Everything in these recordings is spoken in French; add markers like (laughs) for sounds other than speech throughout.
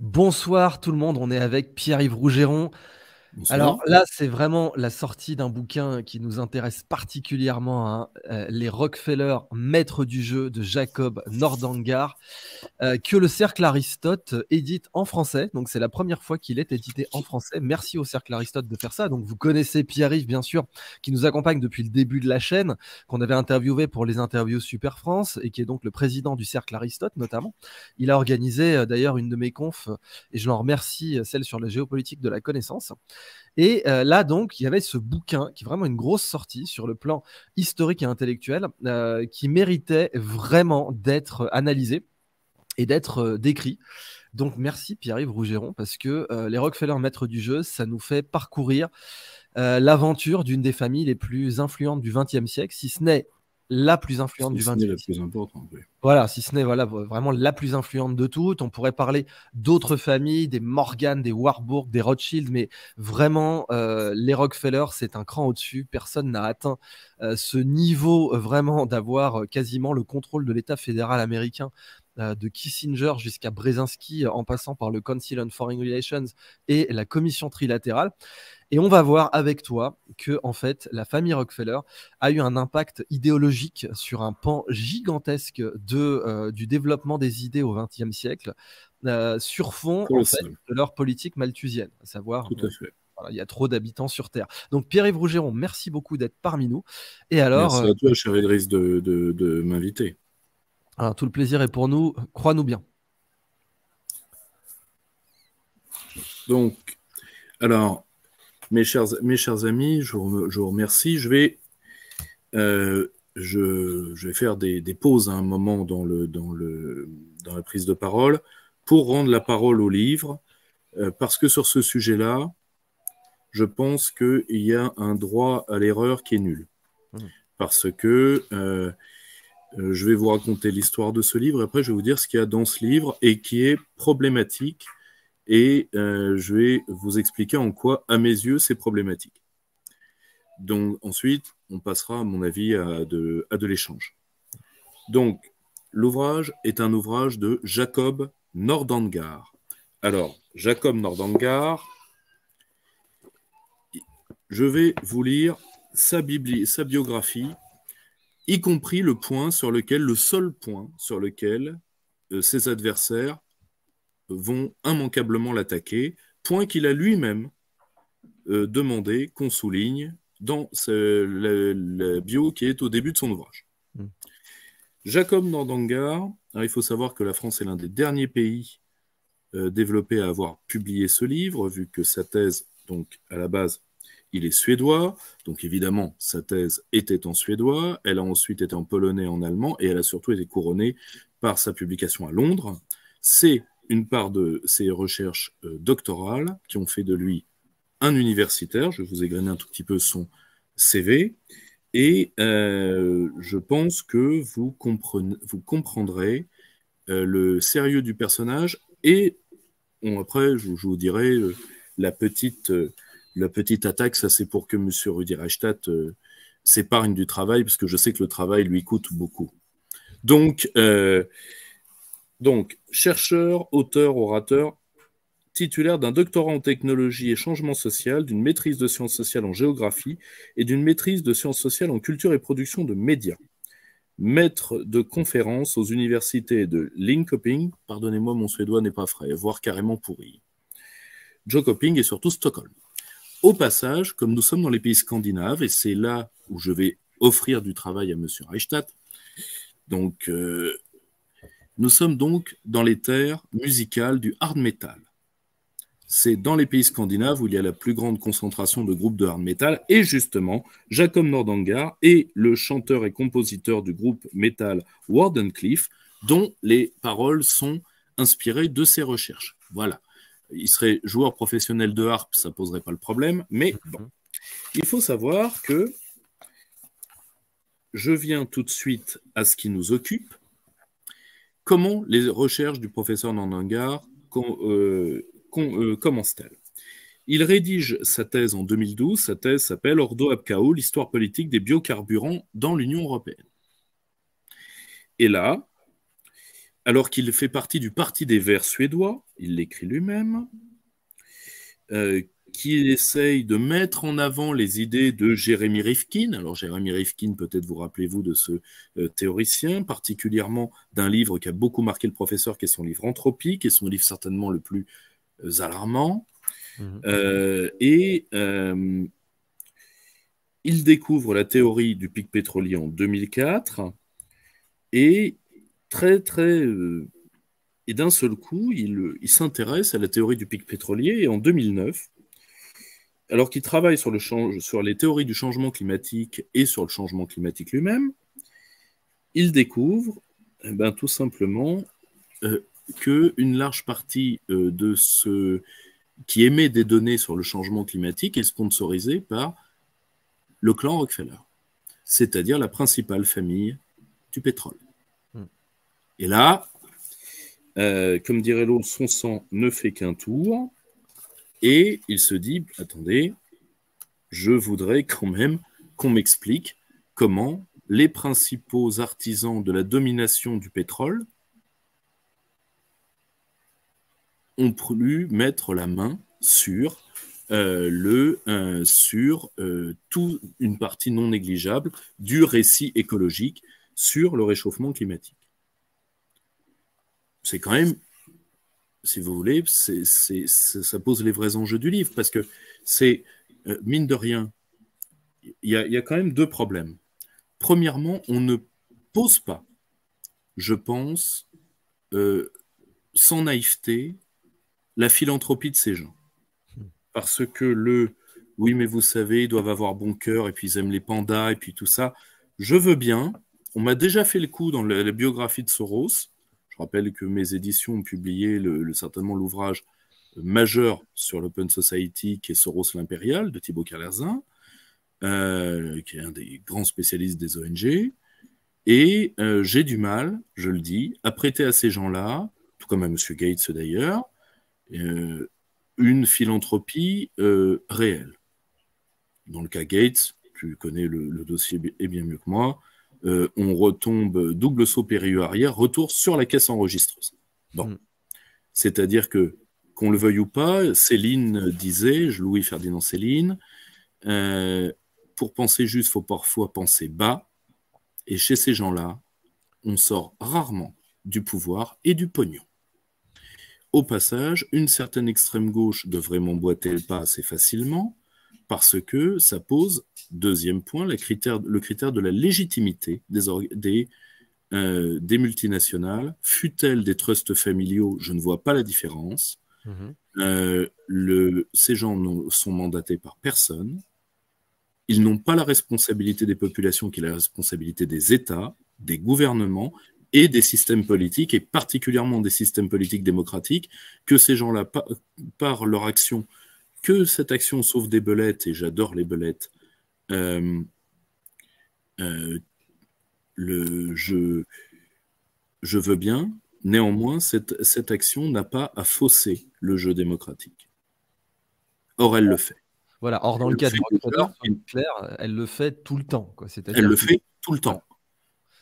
Bonsoir tout le monde, on est avec Pierre-Yves Rougeron. Alors là, c'est vraiment la sortie d'un bouquin qui nous intéresse particulièrement, hein, euh, Les Rockefeller, maîtres du jeu de Jacob Nordangar, euh, que le Cercle Aristote édite en français. Donc c'est la première fois qu'il est édité en français. Merci au Cercle Aristote de faire ça. Donc vous connaissez Pierre-Yves, bien sûr, qui nous accompagne depuis le début de la chaîne, qu'on avait interviewé pour les interviews Super France, et qui est donc le président du Cercle Aristote notamment. Il a organisé euh, d'ailleurs une de mes confs, et je l'en remercie, celle sur la géopolitique de la connaissance. Et euh, là, donc, il y avait ce bouquin qui est vraiment une grosse sortie sur le plan historique et intellectuel euh, qui méritait vraiment d'être analysé et d'être euh, décrit. Donc, merci Pierre-Yves Rougeron parce que les Rockefeller maîtres du jeu, ça nous fait parcourir l'aventure d'une des familles les plus influentes du XXe siècle, si ce n'est la plus influente du 20 La plus importante, Voilà, si ce n'est voilà, vraiment la plus influente de toutes. On pourrait parler d'autres familles, des Morgan, des Warburg, des Rothschild, mais vraiment, euh, les Rockefeller, c'est un cran au-dessus. Personne n'a atteint euh, ce niveau euh, vraiment d'avoir quasiment le contrôle de l'État fédéral américain euh, de Kissinger jusqu'à Brzezinski, euh, en passant par le Council on Foreign Relations et la Commission trilatérale. Et on va voir avec toi que, en fait, la famille Rockefeller a eu un impact idéologique sur un pan gigantesque de, euh, du développement des idées au XXe siècle, sur fond de leur politique malthusienne, à savoir. il y a trop d'habitants sur Terre. Donc Pierre-Yves Rougeron, merci beaucoup d'être parmi nous. Et alors, merci à toi, cher de m'inviter. Alors, tout le plaisir est pour nous. Crois-nous bien. Donc, alors, mes chers, mes chers amis, je vous, remercie. Je vais, euh, je, vais faire des, pauses à un moment dans, le, dans, le, dans la prise de parole pour rendre la parole au livre, euh, parce que sur ce sujet-là, je pense qu'il y a un droit à l'erreur qui est nul. Mmh. Parce que euh, euh, je vais vous raconter l'histoire de ce livre, après je vais vous dire ce qu'il y a dans ce livre et qui est problématique, et euh, je vais vous expliquer en quoi, à mes yeux, c'est problématique. Donc ensuite, on passera, à mon avis, à de, l'échange. Donc, l'ouvrage est un ouvrage de Jacob Nordangar. Alors, Jacob Nordangar, je vais vous lire sa, sa biographie y compris le point sur lequel, le seul point sur lequel euh, ses adversaires vont immanquablement l'attaquer, point qu'il a lui-même euh, demandé qu'on souligne dans la le, bio qui est au début de son ouvrage. Hmm. Jacob Nordangar, il faut savoir que la France est l'un des derniers pays euh, développés à avoir publié ce livre, vu que sa thèse, donc à la base, il est suédois, donc évidemment, sa thèse était en suédois, elle a ensuite été en polonais, en allemand, et elle a surtout été couronnée par sa publication à Londres. C'est une part de ses recherches euh, doctorales qui ont fait de lui un universitaire. Je vous ai grainé un tout petit peu son CV. Et euh, je pense que vous, comprenez, vous comprendrez euh, le sérieux du personnage et après, je, je, vous dirai la petite la petite attaque, ça c'est pour que M. Rudi Reichstadt euh, s'épargne du travail, parce que je sais que le travail lui coûte beaucoup. Donc, euh, donc chercheur, auteur, orateur, titulaire d'un doctorat en technologie et changement social, d'une maîtrise de sciences sociales en géographie et d'une maîtrise de sciences sociales en culture et production de médias. Maître de conférences aux universités de Linköping, pardonnez-moi, mon suédois n'est pas frais, voire carrément pourri. Coping et surtout Stockholm. Au passage, comme nous sommes dans les pays scandinaves, et c'est là où je vais offrir du travail à M. Reichstadt, donc, euh, nous sommes donc dans les terres musicales du hard metal. C'est dans les pays scandinaves où il y a la plus grande concentration de groupes de hard metal. Et justement, Jacob Nordangar est le chanteur et compositeur du groupe metal Wardenclyffe, dont les paroles sont inspirées de ses recherches. Voilà il serait joueur professionnel de harpe, ça poserait pas le problème. Mais mhm. bon, il faut savoir que je viens tout de suite à ce qui nous occupe. Comment les recherches du professeur Nandangar euh, euh, commencent-elles Il rédige sa thèse en 2012. Sa thèse s'appelle Ordo Abkao, l'histoire politique des biocarburants dans l'Union européenne. Et là, alors qu'il fait partie du Parti des Verts suédois, il l'écrit lui-même, euh, qui essaye de mettre en avant les idées de Jérémy Rifkin. Alors Jérémy Rifkin, peut-être vous rappelez-vous de ce euh, théoricien, particulièrement d'un livre qui a beaucoup marqué le professeur, qui est son livre anthropique, qui est son livre certainement le plus euh, alarmant. Mmh. et il découvre la théorie du pic pétrolier en 2004 et très, très. Euh, et d'un seul coup, euh, il, s'intéresse à la théorie du pic pétrolier et en 2009, alors qu'il travaille sur, le sur les théories du changement climatique et sur le changement climatique lui-même, il découvre eh ben, tout simplement euh, qu'une large partie de ce qui émet des données sur le changement climatique est sponsorisée par le clan Rockefeller, c'est-à-dire la principale famille du pétrole. Et là, euh, comme dirait l'autre, son sang ne fait qu'un tour. Et il se dit, attendez, je voudrais quand même qu'on m'explique comment les principaux artisans de la domination du pétrole ont pu mettre la main sur, euh, le, euh, sur une partie non négligeable du récit écologique sur le réchauffement climatique c'est quand même, si vous voulez, ça pose les vrais enjeux du livre, parce que c'est, euh, mine de rien, il y, a quand même deux problèmes. Premièrement, on ne pose pas, je pense, euh, sans naïveté, la philanthropie de ces gens. Parce que le oui, mais vous savez, ils doivent avoir bon cœur, et puis ils aiment les pandas, et puis tout ça, je veux bien. On m'a déjà fait le coup dans la biographie de Soros. Je rappelle que mes éditions ont publié certainement l'ouvrage majeur sur l'Open Society qui est Soros l'Impérial de Thibaut Calerzin, euh, qui est un des grands spécialistes des ONG. Et euh, j'ai du mal, je le dis, à prêter à ces gens-là, tout comme à M. Gates d'ailleurs, euh, une philanthropie réelle. Dans le cas Gates, tu connais le, dossier bien mieux que moi, euh, on retombe euh, double saut périlleux arrière, retour sur la caisse enregistreuse. Bon. Hmm. C'est-à-dire que, qu'on le veuille ou pas, Céline disait, Louis-Ferdinand Céline, euh, pour penser juste, faut parfois penser bas. Et chez ces gens-là, on sort rarement du pouvoir et du pognon. Au passage, une certaine extrême gauche devrait m'emboîter le pas assez facilement, parce que ça pose, deuxième point, le critère de la légitimité des, euh, multinationales, fut-elle des trusts familiaux, je ne vois pas la différence. Mhm. Euh, ces gens sont mandatés par personne. Ils n'ont pas la responsabilité des populations, qui est la responsabilité des États, des gouvernements et des systèmes politiques, et particulièrement des systèmes politiques démocratiques, que ces gens-là, par leur action, que cette action sauve des belettes, et j'adore les belettes, euh, euh, le, je, je, veux bien. Néanmoins, cette, action n'a pas à fausser le jeu démocratique. Or, elle le fait. Voilà, or dans le cas du recruteur, elle le fait tout le temps. Quoi. Elle le fait tout le temps.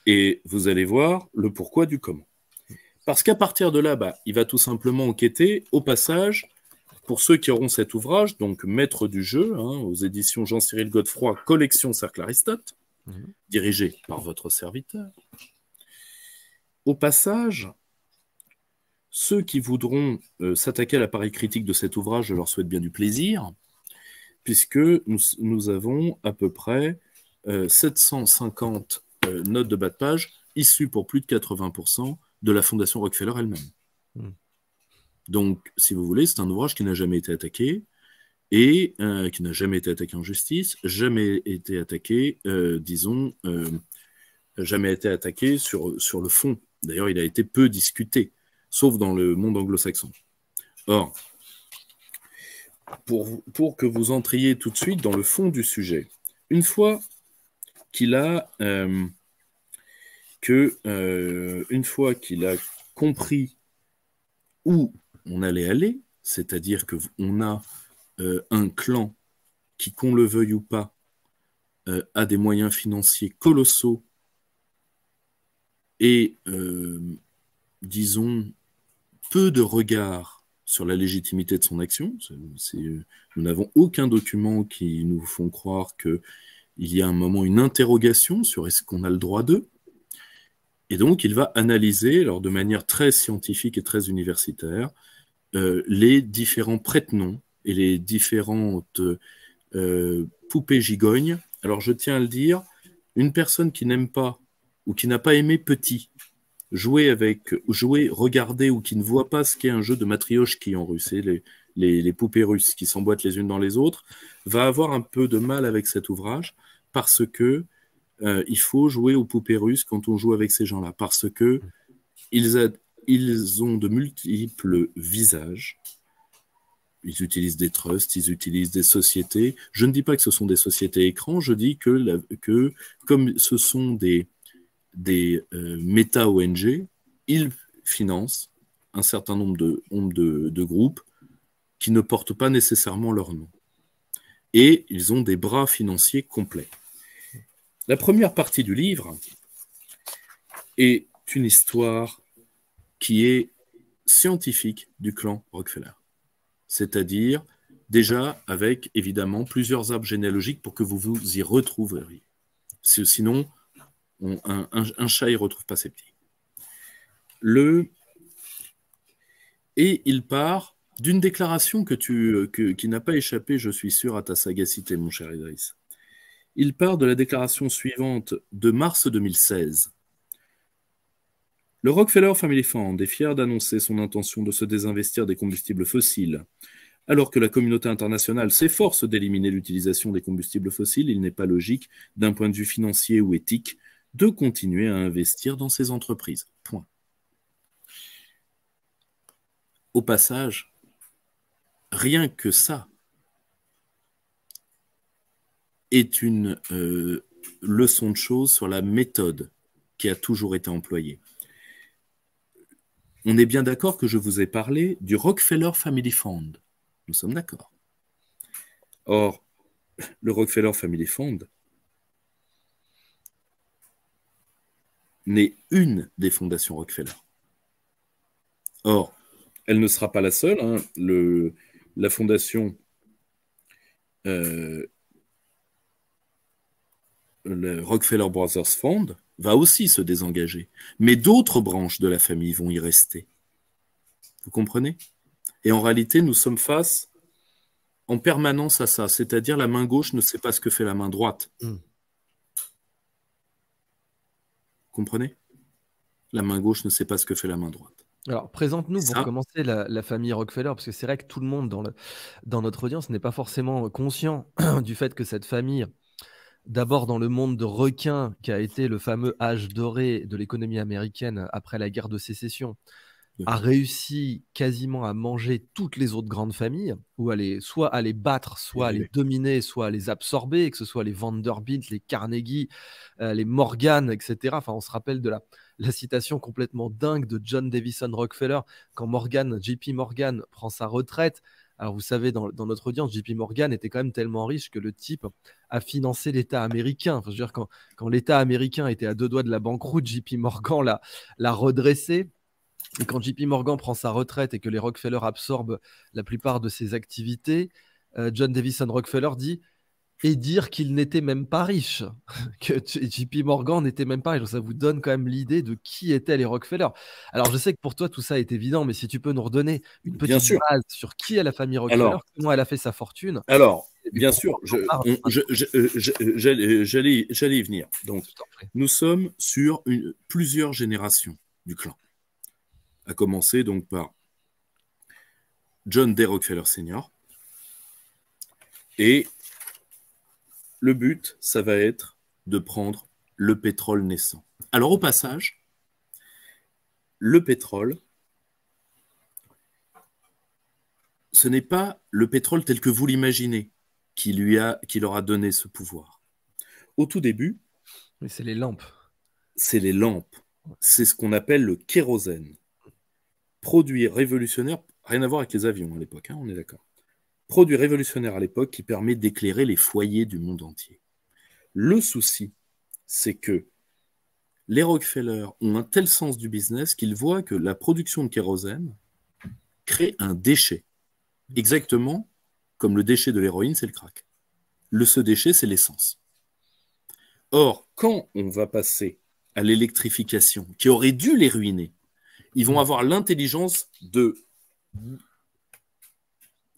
Et vous allez voir le pourquoi du comment. Parce qu'à partir de là, bah, il va tout simplement enquêter. Au passage, pour ceux qui auront cet ouvrage, donc Maître du jeu, hein, aux éditions Jean-Cyril Godefroy, collection Cercle Aristote, mhm. dirigé par votre serviteur. Au passage, ceux qui voudront euh, s'attaquer à l'appareil critique de cet ouvrage, je leur souhaite bien du plaisir, puisque nous, avons à peu près 750 euh, euh, notes de bas de page issues pour plus de 80% de la Fondation Rockefeller elle-même. Mhm. Donc, si vous voulez, c'est un ouvrage qui n'a jamais été attaqué et euh, qui n'a jamais été attaqué en justice, jamais été attaqué, euh, disons, euh, jamais été attaqué sur, sur le fond. D'ailleurs, il a été peu discuté, sauf dans le monde anglo-saxon. Or, pour, pour, que vous entriez tout de suite dans le fond du sujet, une fois qu'il a que, une fois qu'il a compris où on allait aller, c'est-à-dire qu'on a euh, un clan qui, qu'on le veuille ou pas, euh, a des moyens financiers colossaux et, euh, disons, peu de regard sur la légitimité de son action. nous n'avons aucun document qui nous font croire qu'il y a un moment une interrogation sur est-ce qu'on a le droit d'eux. Et donc, il va analyser, alors de manière très scientifique et très universitaire, euh, les différents prête-noms et les différentes euh, poupées gigognes. Alors je tiens à le dire, une personne qui n'aime pas ou qui n'a pas aimé petit jouer avec, jouer, regarder ou qui ne voit pas ce qu'est un jeu de matrioche qui en russe, les, les, poupées russes qui s'emboîtent les unes dans les autres, va avoir un peu de mal avec cet ouvrage parce que euh, il faut jouer aux poupées russes quand on joue avec ces gens-là, parce que ils, ils ont de multiples visages. Ils utilisent des trusts, ils utilisent des sociétés. Je ne dis pas que ce sont des sociétés écrans, je dis que, que comme ce sont des, des euh, méta-ONG, ils financent un certain nombre, de, de, de, groupes qui ne portent pas nécessairement leur nom. Et ils ont des bras financiers complets. La première partie du livre est une histoire qui est scientifique du clan Rockefeller. C'est-à-dire, déjà avec évidemment plusieurs arbres généalogiques pour que vous vous y retrouveriez. Sinon, un, chat ne retrouve pas ses petits. Le... Et il part d'une déclaration que tu, qui n'a pas échappé, je suis sûr, à ta sagacité, mon cher Idriss. Il part de la déclaration suivante de mars 2016. Le Rockefeller Family Fund est fier d'annoncer son intention de se désinvestir des combustibles fossiles. Alors que la communauté internationale s'efforce d'éliminer l'utilisation des combustibles fossiles, il n'est pas logique, d'un point de vue financier ou éthique, de continuer à investir dans ces entreprises. Point. Au passage, rien que ça est une euh, leçon de choses sur la méthode qui a toujours été employée. On est bien d'accord que je vous ai parlé du Rockefeller Family Fund. Nous sommes d'accord. Or, le Rockefeller Family Fund n'est une des fondations Rockefeller. Or, elle ne sera pas la seule. Hein. Le, la fondation euh, le Rockefeller Brothers Fund va aussi se désengager. Mais d'autres branches de la famille vont y rester. Vous comprenez Et en réalité, nous sommes face en permanence à ça. C'est-à-dire la main gauche ne sait pas ce que fait la main droite. Hmm. Vous comprenez La main gauche ne sait pas ce que fait la main droite. Alors, présente-nous pour commencer la, famille Rockefeller, parce que c'est vrai que tout le monde dans notre audience n'est pas forcément conscient (clears throat) du fait que cette famille d'abord dans le monde de requins qui a été le fameux âge doré de l'économie américaine après la guerre de sécession, a réussi quasiment à manger toutes les autres grandes familles, ou soit à les battre, soit à eh les dominer, soit à les absorber, que ce soit les Vanderbilt, les Carnegie, euh, les Morgan, etc. Enfin, on se rappelle de la, la citation complètement dingue de John Davison Rockefeller quand Morgan, JP Morgan, prend sa retraite alors vous savez, dans, notre audience, JP Morgan était quand même tellement riche que le type a financé l'État américain. quand, l'État américain était à deux doigts de la banqueroute, JP Morgan l'a, redressé. Et quand JP Morgan prend sa retraite et que les Rockefeller absorbent la plupart de ses activités, euh, John Davison Rockefeller dit et dire qu'il n'était même pas riche, (laughs) que JP Morgan n'était même pas riche. Ça vous donne quand même l'idée de qui étaient les Rockefeller. Alors, je sais que pour toi, tout ça est évident, mais si tu peux nous redonner une petite base sur qui est la famille Rockefeller, comment elle a fait sa fortune. Alors, bien sûr, j'allais y venir. Donc, nous sommes sur une, plusieurs générations du clan, à commencer donc par John D. Rockefeller Sr. et le but, ça va être de prendre le pétrole naissant. Alors au passage, le pétrole, ce n'est pas le pétrole tel que vous l'imaginez qui, lui a, qui leur a donné ce pouvoir. Au tout début, mais c'est les lampes. C'est les lampes. C'est ce qu'on appelle le kérosène. Produit révolutionnaire, rien à voir avec les avions à l'époque, hein, on est d'accord. Produit révolutionnaire à l'époque qui permet d'éclairer les foyers du monde entier. Le souci, c'est que les Rockefeller ont un tel sens du business qu'ils voient que la production de kérosène crée un déchet. Exactement comme le déchet de l'héroïne, c'est le crack. Le ce déchet, c'est l'essence. Or, quand on va passer à l'électrification, qui aurait dû les ruiner, ils vont avoir l'intelligence de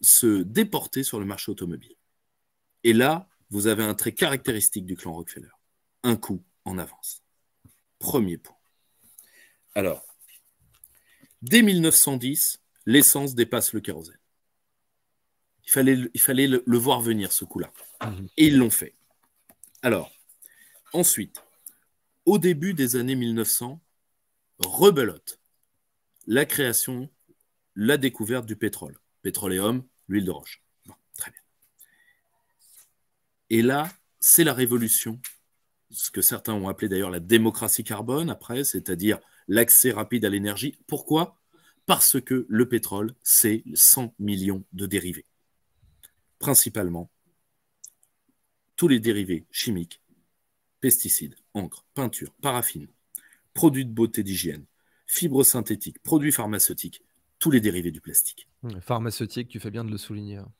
se déporter sur le marché automobile. Et là, vous avez un trait caractéristique du clan Rockefeller. Un coup en avance. Premier point. Alors, dès 1910, l'essence dépasse le kérosène. Il fallait, il fallait le, le, voir venir, ce coup-là. Mhm. Et ils l'ont fait. Alors, ensuite, au début des années 1900, rebelote la création, la découverte du pétrole. Pétroleum, l'huile de roche. très bien. Et là, c'est la révolution, ce que certains ont appelé d'ailleurs la démocratie carbone après, c'est-à-dire l'accès rapide à l'énergie. Pourquoi Parce que le pétrole, c'est 100 millions de dérivés. Principalement, tous les dérivés chimiques, pesticides, encre, peinture, paraffines, produits de beauté d'hygiène, fibres synthétiques, produits pharmaceutiques, tous les dérivés du plastique. Pharmaceutique, tu fais bien de le souligner. Hein.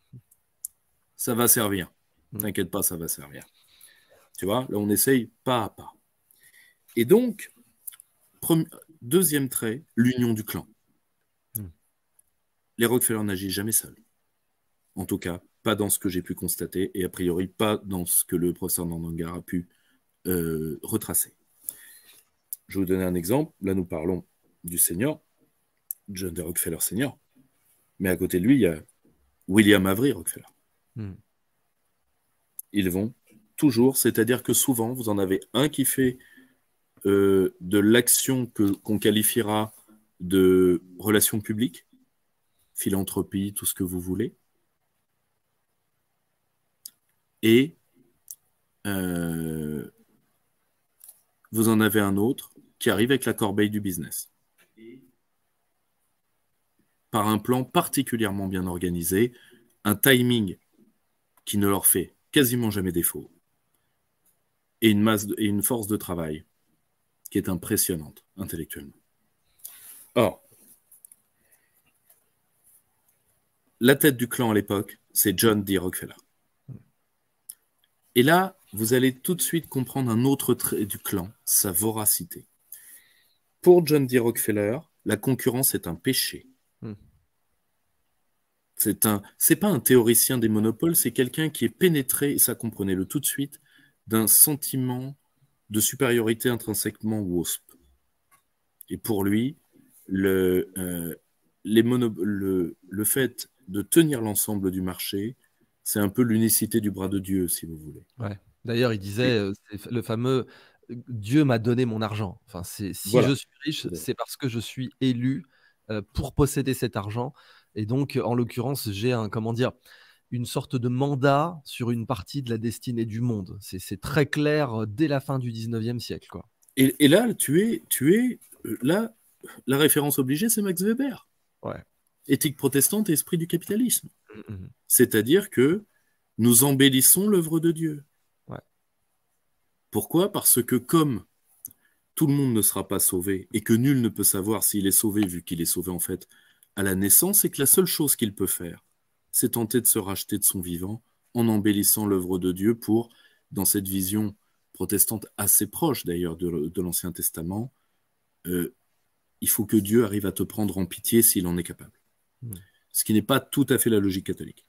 Ça va servir. Mm. T'inquiète pas, ça va servir. Tu vois, là, on essaye pas à pas. Et donc, deuxième trait, l'union du clan. Mm. Les Rockefeller n'agissent jamais seuls. En tout cas, pas dans ce que j'ai pu constater et a priori pas dans ce que le professeur Nandangar a pu euh, retracer. Je vais vous donner un exemple. Là, nous parlons du Seigneur. John D. Rockefeller senior. Mais à côté de lui, il y a William Avery Rockefeller. Hmm. Ils vont toujours, c'est-à-dire que souvent, vous en avez un qui fait euh, de l'action qu'on qualifiera de relations publiques, philanthropie, tout ce que vous voulez, et euh, vous en avez un autre qui arrive avec la corbeille du business par un plan particulièrement bien organisé, un timing qui ne leur fait quasiment jamais défaut, et une, masse et une force de travail qui est impressionnante intellectuellement. Or, la tête du clan à l'époque, c'est John D. Rockefeller. Et là, vous allez tout de suite comprendre un autre trait du clan, sa voracité. Pour John D. Rockefeller, la concurrence est un péché. C'est un, c'est pas un théoricien des monopoles, c'est quelqu'un qui est pénétré, et ça comprenez-le tout de suite, d'un sentiment de supériorité intrinsèquement WASP. Et pour lui, le, euh, les le, fait de tenir l'ensemble du marché, c'est un peu l'unicité du bras de Dieu, si vous voulez. D'ailleurs, il disait euh, le fameux Dieu m'a donné mon argent. Enfin, si je suis riche, c'est parce que je suis élu euh, pour posséder cet argent. Et donc, en l'occurrence, j'ai un, comment dire, une sorte de mandat sur une partie de la destinée du monde. C'est très clair euh, dès la fin du 19e siècle. Quoi. Et, là, tu es, tu es, euh, là, la référence obligée, c'est Max Weber. Éthique protestante et esprit du capitalisme. Mm, mm, mm. C'est-à-dire que nous embellissons l'œuvre de Dieu. Pourquoi Parce que comme tout le monde ne sera pas sauvé et que nul ne peut savoir s'il est sauvé vu qu'il est sauvé en fait à la naissance c'est que la seule chose qu'il peut faire, c'est tenter de se racheter de son vivant en embellissant l'œuvre de Dieu pour, dans cette vision protestante assez proche d'ailleurs de, l'Ancien Testament, euh, il faut que Dieu arrive à te prendre en pitié s'il en est capable. Hmm. Ce qui n'est pas tout à fait la logique catholique.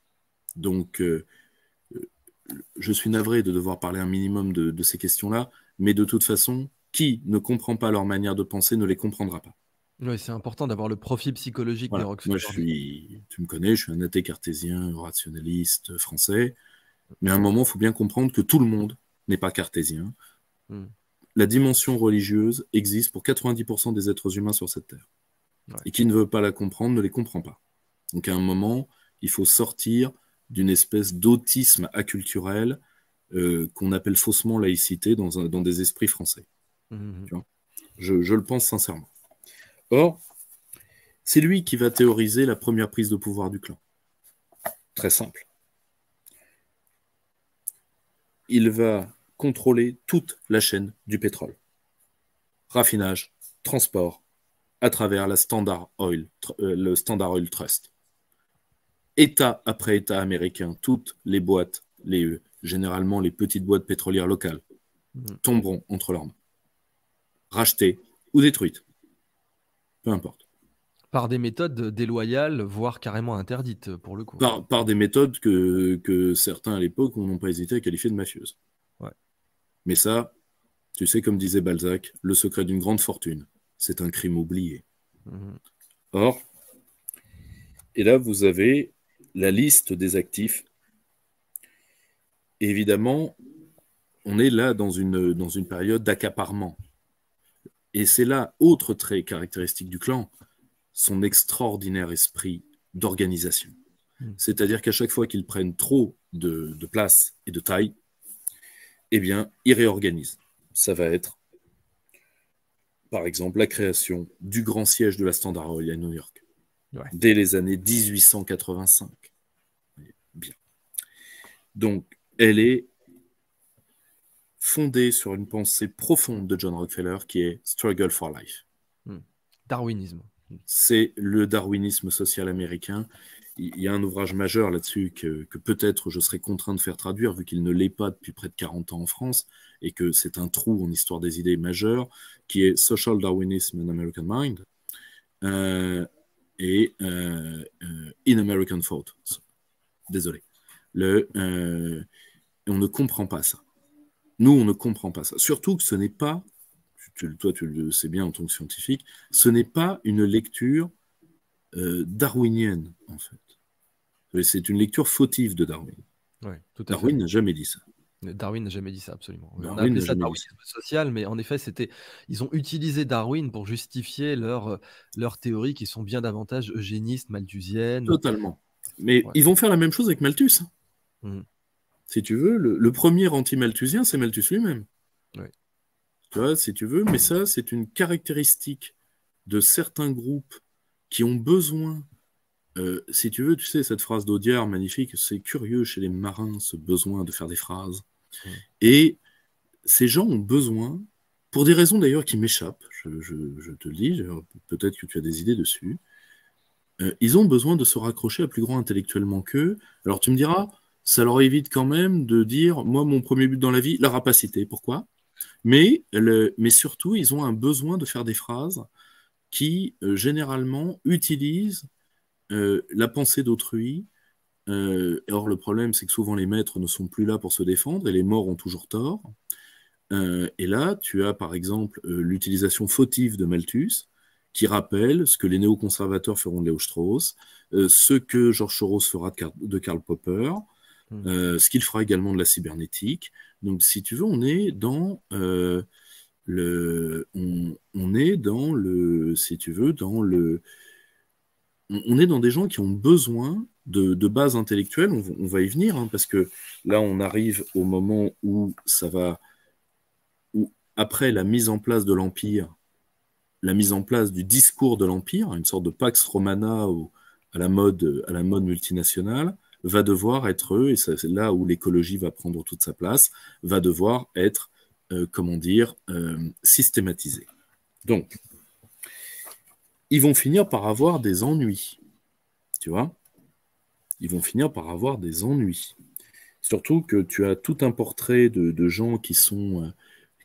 Donc, euh, euh, je suis navré de devoir parler un minimum de ces questions-là, mais de toute façon, qui ne comprend pas leur manière de penser ne les comprendra pas. Oui, c'est important d'avoir le profil psychologique de des Moi, je suis, tu me connais, je suis un athée cartésien, rationaliste euh, français. Mm. Mais à un moment, il faut bien comprendre que tout le monde n'est pas cartésien. Mm. La dimension religieuse existe pour 90% des êtres humains sur cette terre. Et qui ne veut pas la comprendre ne les comprend pas. Donc à un moment, il faut sortir d'une espèce d'autisme acculturel euh, qu'on appelle faussement laïcité dans, dans des esprits français. Mm, je le pense sincèrement. Or, c'est lui qui va théoriser la première prise de pouvoir du clan. Très simple. Il va contrôler toute la chaîne du pétrole. Raffinage, transport, à travers la Standard Oil, euh, le Standard Oil Trust. État après État américain, toutes les boîtes, euh, généralement les petites boîtes pétrolières locales, mm. tomberont entre leurs mains, rachetées ou détruites peu importe. Par des méthodes déloyales, voire carrément interdites, pour le coup. Par, des méthodes que, certains à l'époque n'ont pas hésité à qualifier de mafieuses. Mais ça, tu sais, comme disait Balzac, le secret d'une grande fortune, c'est un crime oublié. Mhm. Or, et là, vous avez la liste des actifs. Évidemment, on est là dans une, dans une période d'accaparement. Et c'est là, autre trait caractéristique du clan, son extraordinaire esprit d'organisation. Hmm. C'est-à-dire qu'à chaque fois qu'ils prennent trop de, place et de taille, eh bien, ils réorganisent. Ça va être, par exemple, la création du grand siège de la Standard Oil à New York, dès les années 1885. Bien. Donc, elle est fondé sur une pensée profonde de John Rockefeller qui est Struggle for Life. Hmm. Darwinisme. C'est le darwinisme social américain. Il y a un ouvrage majeur là-dessus que, peut-être je serais contraint de faire traduire vu qu'il ne l'est pas depuis près de 40 ans en France et que c'est un trou en histoire des idées majeures qui est Social Darwinism in American Mind euh, et euh, euh, In American Thought. Désolé. Le, on ne comprend pas ça. Nous, on ne comprend pas ça. Surtout que ce n'est pas, toi tu le sais bien en tant que scientifique, ce n'est pas une lecture euh, darwinienne, en fait. C'est une lecture fautive de Darwin. Darwin n'a jamais dit ça. Darwin n'a jamais dit ça, absolument. Darwin on a appelé ça darwinisme social, mais en effet, c'était, ils ont utilisé Darwin pour justifier euh, leurs théories qui sont bien davantage eugénistes, malthusiennes. Totalement. Mais ils vont faire la même chose avec Malthus. Hein. Mmh si tu veux, le, premier anti-malthusien, c'est Malthus lui-même. Tu vois, si tu veux, mais ça, c'est une caractéristique de certains groupes qui ont besoin, euh, si tu veux, tu sais, cette phrase d'Audiard magnifique, c'est curieux chez les marins ce besoin de faire des phrases. Et ces gens ont besoin, pour des raisons d'ailleurs qui m'échappent, je, te le dis, peut-être que tu as des idées dessus, euh, ils ont besoin de se raccrocher à plus grand intellectuellement qu'eux. Alors tu me diras, ça leur évite quand même de dire, moi, mon premier but dans la vie, la rapacité. Pourquoi mais, surtout, ils ont un besoin de faire des phrases qui, euh, généralement, utilisent euh, la pensée d'autrui. Euh, or, le problème, c'est que souvent les maîtres ne sont plus là pour se défendre et les morts ont toujours tort. et là, tu as par exemple l'utilisation fautive de Malthus, qui rappelle ce que les néoconservateurs feront de Léo Strauss, ce que George Soros fera de Karl Popper, Hmm. Euh, ce qu'il fera également de la cybernétique. Donc, si tu veux, on est dans euh, le, on, est dans le, si tu veux, dans le, on, est dans des gens qui ont besoin de, bases intellectuelles On, va y venir hein, parce que là, on arrive au moment où ça va, où après la mise en place de l'empire, la mise en place du discours de l'empire, une sorte de pax romana à la mode multinationale va devoir être, et c'est là où l'écologie va prendre toute sa place, va devoir être, euh, comment dire, euh, systématisée. Donc, ils vont finir par avoir des ennuis, tu vois Ils vont finir par avoir des ennuis. Surtout que tu as tout un portrait de, gens qui sont, euh,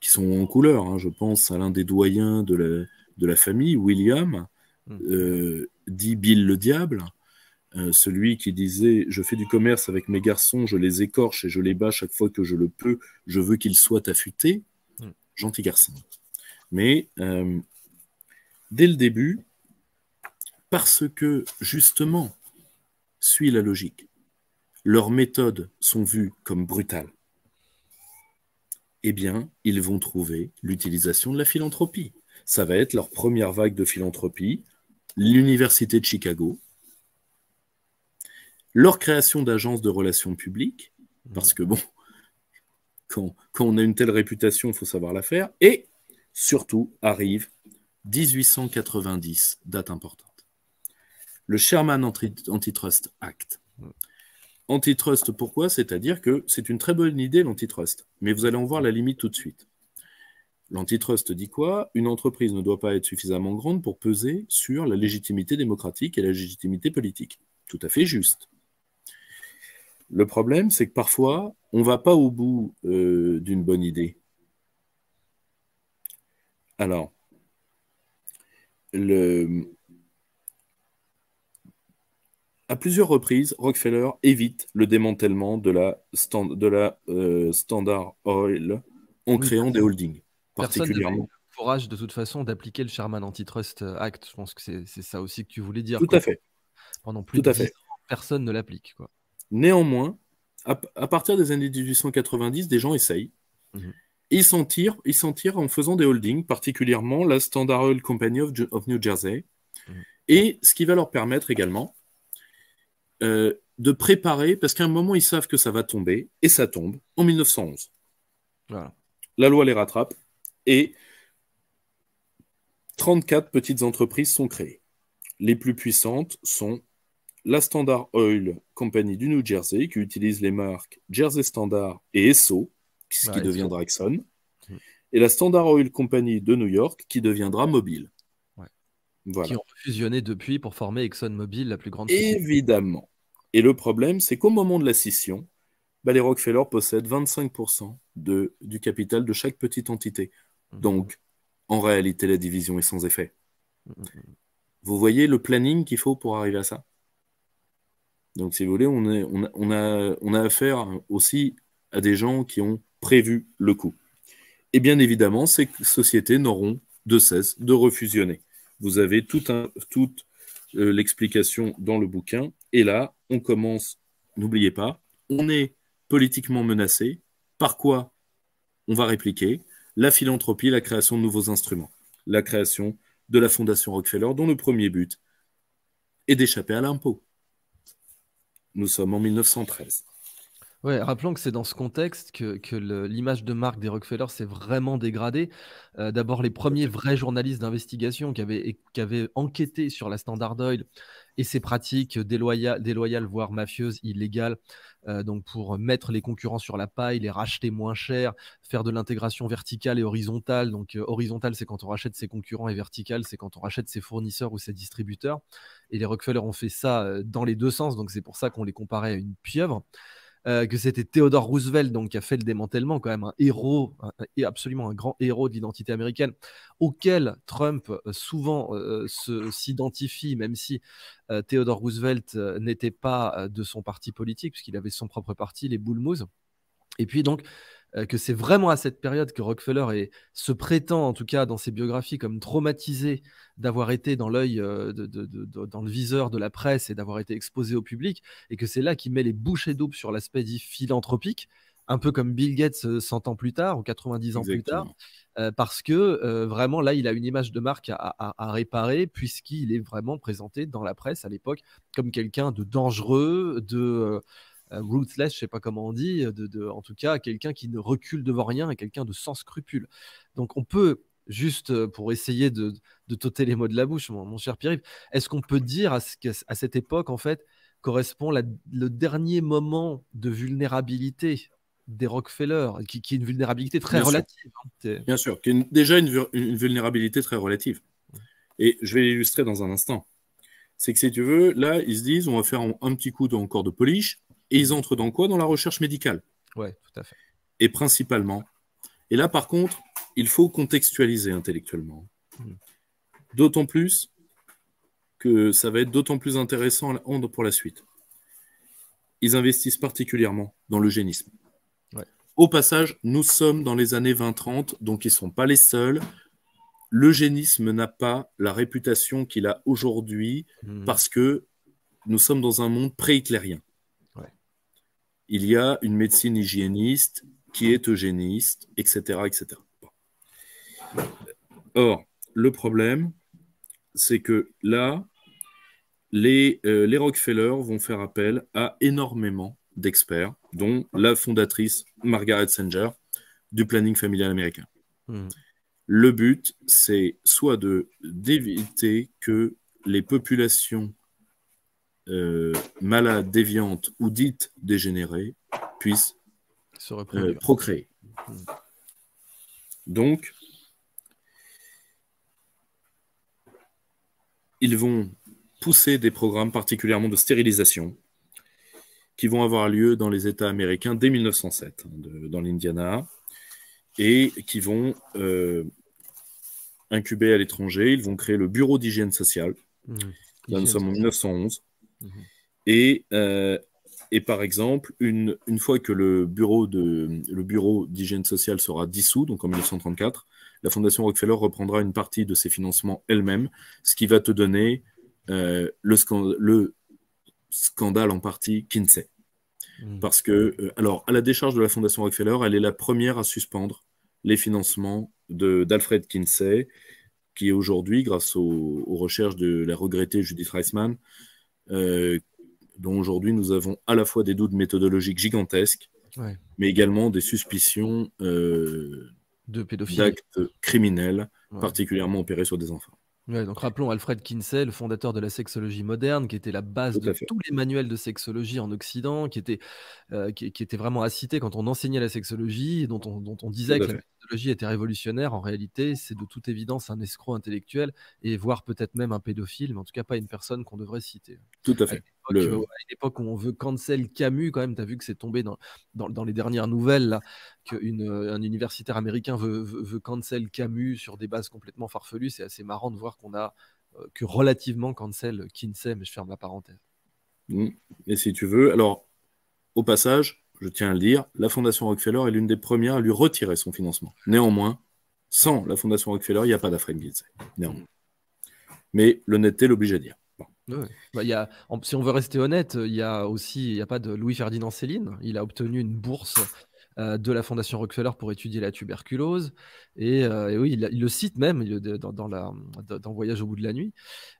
qui sont en couleur. Hein. Je pense à l'un des doyens de de la famille, William, mmh. euh, dit Bill le Diable, euh, celui qui disait Je fais du commerce avec mes garçons, je les écorche et je les bats chaque fois que je le peux, je veux qu'ils soient affûtés. Hmm. Gentil garçon. Mais euh, dès le début, parce que justement, suit la logique, leurs méthodes sont vues comme brutales, eh bien, ils vont trouver l'utilisation de la philanthropie. Ça va être leur première vague de philanthropie, l'Université de Chicago, leur création d'agences de relations publiques, mhm. parce que bon, (laughs) quand, quand on a une telle réputation, il faut savoir la faire, et surtout arrive 1890, date importante, le Sherman Antitrust Act. Mhm. Antitrust, pourquoi C'est-à-dire que c'est une très bonne idée, l'antitrust, mais vous allez en voir la limite tout de suite. L'antitrust dit quoi Une entreprise ne doit pas être suffisamment grande pour peser sur la légitimité démocratique et la légitimité politique. Tout à fait juste. Le problème, c'est que parfois, on ne va pas au bout euh, d'une bonne idée. Alors, à plusieurs reprises, Rockefeller évite le démantèlement de la, euh, Standard Oil en créant des holdings. Particulièrement. le courage de toute façon d'appliquer le Sherman Antitrust Act. Je pense que c'est ça aussi que tu voulais dire. Tout à fait. Pendant plus de personne ne l'applique. quoi. Néanmoins, à, partir des années 1890, des gens essayent. Mhm. Ils s'en tirent, en faisant des holdings, particulièrement la Standard Oil Company of, New Jersey, mhm. et ce qui va leur permettre également euh, de préparer, parce qu'à un moment ils savent que ça va tomber, et ça tombe en 1911. La loi les rattrape, et 34 petites entreprises sont créées. Les plus puissantes sont la Standard Oil Company du New Jersey, qui utilise les marques Jersey Standard et Esso, ce qui deviendra Exxon, mm. et la Standard Oil Company de New York, qui deviendra Mobile. Qui ont fusionné depuis pour former ExxonMobil, la plus grande. Évidemment. Et le problème, c'est qu'au moment de la scission, bah, les Rockefeller possèdent 25% de, du capital de chaque petite entité. Mm. Donc, en réalité, la division est sans effet. Mm, Vous voyez le planning qu'il faut pour arriver à ça donc, si vous voulez, on, a, affaire aussi à des gens qui ont prévu le coup. Et bien évidemment, ces sociétés n'auront de cesse de refusionner. Vous avez toute euh, l'explication dans le bouquin. Et là, on commence, n'oubliez pas, on est politiquement menacé. Par quoi On va répliquer la philanthropie, la création de nouveaux instruments, la création de la Fondation Rockefeller, dont le premier but est d'échapper à l'impôt. Nous sommes en 1913. Ouais, rappelons que c'est dans ce contexte que, l'image de marque des Rockefeller s'est vraiment dégradée. Euh, d'abord, les premiers vrais journalistes d'investigation qui avaient, qui avaient enquêté sur la Standard Oil et ses pratiques déloyales, déloyales voire mafieuses, illégales, euh, donc pour mettre les concurrents sur la paille, les racheter moins cher, faire de l'intégration verticale et horizontale. Donc euh, horizontale, c'est quand on rachète ses concurrents et vertical c'est quand on rachète ses fournisseurs ou ses distributeurs. Et les Rockefeller ont fait ça dans les deux sens, donc c'est pour ça qu'on les comparait à une pieuvre. Euh, que c'était Theodore Roosevelt donc, qui a fait le démantèlement, quand même un héros, et absolument un grand héros de l'identité américaine, auquel Trump euh, souvent euh, s'identifie, même si Theodore Roosevelt n'était pas de son parti politique, puisqu'il avait son propre parti, les Bull Et puis donc, euh, que c'est vraiment à cette période que Rockefeller se prétend, en tout cas dans ses biographies, comme traumatisé d'avoir été dans l'œil, euh, de, dans le viseur de la presse et d'avoir été exposé au public, et que c'est là qu'il met les bouchées doubles sur l'aspect dit philanthropique, un peu comme Bill Gates 100 euh, ans plus tard ou 90 ans plus tard, parce que vraiment là, il a une image de marque à, réparer, puisqu'il est vraiment présenté dans la presse à l'époque comme quelqu'un de dangereux, de, euh, ruthless, je sais pas comment on dit, euh, de, en tout cas quelqu'un qui ne recule devant rien et quelqu'un de sans scrupule. Donc on peut juste euh, pour essayer de, de les mots de la bouche, mon, cher Pierre, est-ce qu'on peut dire à, à cette époque en fait correspond le dernier moment de vulnérabilité des Rockefeller, qui, est une vulnérabilité très relative. Hein, Bien sûr, qui est déjà une, vulnérabilité très relative. Et je vais l'illustrer dans un instant. C'est que si tu veux, là, ils se disent, on va faire un, petit coup encore de polish, et ils entrent dans quoi Dans la recherche médicale. Oui, tout à fait. Et principalement. Et là, par contre, il faut contextualiser intellectuellement. Hmm. D'autant plus que ça va être d'autant plus intéressant pour la suite. Ils investissent particulièrement dans l'eugénisme. Au passage, nous sommes dans les années 20-30, donc ils ne sont pas les seuls. L'eugénisme n'a pas la réputation qu'il a aujourd'hui hmm. parce que nous sommes dans un monde pré-hitlérien il y a une médecine hygiéniste qui est eugéniste, etc. etc. Or, le problème, c'est que là, les, euh, Rockefellers vont faire appel à énormément d'experts, dont la fondatrice Margaret Sanger du planning familial américain. Hmm. Le but, c'est soit d'éviter que les populations euh, malades, déviantes ou dites dégénérées puissent euh, procréer. Hmm. Donc, ils vont pousser des programmes particulièrement de stérilisation qui vont avoir lieu dans les États américains dès 1907, hein, dans l'Indiana, et qui vont euh, incuber à l'étranger. Ils vont créer le Bureau d'hygiène sociale. Hmm. nous sommes en 1911. Mhm. Et, euh, et par exemple, une, une fois que le bureau de le bureau d'hygiène sociale sera dissous, donc en 1934, la Fondation Rockefeller reprendra une partie de ses financements elle-même, ce qui va te donner euh, le, scandale, le, scandale en partie Kinsey. Mhm. Parce que, euh, alors, à la décharge de la Fondation Rockefeller, elle est la première à suspendre les financements d'Alfred Kinsey, qui aujourd'hui, grâce aux, aux, recherches de la regrettée Judith Reisman, euh, dont aujourd'hui nous avons à la fois des doutes méthodologiques gigantesques, mais également des suspicions euh, de d'actes criminels particulièrement opérés sur des enfants. donc rappelons Alfred Kinsey, le fondateur de la sexologie moderne, qui était la base de tous les manuels de sexologie en Occident, qui était, euh, qui, était vraiment à citer quand on enseignait la sexologie, dont on, disait que était révolutionnaire, en réalité, c'est de toute évidence un escroc intellectuel et voire peut-être même un pédophile, mais en tout cas pas une personne qu'on devrait citer. Tout à fait. À où on veut cancel Camus, quand même, tu as vu que c'est tombé dans, dans, les dernières nouvelles, là, qu'un euh, universitaire américain veut, veut, cancel Camus sur des bases complètement farfelues. C'est assez marrant de voir qu'on a euh, que relativement cancel sait mais je ferme la parenthèse. Mmh. Et si tu veux, alors au passage, je tiens à le dire, la Fondation Rockefeller est l'une des premières à lui retirer son financement. Néanmoins, sans la Fondation Rockefeller, il n'y a pas d'Afrique Lindsay. Néanmoins. Mais l'honnêteté l'oblige à dire. Bah, si on veut rester honnête, il y a aussi, il n'y a pas de Louis Ferdinand Céline. Il a obtenu une bourse euh, de la Fondation Rockefeller pour étudier la tuberculose. Et, euh, oui, il, le cite même dans, dans, la, dans, Voyage au bout de la nuit.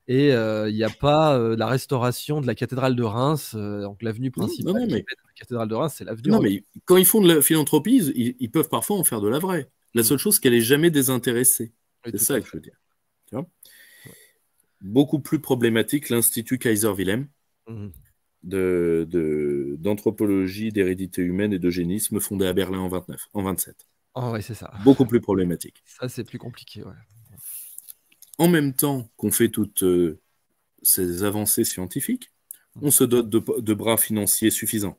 Et euh, il n'y a pas la restauration de la cathédrale de Reims, donc l'avenue principale. Non, mais... la cathédrale de Reims, c'est l'avenue. Non, mais quand ils font de la philanthropie, ils, peuvent parfois en faire de la vraie. La mm. seule chose, qu'elle n'est jamais désintéressée. c'est ça que je veux dire. Beaucoup plus problématique, l'Institut Kaiser-Wilhelm. Mm d'anthropologie, de, d'anthropologie d'hérédité humaine et d'eugénisme fondée à Berlin en, 29, en 27. Oh, ah ouais c'est ça. Beaucoup plus problématique. Ça, c'est plus compliqué. En même temps qu'on fait toutes euh, ces avancées scientifiques, on se dote de, bras financiers suffisants.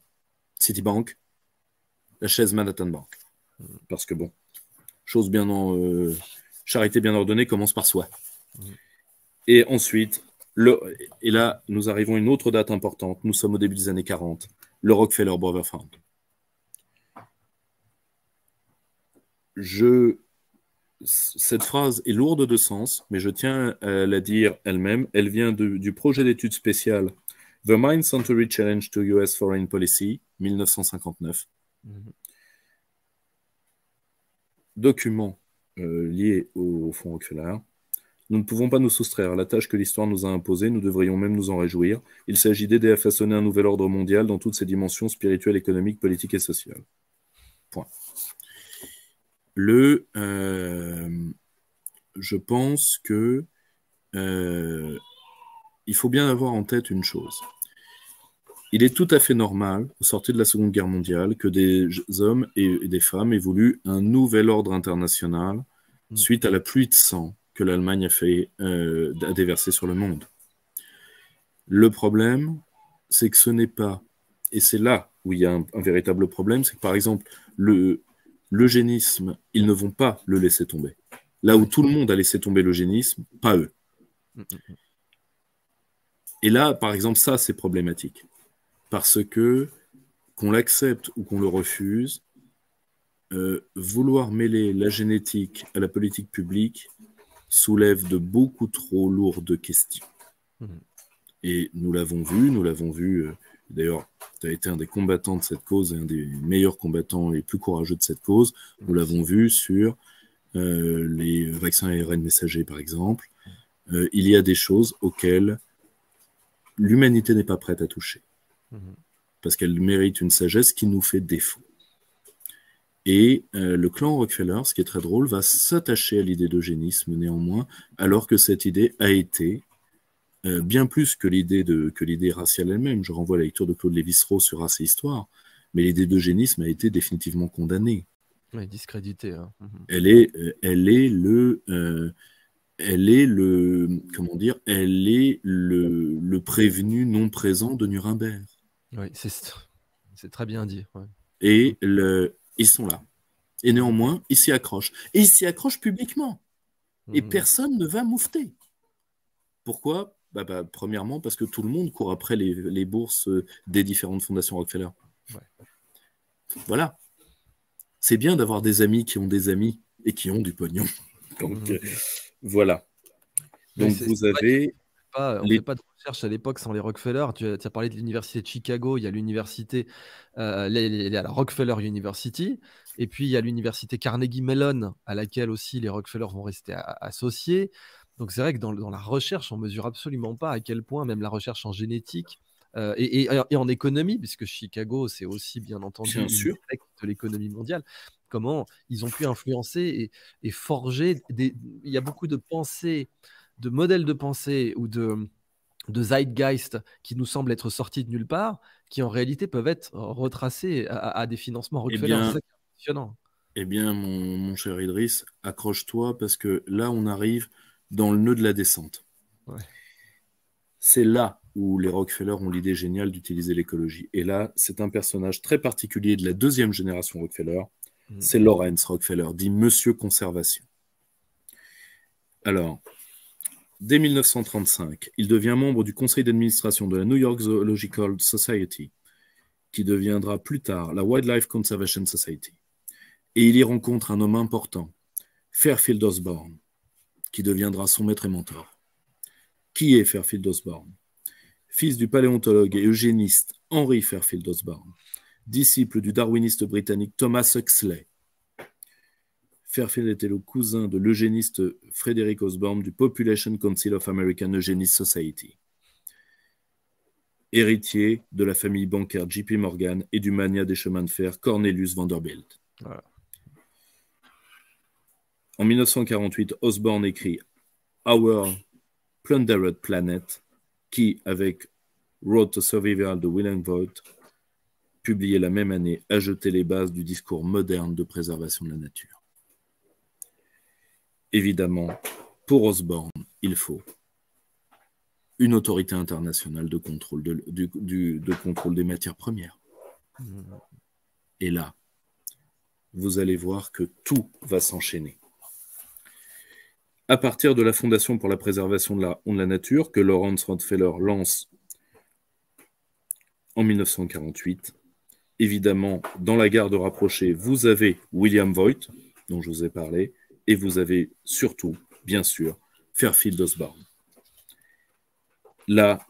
Citibank, la chaise Manhattan Bank. Mm. Parce que bon, chose bien en, euh, charité bien ordonnée commence par soi. Mm. Et ensuite, et là, nous arrivons à une autre date importante. Nous sommes au début des années 40. Le Rockefeller Brother Fund. cette phrase est lourde de sens, mais je tiens à la dire elle-même. Elle vient du projet d'étude spéciale The Mind Century Challenge to US Foreign Policy, 1959. Mm-hmm. Document euh, lié au, au fonds Rockefeller nous ne pouvons pas nous soustraire à la tâche que l'histoire nous a imposée, nous devrions même nous en réjouir. Il s'agit d'aider à façonner un nouvel ordre mondial dans toutes ses dimensions spirituelles, économiques, politiques et sociales. Point. Le, euh, je pense que euh, il faut bien avoir en tête une chose. Il est tout à fait normal, au sortir de la Seconde Guerre mondiale, que des hommes et des femmes aient voulu un nouvel ordre international mm. suite à la pluie de sang que l'Allemagne a fait euh, déversé sur le monde. Le problème, c'est que ce n'est pas, et c'est là où il y a un, véritable problème, c'est que par exemple, le, l'eugénisme, ils ne vont pas le laisser tomber. Là où tout le monde a laissé tomber l'eugénisme, pas eux. Et là, par exemple, ça, c'est problématique. Parce que, qu'on l'accepte ou qu'on le refuse, euh, vouloir mêler la génétique à la politique publique, soulève de beaucoup trop lourdes questions. Mhm. Et nous l'avons vu, nous l'avons vu. Euh, d'ailleurs, tu as été un des combattants de cette cause, un des meilleurs combattants et plus courageux de cette cause. Nous mhm. l'avons vu sur euh, les vaccins ARN messagers, par exemple. Mhm. Euh, il y a des choses auxquelles l'humanité n'est pas prête à toucher. Parce qu'elle mérite une sagesse qui nous fait défaut. Et euh, le clan Rockefeller, ce qui est très drôle, va s'attacher à l'idée d'eugénisme néanmoins, alors que cette idée a été, euh, bien plus que l'idée de que l'idée raciale elle-même, je renvoie à la lecture de Claude Lévi-Strauss sur Race et Histoire, mais l'idée d'eugénisme a été définitivement condamnée. Ouais, discréditée. Hein. Mhm. Elle est, euh, elle est le, elle est le, comment dire, elle est le, le prévenu non présent de Nuremberg. Oui, c'est très bien dit. Et mhm. le, ils sont là. Et néanmoins, ils s'y accrochent. Et ils s'y accrochent publiquement. Et mmh. personne ne va moufter. Pourquoi bah, bah, Premièrement, parce que tout le monde court après les, bourses euh, des différentes fondations Rockefeller. Voilà. C'est bien d'avoir des amis qui ont des amis et qui ont du pognon. Mmh. Donc, euh, voilà. Donc, vous avez on ne pas de recherche à l'époque sans les Rockefeller. Tu as, parlé de l'université de Chicago, il y a l'université, euh, la Rockefeller University, et puis il y a l'université Carnegie Mellon, à laquelle aussi les Rockefeller vont rester associés. Donc c'est vrai que dans, la recherche, on mesure absolument pas à quel point même la recherche en génétique euh, et, en économie, puisque Chicago, c'est aussi bien entendu bien sûr. de l'économie mondiale, comment ils ont pu influencer et, et forger. Des... Il y a beaucoup de pensées de modèles de pensée ou de, de zeitgeist qui nous semblent être sortis de nulle part, qui en réalité peuvent être retracés à, des financements eh Rockefeller. Eh bien, mon, cher Idriss, accroche-toi parce que là, on arrive dans le nœud de la descente. C'est là où les Rockefeller ont l'idée géniale d'utiliser l'écologie. Et là, c'est un personnage très particulier de la deuxième génération Rockefeller. Hmm. C'est Lawrence Rockefeller, dit Monsieur Conservation. Alors, Dès 1935, il devient membre du conseil d'administration de la New York Zoological Society, qui deviendra plus tard la Wildlife Conservation Society. Et il y rencontre un homme important, Fairfield Osborne, qui deviendra son maître et mentor. Qui est Fairfield Osborne Fils du paléontologue et eugéniste Henry Fairfield Osborne, disciple du darwiniste britannique Thomas Huxley, Fairfield était le cousin de l'eugéniste Frederick Osborne du Population Council of American Eugenics Society. Héritier de la famille bancaire JP Morgan et du mania des chemins de fer Cornelius Vanderbilt. En 1948, Osborne écrit Our Plundered Planet, qui, avec Road to Survival de Willem Voigt, publié la même année, a jeté les bases du discours moderne de préservation de la nature. Évidemment, pour Osborne, il faut une autorité internationale de contrôle, de, contrôle des matières premières. Et là, vous allez voir que tout va s'enchaîner. À partir de la Fondation pour la préservation de la, de la nature que Lawrence Rockefeller lance en 1948, évidemment, dans la garde rapprochée, vous avez William Voigt, dont je vous ai parlé, et vous avez surtout, bien sûr, Fairfield Osborne. Là,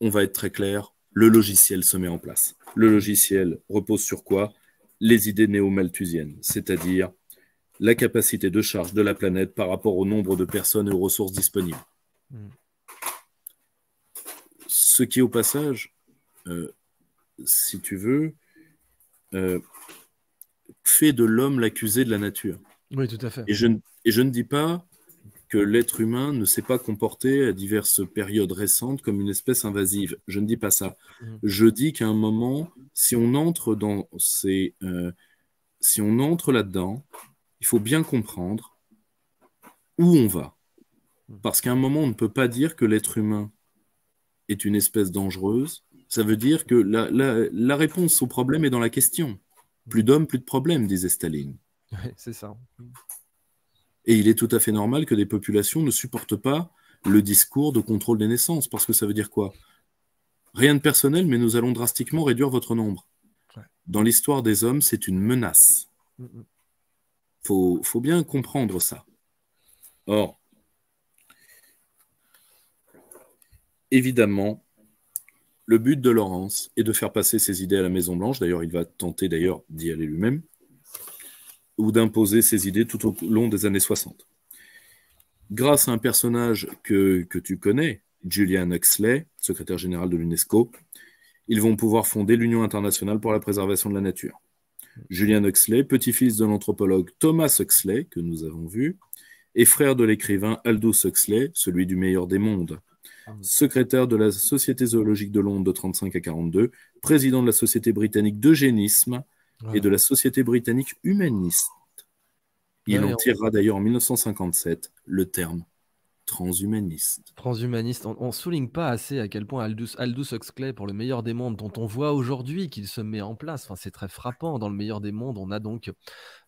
on va être très clair, le logiciel se met en place. Le logiciel repose sur quoi Les idées néo-malthusiennes, c'est-à-dire la capacité de charge de la planète par rapport au nombre de personnes et aux ressources disponibles. Hmm. Ce qui, au passage, euh, si tu veux, euh, fait de l'homme l'accusé de la nature. Oui, tout à fait. Et je, ne, dis pas que l'être humain ne s'est pas comporté à diverses périodes récentes comme une espèce invasive. Je ne dis pas ça. Mhm. Je dis qu'à un moment, si on entre dans ces, euh, si on entre là-dedans, il faut bien comprendre où on va. Mhm. Parce qu'à un moment, on ne peut pas dire que l'être humain est une espèce dangereuse. Ça veut dire que la réponse au problème est dans la question. Plus d'hommes, plus de problèmes, disait Staline c'est ça. Et il est tout à fait normal que des populations ne supportent pas le discours de contrôle des naissances, parce que ça veut dire quoi Rien de personnel, mais nous allons drastiquement réduire votre nombre. Dans l'histoire des hommes, c'est une menace. Il mm, mm. faut, faut bien comprendre ça. Or, évidemment, le but de Laurence est de faire passer ses idées à la Maison Blanche. D'ailleurs, il va tenter d'ailleurs d'y aller lui-même ou d'imposer ses idées tout au long des années 60. Grâce à un personnage que, tu connais, Julian Huxley, secrétaire général de l'UNESCO, ils vont pouvoir fonder l'Union internationale pour la préservation de la nature. Julian Huxley, petit-fils de l'anthropologue Thomas Huxley, que nous avons vu, et frère de l'écrivain Aldo Huxley, celui du meilleur des mondes, secrétaire de la Société zoologique de Londres de 35 à 42, président de la Société britannique d'eugénisme et de la Société britannique humaniste. Il en tirera d'ailleurs en 1957 le terme transhumaniste. Transhumaniste, on, ne souligne pas assez à quel point Aldous, Aldous Huxley, pour le meilleur des mondes, dont on voit aujourd'hui qu'il se met en place, enfin, c'est très frappant, dans le meilleur des mondes, on a donc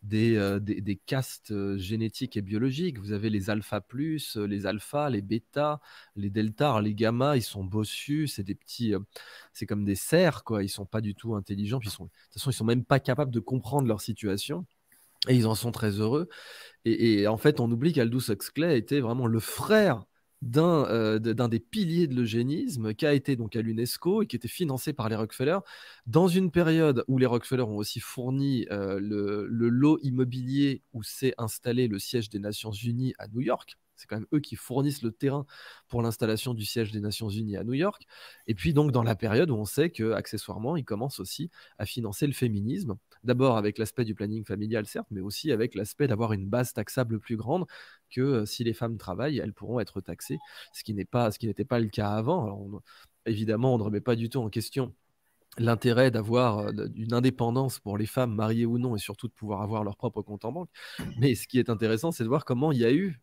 des, euh, des, castes euh, génétiques et biologiques, vous avez les alpha plus, euh, les alpha, les bêta, les delta, les gamma, ils sont bossus, c'est des petits, c'est comme des cerfs, quoi, ils sont pas du tout intelligents, sont, de toute façon, ils sont même pas capables de comprendre leur situation. Et ils en sont très heureux. Et, en fait, on oublie qu'Aldous Huxley était vraiment le frère euh, d'un des piliers de l'eugénisme qui a été donc à l'UNESCO et qui était financé par les Rockefeller dans une période où les Rockefeller ont aussi fourni euh, le, le lot immobilier où s'est installé le siège des Nations Unies à New York c'est quand même eux qui fournissent le terrain pour l'installation du siège des Nations Unies à New York. Et puis donc dans la période où on sait que accessoirement, ils commencent aussi à financer le féminisme, d'abord avec l'aspect du planning familial certes, mais aussi avec l'aspect d'avoir une base taxable plus grande que euh, si les femmes travaillent, elles pourront être taxées, ce qui n'est pas ce qui n'était pas le cas avant. évidemment, on ne remet pas du tout en question l'intérêt d'avoir une indépendance pour les femmes mariées ou non et surtout de pouvoir avoir leur propre compte en banque. Mmh. Mais ce qui est intéressant, c'est de voir comment il y a eu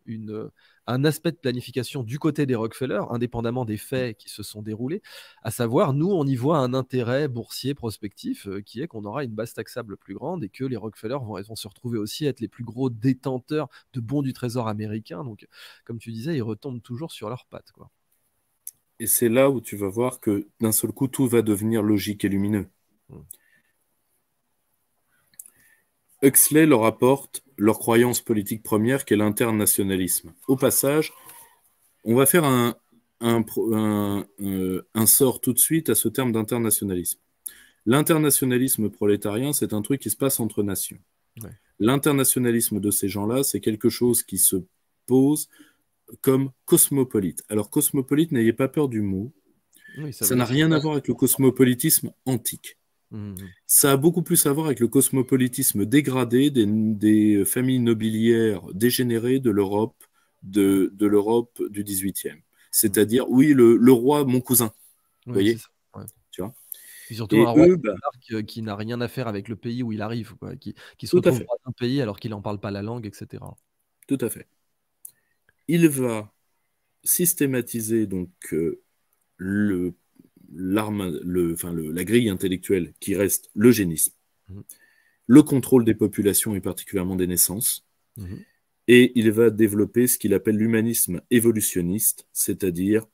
un aspect de planification du côté des Rockefeller, indépendamment des mmh. faits qui se sont déroulés, à savoir, nous, on y voit un intérêt boursier prospectif qui est qu'on aura une base taxable plus grande et que les Rockefeller vont, se retrouver aussi être les plus gros détenteurs de bons du trésor américain. Donc, comme tu disais, ils retombent toujours sur leurs pattes. Quoi. Et c'est là où tu vas voir que d'un seul coup, tout va devenir logique et lumineux. Hmm. Huxley leur apporte leur croyance politique première, qui est l'internationalisme. Au passage, on va faire un, euh, un, sort tout de suite à ce terme d'internationalisme. L'internationalisme prolétarien, c'est un truc qui se passe entre nations. L'internationalisme de ces gens-là, c'est quelque chose qui se pose comme cosmopolite. Alors cosmopolite, n'ayez pas peur du mot. ça n'a rien à voir avec le cosmopolitisme antique. Mhm. Ça a beaucoup plus à voir avec le cosmopolitisme dégradé des, familles nobilières dégénérées de l'Europe de, de l'Europe du XVIIIe. C'est-à-dire, mhm. oui, le, roi, mon cousin. Vous voyez Tu et surtout un roi bah euh, qui, n'a rien à faire avec le pays où il arrive, qui, qui se retrouve dans un pays alors qu'il n'en parle pas la langue, etc. Tout à fait il va systématiser donc euh, le, la grille intellectuelle qui reste l'eugénisme, mhm. le contrôle des populations et particulièrement des naissances, mhm. et il va développer ce qu'il appelle l'humanisme évolutionniste, c'est-à-dire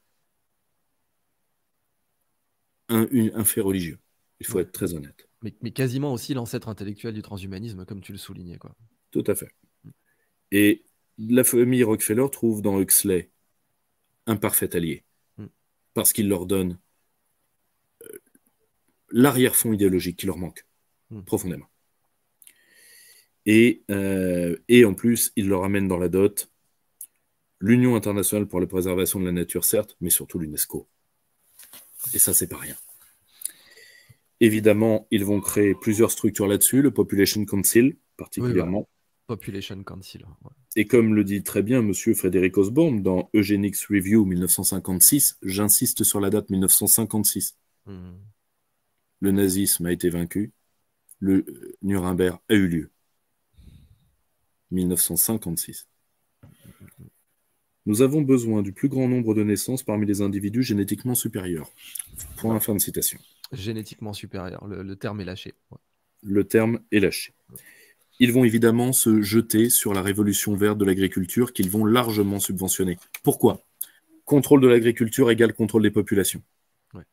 un, fait religieux. Il faut être très honnête. Mais, quasiment aussi l'ancêtre intellectuel du transhumanisme, comme tu le soulignais. Quoi. Tout à fait. Mm. Et la famille Rockefeller trouve dans Huxley un parfait allié, mm. parce qu'il leur donne euh, l'arrière-fond idéologique qui leur manque mm. profondément. Euh, et, en plus, il leur amène dans la dot l'Union internationale pour la préservation de la nature, certes, mais surtout l'UNESCO. Et ça, c'est pas rien. Évidemment, ils vont créer plusieurs structures là-dessus, le Population Council bah, particulièrement. Population Council. Ouais. Et comme le dit très bien M. Frédéric Osborne dans Eugenics Review 1956, j'insiste sur la date 1956. Hmm. Le nazisme a été vaincu, le euh, Nuremberg a eu lieu. 1956. Nous avons besoin du plus grand nombre de naissances parmi les individus génétiquement supérieurs. Point fin de citation. Génétiquement supérieur, le, terme est lâché. Le terme est lâché ils vont évidemment se jeter sur la révolution verte de l'agriculture qu'ils vont largement subventionner. Pourquoi Contrôle de l'agriculture égale contrôle des populations.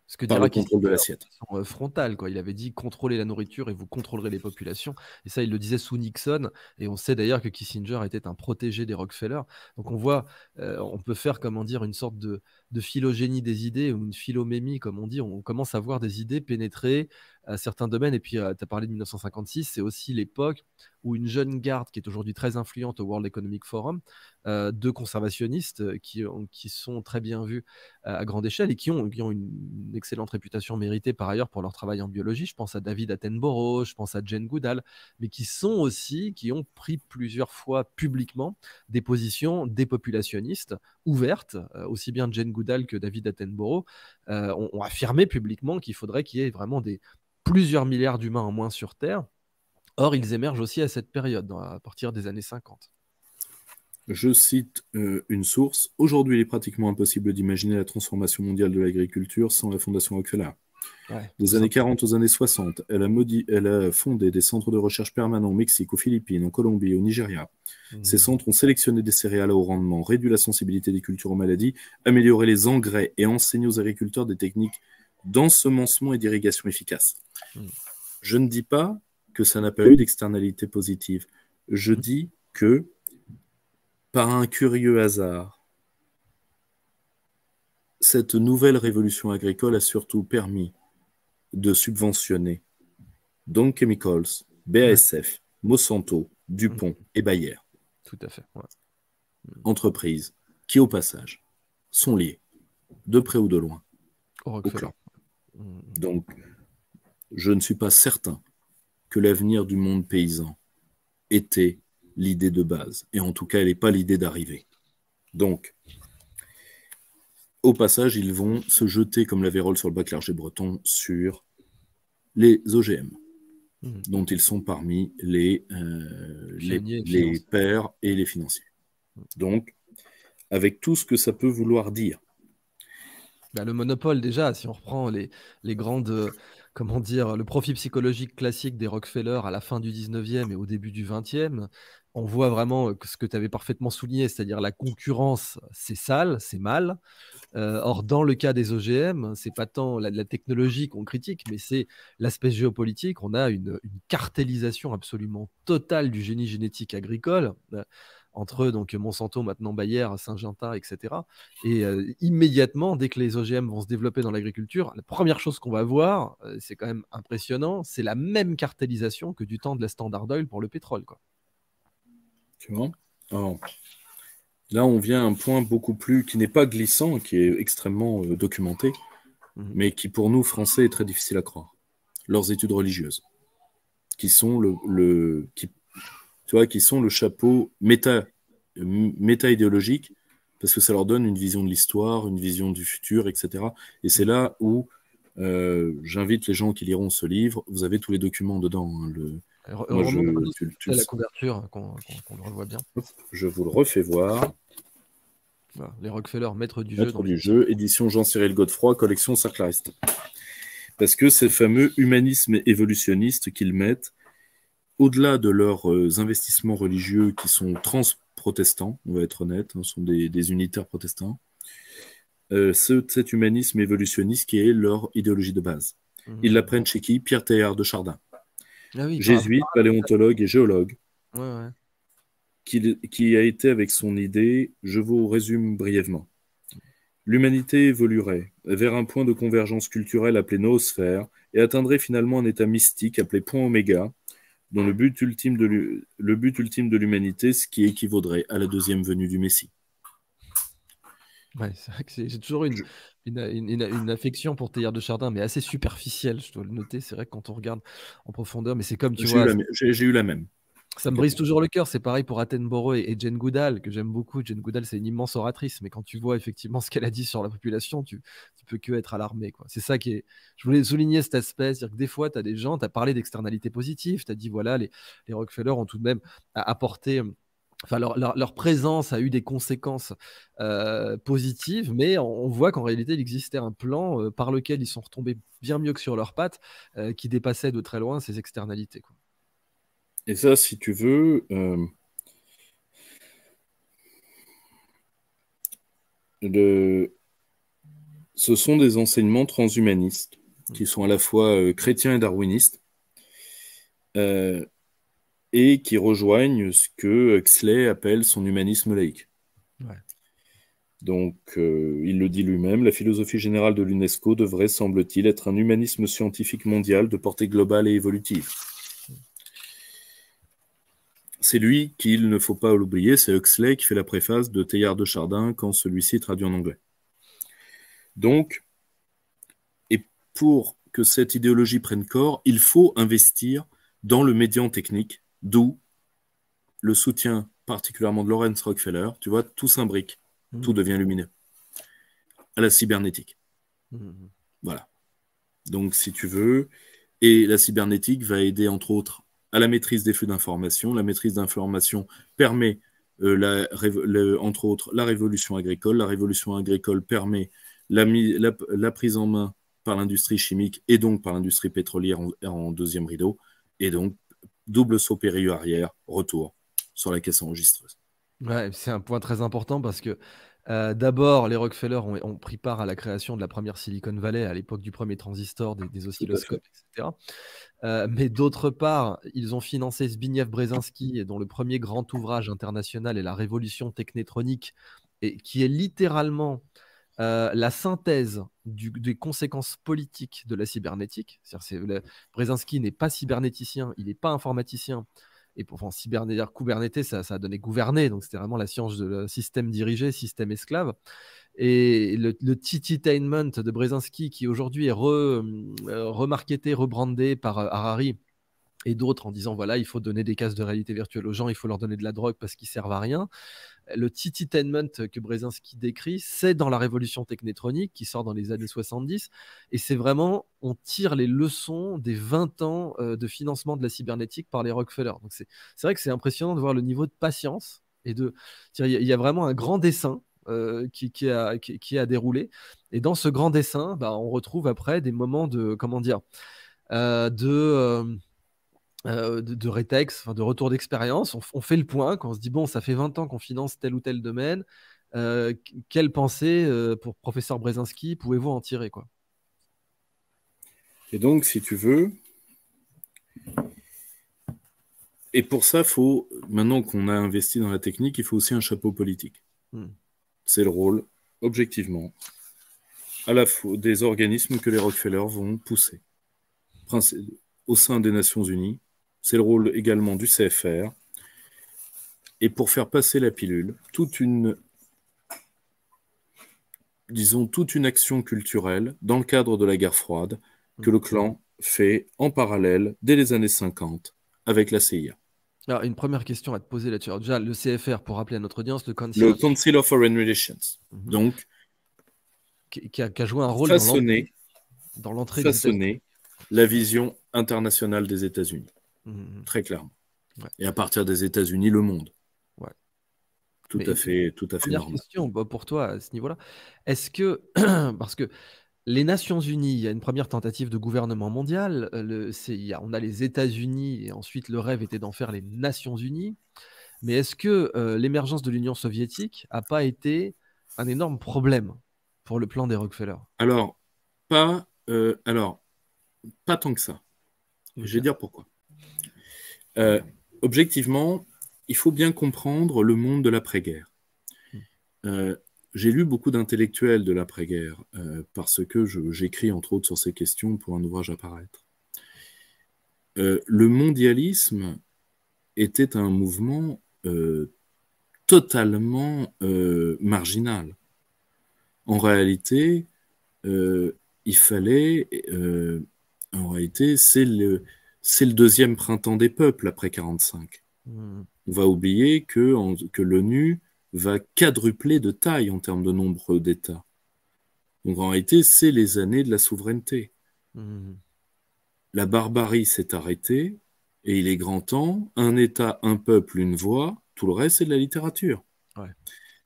Ce que dira le contrôle de l'assiette. Euh, Frontal, quoi. Il avait dit contrôler la nourriture et vous contrôlerez les populations. Et ça, il le disait sous Nixon. Et on sait d'ailleurs que Kissinger était un protégé des Rockefeller. Donc on voit, euh, on peut faire, comment dire, une sorte de, de phylogénie des idées ou une philomémie, comme on dit. On commence à voir des idées pénétrer à certains domaines. Et puis, euh, tu as parlé de 1956, c'est aussi l'époque où une jeune garde, qui est aujourd'hui très influente au World Economic Forum, euh, de conservationnistes euh, qui, qui sont très bien vus à grande échelle et qui ont, une, excellente réputation méritée par ailleurs pour leur travail en biologie. Je pense à David Attenborough, je pense à Jane Goodall, mais qui sont aussi, qui ont pris plusieurs fois publiquement des positions dépopulationnistes ouvertes, aussi bien Jane Goodall que David Attenborough euh, ont, affirmé publiquement qu'il faudrait qu'il y ait vraiment des plusieurs milliards d'humains en moins sur Terre. Or, ils émergent aussi à cette période, à partir des années 50. Je cite euh, une source. Aujourd'hui, il est pratiquement impossible d'imaginer la transformation mondiale de l'agriculture sans la Fondation Rockefeller des années 40 aux années 60, elle a, fondé des centres de recherche permanents au Mexique, aux Philippines, en Colombie, au Nigeria. Mmh. Ces centres ont sélectionné des céréales à haut rendement, réduit la sensibilité des cultures aux maladies, amélioré les engrais et enseigné aux agriculteurs des techniques d'ensemencement et d'irrigation efficaces. Mmh. Je ne dis pas que ça n'a pas eu d'externalité positive. Je mmh. dis que, par un curieux hasard, cette nouvelle révolution agricole a surtout permis de subventionner donc Chemicals, BASF, Monsanto, Dupont mm. et Bayer. Tout à fait. Mm. Entreprises qui, au passage, sont liées, de près ou de loin, oh, au clan. Mm. Donc, je ne suis pas certain que l'avenir du monde paysan était l'idée de base. Et en tout cas, elle n'est pas l'idée d'arrivée. Donc, au passage, ils vont se jeter comme la vérole sur le bac clergé breton sur les OGM, hmm. dont ils sont parmi les, euh, les, et les financiers. Hmm. Donc, avec tout ce que ça peut vouloir dire. Bah, le monopole, déjà, si on reprend les, grandes, euh, comment dire, le profit psychologique classique des Rockefeller à la fin du 19e et au début du 20e, on voit vraiment ce que tu avais parfaitement souligné, c'est-à-dire la concurrence, c'est sale, c'est mal. or, dans le cas des OGM, c'est pas tant la, technologie qu'on critique, mais c'est l'aspect géopolitique. On a une, cartélisation absolument totale du génie génétique agricole entre entre donc Monsanto, maintenant Bayer, Syngenta, etc. Et immédiatement, dès que les OGM vont se développer dans l'agriculture, la première chose qu'on va voir, c'est quand même impressionnant, c'est la même cartélisation que du temps de la Standard Oil pour le pétrole, quoi. Alors, là, on vient à un point beaucoup plus qui n'est pas glissant, qui est extrêmement euh, documenté, mhm. mais qui pour nous, Français, est très difficile à croire. Leurs études religieuses, qui sont le, qui, qui sont le chapeau méta, euh, idéologique, parce que ça leur donne une vision de l'histoire, une vision du futur, etc. Et c'est là où euh, j'invite les gens qui liront ce livre. Vous avez tous les documents dedans. Hein, je, la couverture hein, qu'on le revoit bien. Je vous le refais voir. Bah, les Rockefeller, maître du maître du jeu, édition Jean-Cyril Godefroy, collection Saclariste. Parce que ces fameux humanisme évolutionniste qu'ils mettent, au-delà de leurs euh, investissements religieux qui sont trans-protestants, on va être honnête, hein, sont des, unitaires protestants, euh, cet humanisme évolutionniste qui est leur idéologie de base. Mhm. Ils l'apprennent chez qui Pierre Teilhard de Chardin. Ah jésuite, paléontologue et géologue, Qui, a été avec son idée, je vous résume brièvement. L'humanité évoluerait vers un point de convergence culturelle appelé noosphère et atteindrait finalement un état mystique appelé point oméga, dont le but ultime de l'humanité, ce qui équivaudrait à la deuxième venue du Messie. c'est toujours une une, affection pour Théière de Chardin, mais assez superficielle, je dois le noter. C'est vrai que quand on regarde en profondeur, mais c'est comme tu vois. J'ai eu la même. Ça me brise toujours le cœur. C'est pareil pour Attenborough et, et Jane Goodall, que j'aime beaucoup. Jane Goodall, c'est une immense oratrice, mais quand tu vois effectivement (laughs) ce qu'elle a dit sur la population, tu, tu peux que être alarmé. C'est ça qui est. Je voulais souligner cet aspect. C'est-à-dire que des fois, tu as des gens, tu as parlé d'externalité positive. tu as dit, voilà, les, les Rockefeller ont tout de même apporté Enfin, leur, présence a eu des conséquences euh, positives, mais on, voit qu'en réalité, il existait un plan euh, par lequel ils sont retombés bien mieux que sur leurs pattes, euh, qui dépassait de très loin ces externalités. Et ça, si tu veux, ce sont des enseignements transhumanistes qui mmh. sont à la fois chrétiens et darwinistes et qui rejoignent ce que Huxley appelle son humanisme laïque. Donc, euh, il le dit lui-même, la philosophie générale de l'UNESCO devrait, semble-t-il, être un humanisme scientifique mondial de portée globale et évolutive. C'est lui qu'il ne faut pas l'oublier, c'est Huxley qui fait la préface de Théard de Chardin quand celui-ci est traduit en anglais. Donc, et pour que cette idéologie prenne corps, il faut investir dans le médian technique D'où le soutien particulièrement de Lawrence Rockefeller. Tu vois, tout s'imbrique, mhm. tout devient lumineux. À la cybernétique. Mhm. Voilà. Donc, si tu veux, et la cybernétique va aider, entre autres, à la maîtrise des flux d'informations. La maîtrise d'informations permet, euh, la, entre autres, la révolution agricole. La révolution agricole permet la, prise en main par l'industrie chimique et donc par l'industrie pétrolière en, deuxième rideau, et donc double saut périlleux arrière, retour sur la caisse enregistreuse. c'est un point très important parce que euh, d'abord, les Rockefeller ont, pris part à la création de la première Silicon Valley à l'époque du premier transistor, des, oscilloscopes, etc. Euh, mais d'autre part, ils ont financé Zbigniew Brzezinski, dont le premier grand ouvrage international est La Révolution technétronique, et qui est littéralement euh, la synthèse des conséquences politiques de la cybernétique. cest n'est pas cybernéticien, il n'est pas informaticien. Et pour enfin, cybernétique, Kubernetes, ça, ça a donné gouverner, donc c'était vraiment la science de système dirigé, système esclave. Et le, le de Brzezinski, qui aujourd'hui est re, euh, rebrandé par euh, Harari, et d'autres en disant voilà, il faut donner des cases de réalité virtuelle aux gens, il faut leur donner de la drogue parce qu'ils servent à rien. Le tititainment que Brzezinski décrit, c'est dans la révolution technétronique qui sort dans les années 70 et c'est vraiment on tire les leçons des 20 ans euh, de financement de la cybernétique par les Rockefeller. Donc c'est vrai que c'est impressionnant de voir le niveau de patience et de il y, a vraiment un grand dessin euh, qui, qui, a, qui, a déroulé et dans ce grand dessin, bah, on retrouve après des moments de comment dire euh, de euh, de, rétexte, de retour d'expérience. On, fait le point quand on se dit bon, ça fait 20 ans qu'on finance tel ou tel domaine. Euh, quelle pensée euh, pour professeur Brzezinski pouvez-vous en tirer quoi Et donc, si tu veux, et pour ça, faut maintenant qu'on a investi dans la technique, il faut aussi un chapeau politique. Hmm. C'est le rôle, objectivement, à la fois des organismes que les Rockefeller vont pousser au sein des Nations Unies, c'est le rôle également du CFR. Et pour faire passer la pilule, toute une, disons, toute une action culturelle dans le cadre de la guerre froide que le clan fait en parallèle dès les années 50 avec la CIA. Alors, une première question à te poser là-dessus. Déjà, le CFR, pour rappeler à notre audience, le Council, le of Foreign Relations. Mhm. Donc, qui, a, joué un rôle dans l'entrée la vision internationale des États-Unis. Mmh, mmh. Très clairement. Et à partir des États-Unis, le monde. Ouais. Tout à fait, tout à fait question bah, pour toi à ce niveau-là. Est-ce que, (clears throat) parce que les Nations Unies, il y a une première tentative de gouvernement mondial. Euh, le, on a les États-Unis et ensuite le rêve était d'en faire les Nations Unies. Mais est-ce que euh, l'émergence de l'Union soviétique n'a pas été un énorme problème pour le plan des Rockefeller Alors, pas, euh, alors, pas tant que ça. Je vais dire pourquoi. Euh, objectivement, il faut bien comprendre le monde de l'après-guerre. Hmm. Euh, j'ai lu beaucoup d'intellectuels de l'après-guerre euh, parce que j'écris entre autres sur ces questions pour un ouvrage à paraître. le mondialisme était un mouvement totalement marginal. En réalité, il fallait, en réalité, c'est le, c'est le deuxième printemps des peuples après 45. Hmm. On va oublier que, l'ONU va quadrupler de taille en termes de nombre d'États. Donc en réalité, c'est les années de la souveraineté. Hmm. La barbarie s'est arrêtée et il est grand temps, un État, un peuple, une voix, tout le reste, c'est de la littérature.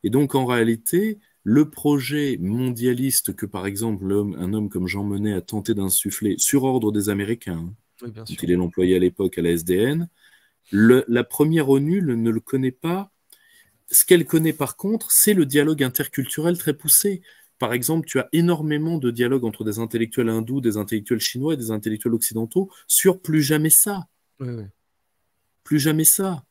Et donc en réalité, le projet mondialiste que par exemple un homme comme Jean Monnet a tenté d'insuffler sur ordre des Américains, il est employé à l'époque à la SDN. la première ONU ne le connaît pas. Ce qu'elle connaît par contre, c'est le dialogue interculturel très poussé. Par exemple, tu as énormément de dialogues entre des intellectuels hindous, des intellectuels chinois et des intellectuels occidentaux sur plus jamais ça. Plus jamais ça.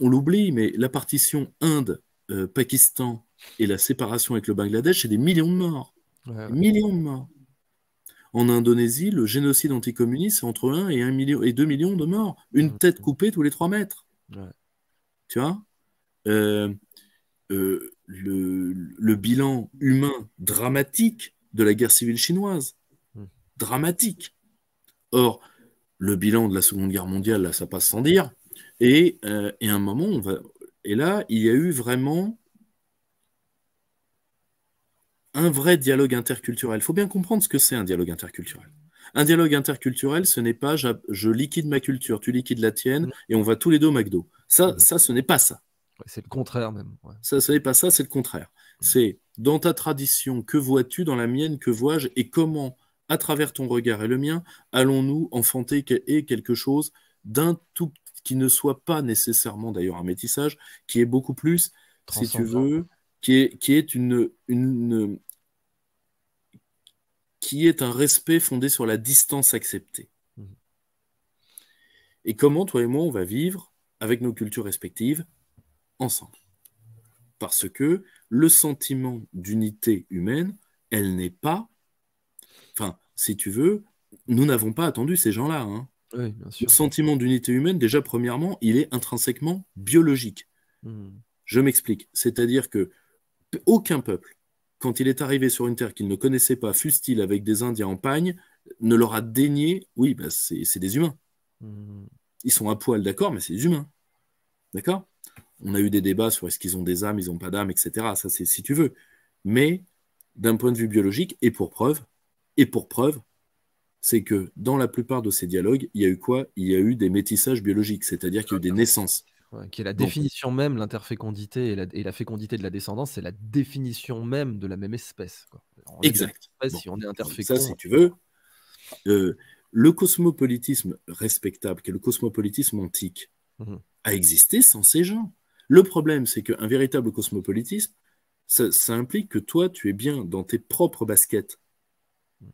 On l'oublie, mais la partition Inde, euh, Pakistan et la séparation avec le Bangladesh, c'est des millions de morts. Des millions de morts. En Indonésie, le génocide anticommuniste, c'est entre 1 et 1 million et 2 millions de morts. Une ah, tête coupée tous les 3 mètres. Tu vois euh, euh, le, bilan humain dramatique de la guerre civile chinoise. Hmm. Dramatique. Or, le bilan de la Seconde Guerre mondiale, là, ça passe sans dire. Et, euh, et à un moment, on va... et là, il y a eu vraiment un vrai dialogue interculturel. Il faut bien comprendre ce que c'est un dialogue interculturel. Un dialogue interculturel, ce n'est pas je, liquide ma culture, tu liquides la tienne et on va tous les deux au McDo. Ça, ce n'est pas ça. c'est le contraire même. Ça, ce n'est pas ça, c'est le contraire. Mm. C'est dans ta tradition, que vois-tu Dans la mienne, que vois-je Et comment, à travers ton regard et le mien, allons-nous enfanter quelque chose d'un tout qui ne soit pas nécessairement d'ailleurs un métissage, qui est beaucoup plus, si tu veux, qui est, une, qui est un respect fondé sur la distance acceptée. Mhm. Et comment toi et moi on va vivre avec nos cultures respectives ensemble. Parce que le sentiment d'unité humaine, elle n'est pas, enfin, si tu veux, nous n'avons pas attendu ces gens-là. Hein. Le sentiment d'unité humaine, déjà premièrement, il est intrinsèquement biologique. Mhm. Je m'explique. C'est-à-dire que aucun peuple, quand il est arrivé sur une terre qu'il ne connaissait pas, fût-il avec des Indiens en pagne, ne leur a daigné, oui, bah, c'est des humains. Hmm. Ils sont à poil, d'accord, mais c'est des humains. D'accord On a eu des débats sur est-ce qu'ils ont des âmes, ils n'ont pas d'âme, etc. Ça, c'est si tu veux. Mais d'un point de vue biologique, et pour preuve, et pour preuve, c'est que dans la plupart de ces dialogues, il y a eu quoi Il y a eu des métissages biologiques, c'est-à-dire qu'il y a eu des naissances qui est la définition même, l'interfécondité et la, fécondité de la descendance, c'est la définition même de la même espèce. exact. si on est interfécond. Ça, si tu veux. Euh, le cosmopolitisme respectable, qui est le cosmopolitisme antique, mmh a existé sans ces gens. Le problème, c'est qu'un véritable cosmopolitisme, ça, ça, implique que toi, tu es bien dans tes propres baskets. Mmh.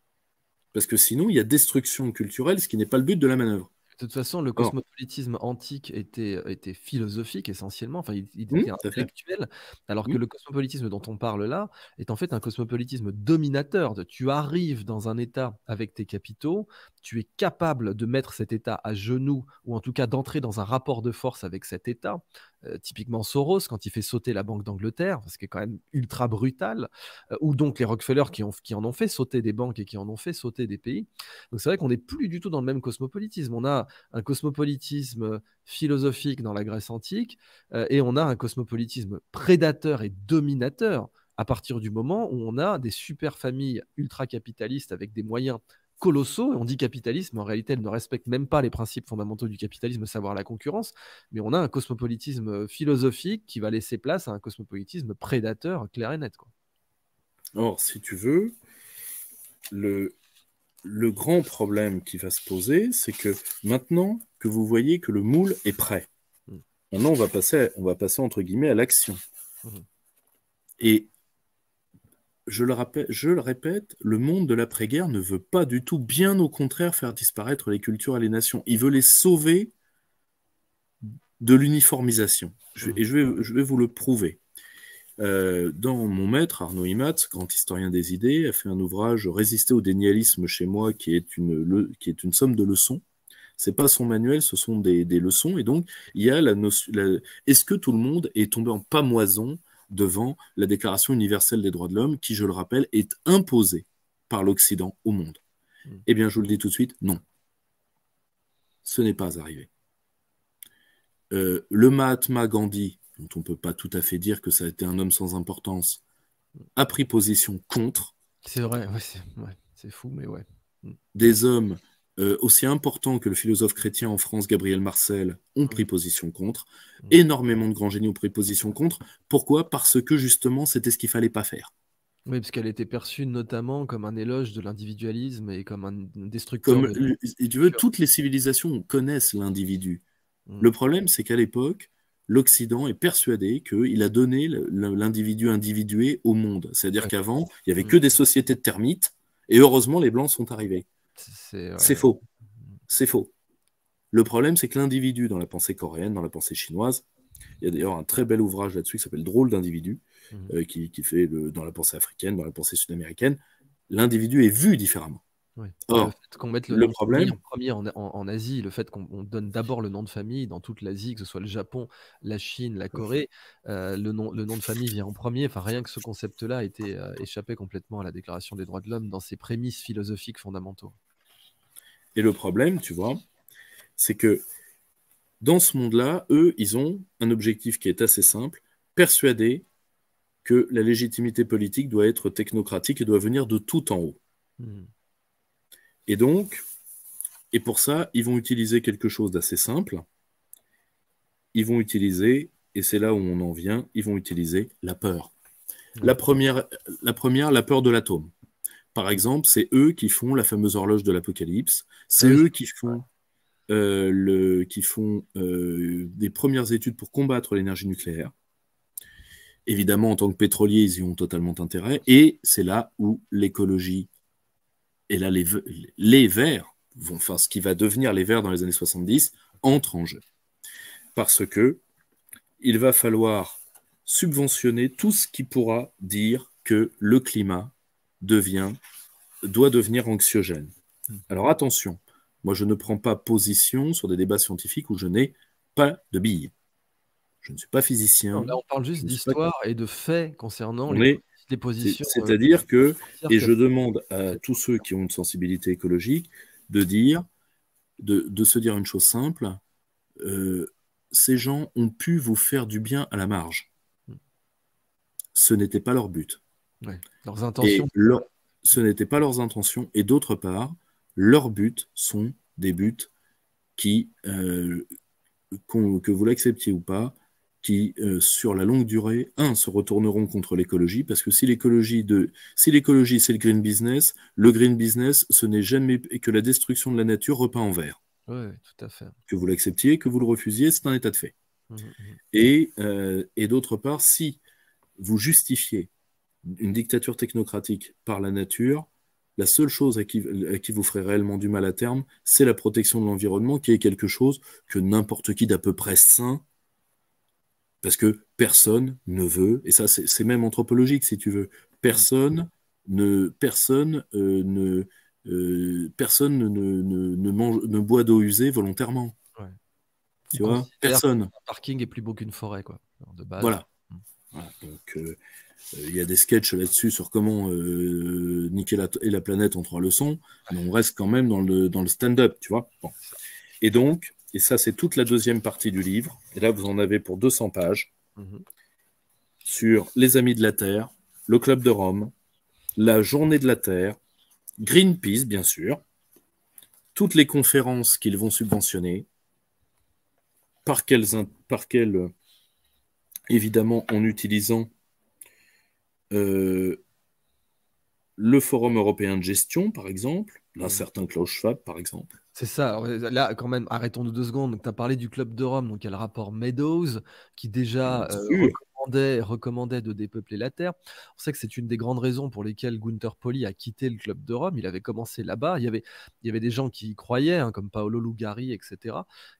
Parce que sinon, il y a destruction culturelle, ce qui n'est pas le but de la manœuvre. De toute façon, le cosmopolitisme antique était, euh, était philosophique essentiellement, enfin il, était mmh, intellectuel, alors que mmh. le cosmopolitisme dont on parle là est en fait un cosmopolitisme dominateur. Tu arrives dans un État avec tes capitaux, tu es capable de mettre cet État à genoux, ou en tout cas d'entrer dans un rapport de force avec cet État, euh, typiquement Soros, quand il fait sauter la Banque d'Angleterre, ce qui est quand même ultra brutal, euh, ou donc les Rockefeller qui, en ont fait sauter des banques et qui en ont fait sauter des pays. Donc c'est vrai qu'on n'est plus du tout dans le même cosmopolitisme. On a un cosmopolitisme philosophique dans la Grèce antique euh, et on a un cosmopolitisme prédateur et dominateur à partir du moment où on a des super familles ultra-capitalistes avec des moyens colossaux. On dit capitalisme, en réalité, elle ne respecte même pas les principes fondamentaux du capitalisme, savoir la concurrence. Mais on a un cosmopolitisme euh, philosophique qui va laisser place à un cosmopolitisme prédateur clair et net. Quoi. Or, si tu veux, le, le grand problème qui va se poser, c'est que maintenant que vous voyez que le moule est prêt, mm. maintenant on va passer, on va passer entre guillemets à l'action. Mm-hmm. Et je le, je le répète, le monde de l'après-guerre ne veut pas du tout, bien au contraire, faire disparaître les cultures et les nations. Il veut les sauver de l'uniformisation. et je vais, vous le prouver. Euh, dans mon maître, Arnaud Imat, grand historien des idées, a fait un ouvrage Résister au dénialisme chez moi, qui est une, somme de leçons. C'est pas son manuel, ce sont des, leçons. Et donc, il y a la Est-ce que tout le monde est tombé en pamoison devant la Déclaration universelle des droits de l'homme, qui, je le rappelle, est imposée par l'Occident au monde. Hmm. Eh bien, je vous le dis tout de suite, non. Ce n'est pas arrivé. Euh, le Mahatma Gandhi, dont on ne peut pas tout à fait dire que ça a été un homme sans importance, a pris position contre. C'est vrai, c'est fou, mais ouais. Hmm. Des hommes euh, aussi important que le philosophe chrétien en France, Gabriel Marcel, ont pris position contre. Énormément de grands génies ont pris position contre. Pourquoi Parce que justement, c'était ce qu'il fallait pas faire. Oui, parce qu'elle était perçue notamment comme un éloge de l'individualisme et comme un destructeur. Comme, tu veux, toutes les civilisations connaissent l'individu. Mm. Le problème, c'est qu'à l'époque, l'Occident est persuadé qu'il a donné l'individu individué au monde. C'est-à-dire qu'avant, il n'y avait mm. que des sociétés de termites, et heureusement, les Blancs sont arrivés. C'est faux. C'est faux. Le problème, c'est que l'individu dans la pensée coréenne, dans la pensée chinoise, il y a d'ailleurs un très bel ouvrage là-dessus qui s'appelle Drôle d'individu, mhm. euh, qui, qui, fait le, dans la pensée africaine, dans la pensée sud-américaine, l'individu est vu différemment le fait qu'on mette le, de problème en premier en, Asie, le fait qu'on donne d'abord le nom de famille dans toute l'Asie, que ce soit le Japon, la Chine, la Corée, euh, le, nom, le nom de famille vient en premier. Enfin, rien que ce concept-là a été euh, échappé complètement à la Déclaration des droits de l'homme dans ses prémices philosophiques fondamentaux. Et le problème, tu vois, c'est que dans ce monde-là, eux, ils ont un objectif qui est assez simple, persuader que la légitimité politique doit être technocratique et doit venir de tout en haut. Hmm. Et donc, et pour ça, ils vont utiliser quelque chose d'assez simple. Ils vont utiliser, et c'est là où on en vient, ils vont utiliser la peur. La première, la, première, la peur de l'atome. Par exemple, c'est eux qui font la fameuse horloge de l'apocalypse. C'est eux qui font, euh, le, qui font euh, des premières études pour combattre l'énergie nucléaire. Évidemment, en tant que pétrolier, ils y ont totalement intérêt. Et c'est là où l'écologie et là, les, les Verts, vont, faire ce qui va devenir les Verts dans les années 70, entre en jeu. Parce que il va falloir subventionner tout ce qui pourra dire que le climat devient, doit devenir anxiogène. Hmm. Alors attention, moi je ne prends pas position sur des débats scientifiques où je n'ai pas de billes. Je ne suis pas physicien. là, on parle juste d'histoire et de faits concernant les. Euh, c'est-à-dire que, et je demande à tous ceux qui ont une sensibilité écologique de dire, de, se dire une chose simple euh, ces gens ont pu vous faire du bien à la marge. Ce n'était pas leur but. leurs intentions. ce n'était pas leurs intentions. Et d'autre part, leurs buts sont des buts qui, euh, que vous l'acceptiez ou pas, qui, euh, sur la longue durée, un, se retourneront contre l'écologie, parce que si l'écologie si c'est le green business, le green business, ce n'est jamais que la destruction de la nature repeint en vert. Oui, tout à fait. Que vous l'acceptiez, que vous le refusiez, c'est un état de fait. Mmh, mmh, mmh. Euh, et, d'autre part, si vous justifiez une dictature technocratique par la nature, la seule chose à qui, qui, vous ferait réellement du mal à terme, c'est la protection de l'environnement, qui est quelque chose que n'importe qui d'à peu près sain parce que personne ne veut, et ça c'est même anthropologique si tu veux, personne ne, personne euh, ne, euh, personne ne, ne, ne, mange, ne boit d'eau usée volontairement. Ouais. Tu vois, personne. Un parking est plus beau qu'une forêt, quoi. De base. Voilà. Mm. Donc, euh, il y a des sketchs là-dessus sur comment niquer la, et la planète en trois leçons, mais on reste quand même dans le, dans le stand-up, tu vois. Et donc, et ça, c'est toute la deuxième partie du livre. Et là, vous en avez pour 200 pages mhm. sur les Amis de la Terre, le Club de Rome, la Journée de la Terre, Greenpeace, bien sûr, toutes les conférences qu'ils vont subventionner, par quelles, par euh, évidemment, en utilisant euh, le Forum européen de gestion, par exemple, d'un mhm. certain Klaus Schwab, par exemple, c'est ça. Là, quand même, arrêtons de deux secondes. Tu as parlé du club de Rome, donc il y a le rapport Meadows, qui déjà recommandait, de dépeupler la Terre. On sait que c'est une des grandes raisons pour lesquelles Gunther Pauli a quitté le club de Rome. Il avait commencé là-bas. Il y avait, il y avait des gens qui y croyaient, hein, comme Paolo Lugari, etc.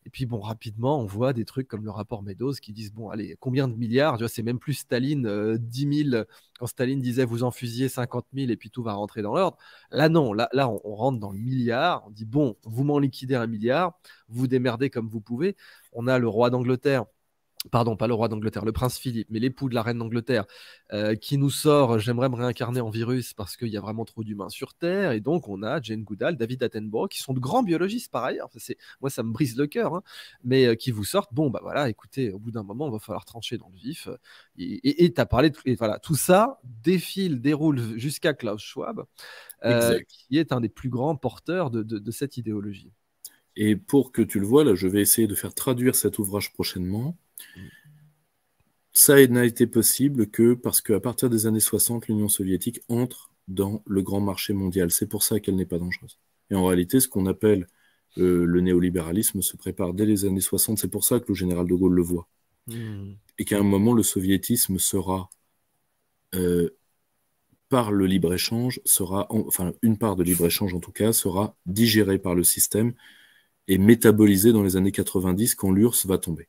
Et puis, bon, rapidement, on voit des trucs comme le rapport Meadows qui disent, bon, allez, combien de milliards Tu vois, c'est même plus Staline, 10 euh, 000. Quand Staline disait, vous en fusiez 50 000 et puis tout va rentrer dans l'ordre. Là, non. Là, là on, on rentre dans le milliard. On dit, bon, vous m'en liquidez un milliard. Vous démerdez comme vous pouvez. On a le roi d'Angleterre pardon, pas le roi d'Angleterre, le prince Philippe, mais l'époux de la reine d'Angleterre, euh, qui nous sort euh, J'aimerais me réincarner en virus parce qu'il y a vraiment trop d'humains sur Terre. Et donc, on a Jane Goodall, David Attenborough, qui sont de grands biologistes par ailleurs. c'est, moi, ça me brise le cœur, hein. mais euh, qui vous sortent Bon, bah voilà, écoutez, au bout d'un moment, il va falloir trancher dans le vif. Et tu as parlé voilà, tout ça défile, déroule jusqu'à Klaus Schwab, qui est un des plus grands porteurs de cette idéologie. Et pour que tu le vois, là, je vais essayer de faire traduire cet ouvrage prochainement. Ça n'a été possible que parce qu'à partir des années 60, l'Union soviétique entre dans le grand marché mondial. C'est pour ça qu'elle n'est pas dangereuse. Et en réalité, ce qu'on appelle euh, le néolibéralisme se prépare dès les années 60. C'est pour ça que le général de Gaulle le voit. Hmm. Et qu'à un moment, le soviétisme sera, euh, par le libre-échange, sera, enfin, une part de libre-échange en tout cas, sera digérée par le système et métabolisé dans les années 90 quand l'URSS va tomber.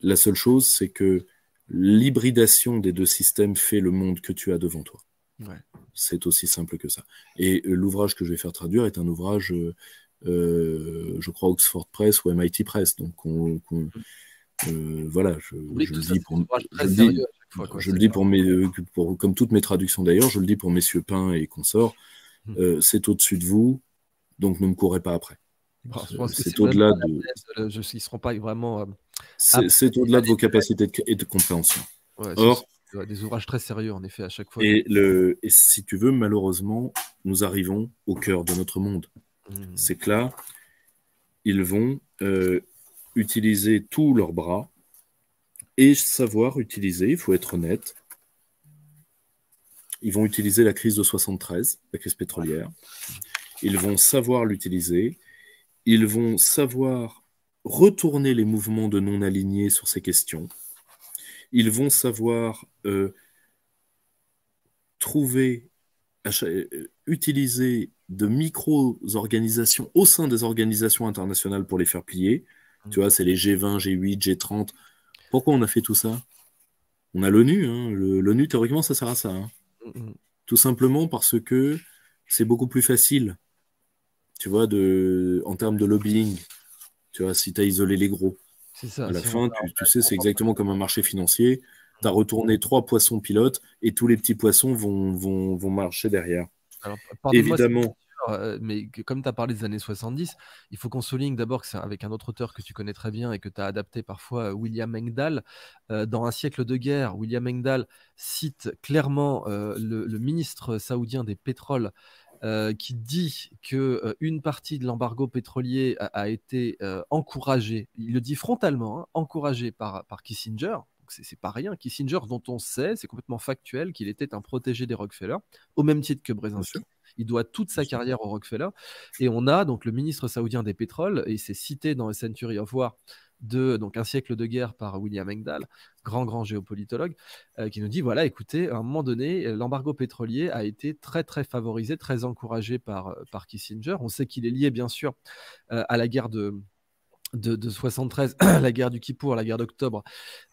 La seule chose, c'est que l'hybridation des deux systèmes fait le monde que tu as devant toi. C'est aussi simple que ça. Et euh, l'ouvrage que je vais faire traduire est un ouvrage, euh, euh, je crois, Oxford Press ou MIT Press. Donc, on, voilà, je, le dis pour, mes, comme toutes mes traductions d'ailleurs, je le dis pour messieurs Pain et consorts, mmh. c'est au-dessus de vous, donc ne me courez pas après. Ah, c'est au-delà de. je, seront pas vraiment. Euh, c'est au-delà de vos capacités et de compréhension. Or, des ouvrages très sérieux en effet à chaque fois. Et, le, euh, et si tu veux, malheureusement, nous arrivons au cœur de notre monde. Hmm. C'est que là, ils vont euh, utiliser tous leurs bras et savoir utiliser, il faut être honnête. Ils vont utiliser la crise de 73, la crise pétrolière. Ah. Ils vont savoir l'utiliser ils vont savoir retourner les mouvements de non-alignés sur ces questions. Ils vont savoir euh, trouver, euh, utiliser de micro-organisations au sein des organisations internationales pour les faire plier. Tu vois, c'est les G20, G8, G30. Pourquoi on a fait tout ça On a l'ONU. Hein. L'ONU, théoriquement, ça sert à ça. Hein. Mm, mm. Tout simplement parce que c'est beaucoup plus facile tu vois, de, en termes de lobbying. Tu vois, si tu as isolé les gros. Ça, à la fin, tu, sais, c'est exactement comme un marché financier. Tu as retourné trois poissons pilotes et tous les petits poissons vont, vont, marcher derrière. Alors, Évidemment euh, mais comme tu as parlé des années 70, il faut qu'on souligne d'abord que c'est avec un autre auteur que tu connais très bien et que tu as adapté parfois, euh, William Engdahl. Euh, dans Un siècle de guerre, William Engdahl cite clairement le, ministre saoudien des pétroles euh, qui dit que euh, une partie de l'embargo pétrolier a, été euh, encouragée, il le dit frontalement, hein, encouragée par, par Kissinger. C'est pas rien. Kissinger, dont on sait, c'est complètement factuel, qu'il était un protégé des Rockefeller, au même titre que Brzezinski. Il doit toute sa carrière aux Rockefeller. Et on a donc le ministre saoudien des pétroles, et il s'est cité dans le Century of War de donc un siècle de guerre par William Engdahl grand, grand géopolitologue, euh, qui nous dit, voilà, écoutez, à un moment donné, l'embargo pétrolier a été très, très favorisé, très encouragé par, par Kissinger. On sait qu'il est lié, bien sûr, euh, à la guerre de, de, de, 73, (clears throat) la guerre du Kippour, la guerre d'octobre,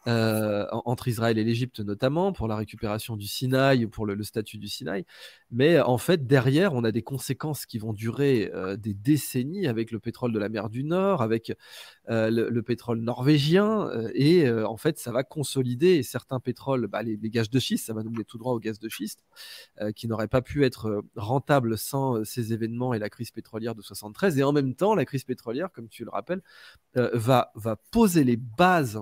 euh, entre Israël et l'Égypte notamment, pour la récupération du Sinaï pour le, statut du Sinaï. Mais euh, en fait, derrière, on a des conséquences qui vont durer euh, des décennies avec le pétrole de la mer du Nord, avec le, pétrole norvégien, et en fait, ça va consolider certains pétroles, bah, les, gaz de schiste, ça va nous mener tout droit au gaz de schiste, qui n'aurait pas pu être rentable sans ces événements et la crise pétrolière de 73. Et en même temps, la crise pétrolière, comme tu le rappelles, va, va poser les bases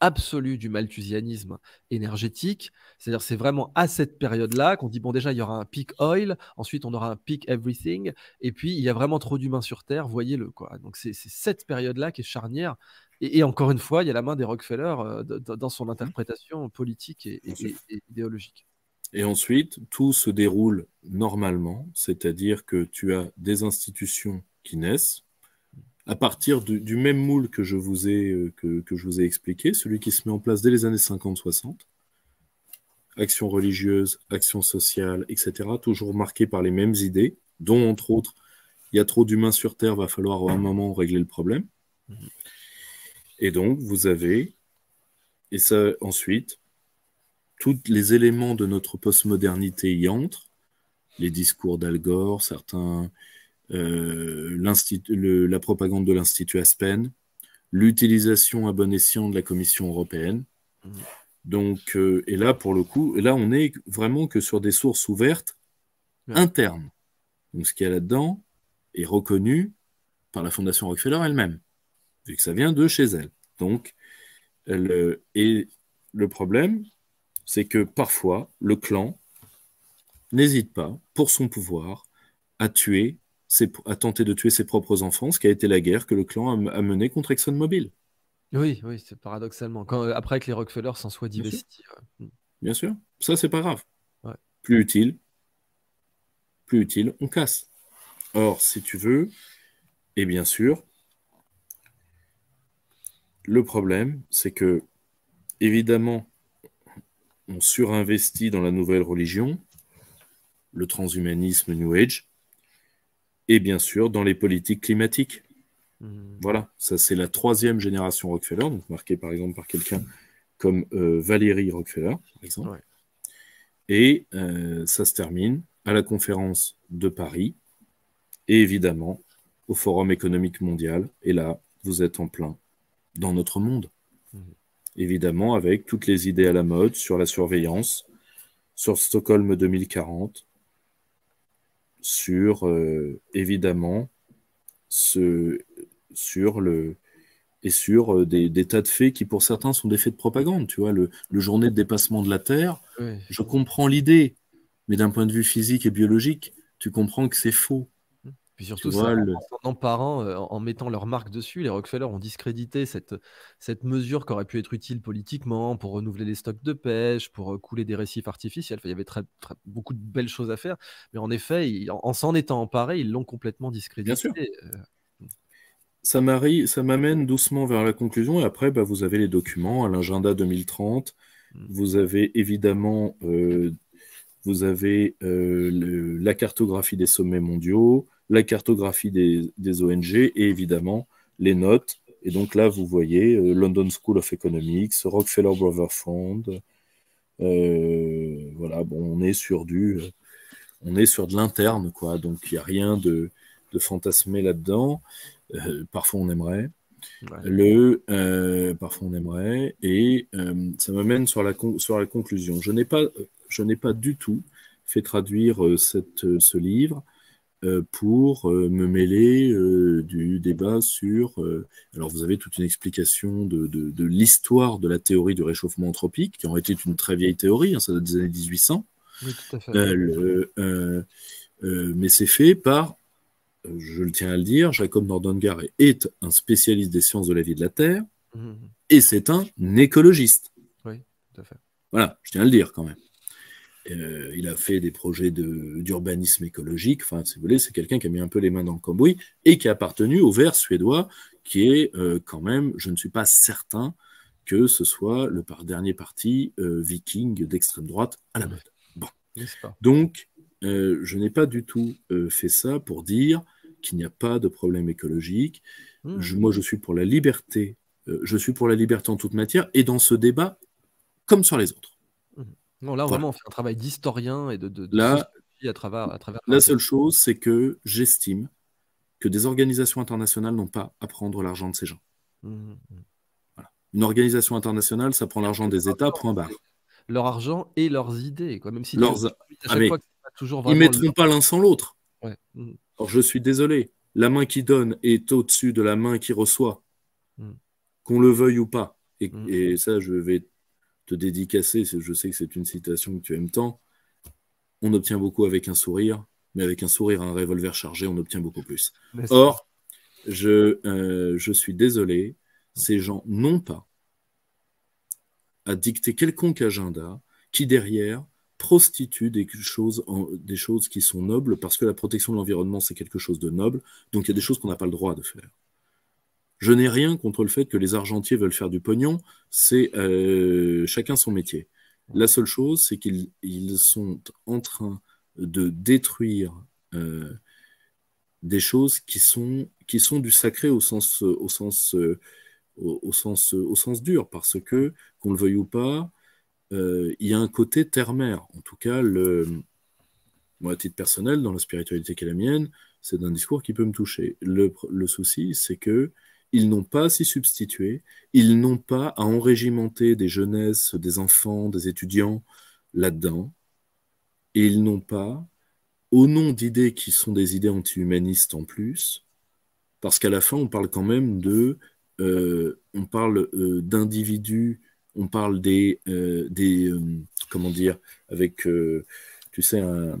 absolu du malthusianisme énergétique. C'est-à-dire, c'est vraiment à cette période-là qu'on dit bon, déjà, il y aura un peak oil, ensuite, on aura un peak everything, et puis, il y a vraiment trop d'humains sur Terre, voyez-le. quoi. Donc, c'est cette période-là qui est charnière. Et, encore une fois, il y a la main des Rockefeller euh, dans son mmh. interprétation politique et idéologique. Et ensuite, tout se déroule normalement, c'est-à-dire que tu as des institutions qui naissent, à partir du, même moule que je, vous ai, euh, que, je vous ai expliqué, celui qui se met en place dès les années 50-60, action religieuse, action sociale, etc., toujours marqué par les mêmes idées, dont entre autres, il y a trop d'humains sur Terre, va falloir à un moment régler le problème. Mm-hmm. Et donc, vous avez, et ça ensuite, tous les éléments de notre postmodernité y entrent, les discours d'Algore, Gore, certains, euh, la propagande de l'Institut Aspen, l'utilisation à bon escient de la Commission européenne. Mmh. Donc, euh, et là, pour le coup, là, on est vraiment que sur des sources ouvertes internes. Donc, ce qu'il y a là-dedans est reconnu par la Fondation Rockefeller elle-même, vu que ça vient de chez elle. Donc, elle, euh, et le problème, c'est que parfois, le clan n'hésite pas, pour son pouvoir, à tuer à a tenté de tuer ses propres enfants, ce qui a été la guerre que le clan a, mené menée contre ExxonMobil. Oui, oui, c'est paradoxalement. Euh, après que les Rockefeller s'en soient divestis. Mm. Bien, sûr, ça c'est pas grave. Plus utile, plus utile, on casse. Or, si tu veux, et bien sûr, le problème, c'est que, évidemment, on surinvestit dans la nouvelle religion, le transhumanisme New Age, et bien sûr dans les politiques climatiques. Mmh. Voilà, ça c'est la troisième génération Rockefeller, donc marquée par exemple par quelqu'un comme euh, Valérie Rockefeller, par exemple. Et euh, ça se termine à la conférence de Paris et évidemment au Forum économique mondial. Et là, vous êtes en plein dans notre monde. Mmh. Évidemment, avec toutes les idées à la mode sur la surveillance, sur Stockholm 2040, sur, euh, évidemment, ce, sur le et sur euh, des, tas de faits qui, pour certains, sont des faits de propagande. Tu vois, le, journée de dépassement de la Terre, je comprends l'idée, mais d'un point de vue physique et biologique, tu comprends que c'est faux. Puis surtout, en emparant, euh, en mettant leur marque dessus, les Rockefeller ont discrédité cette, mesure qui aurait pu être utile politiquement pour renouveler les stocks de pêche, pour euh, couler des récifs artificiels. il y avait beaucoup de belles choses à faire. Mais en effet, en s'en étant emparés, ils l'ont complètement discrédité. Bien sûr. Euh. Ça m'amène doucement vers la conclusion. Et après, bah, vous avez les documents à l'agenda 2030. Mmh. Vous avez évidemment vous avez, la cartographie des sommets mondiaux la cartographie des, ONG et évidemment les notes. Et donc là, vous voyez euh, London School of Economics, Rockefeller Brother Fund. Euh, voilà, bon, on est sur du, euh, on est sur de l'interne, quoi. Donc il n'y a rien de, de fantasmé là-dedans. parfois, on aimerait. Le, parfois, on aimerait. Et ça m'amène sur la, conclusion. Je n'ai pas, du tout fait traduire ce livre euh, pour euh, me mêler euh, du débat sur... alors vous avez toute une explication de, l'histoire de la théorie du réchauffement anthropique, qui en été une très vieille théorie, hein, ça date des années 1800. Oui, tout à fait. mais c'est fait par je le tiens à le dire, Jacob Nordengar est un spécialiste des sciences de la vie de la Terre mmh, mmh. et c'est un écologiste. Oui, tout à fait. Voilà, je tiens à le dire quand même. Euh, il a fait des projets d'urbanisme écologique. Enfin, si vous voulez, c'est quelqu'un qui a mis un peu les mains dans le cambouis et qui a appartenu au vert suédois, qui est euh, quand même, je ne suis pas certain que ce soit le dernier parti euh, viking d'extrême droite à la mode. Bon. Donc, je n'ai pas du tout fait ça pour dire qu'il n'y a pas de problème écologique. Hmm. moi, je suis pour la liberté. je suis pour la liberté en toute matière et dans ce débat comme sur les autres. Non, là, vraiment, on fait un travail d'historien et de, de, là, La seule chose, c'est que j'estime que des organisations internationales n'ont pas à prendre l'argent de ces gens. Mmh, mmh, mmh. Une organisation internationale, ça prend l'argent des États, point barre. Leur argent et leurs idées, quoi. Même si leurs... à ah, toujours ils mettront pas l'un sans l'autre. Ouais. je suis désolé. La main qui donne est au-dessus de la main qui reçoit, qu'on le veuille ou pas. et ça, je vais te dédicacer, je sais que c'est une citation que tu aimes tant, on obtient beaucoup avec un sourire, mais avec un sourire, un revolver chargé, on obtient beaucoup plus. Or, je, euh, je suis désolé, ces gens n'ont pas à dicter quelconque agenda qui derrière prostitue des choses, des choses qui sont nobles, parce que la protection de l'environnement, c'est quelque chose de noble, donc il y a des choses qu'on n'a pas le droit de faire. Je n'ai rien contre le fait que les argentiers veulent faire du pognon, c'est euh, chacun son métier. La seule chose, c'est qu'ils sont en train de détruire euh, des choses qui sont, qui sont du sacré au sens, au sens, euh, au, sens, au sens dur, parce que, qu'on le veuille ou pas, il y a un côté terre-mer. En tout cas, le, moi, à titre personnel, dans la spiritualité qui est la mienne, c'est un discours qui peut me toucher. le souci, c'est que ils n'ont pas à s'y substituer, ils n'ont pas à enrégimenter des jeunesses, des enfants, des étudiants là-dedans, et ils n'ont pas, au nom d'idées qui sont des idées anti-humanistes en plus, parce qu'à la fin on parle quand même de, euh, on parle euh, d'individus, on parle des, euh, des comment dire, avec tu sais, un,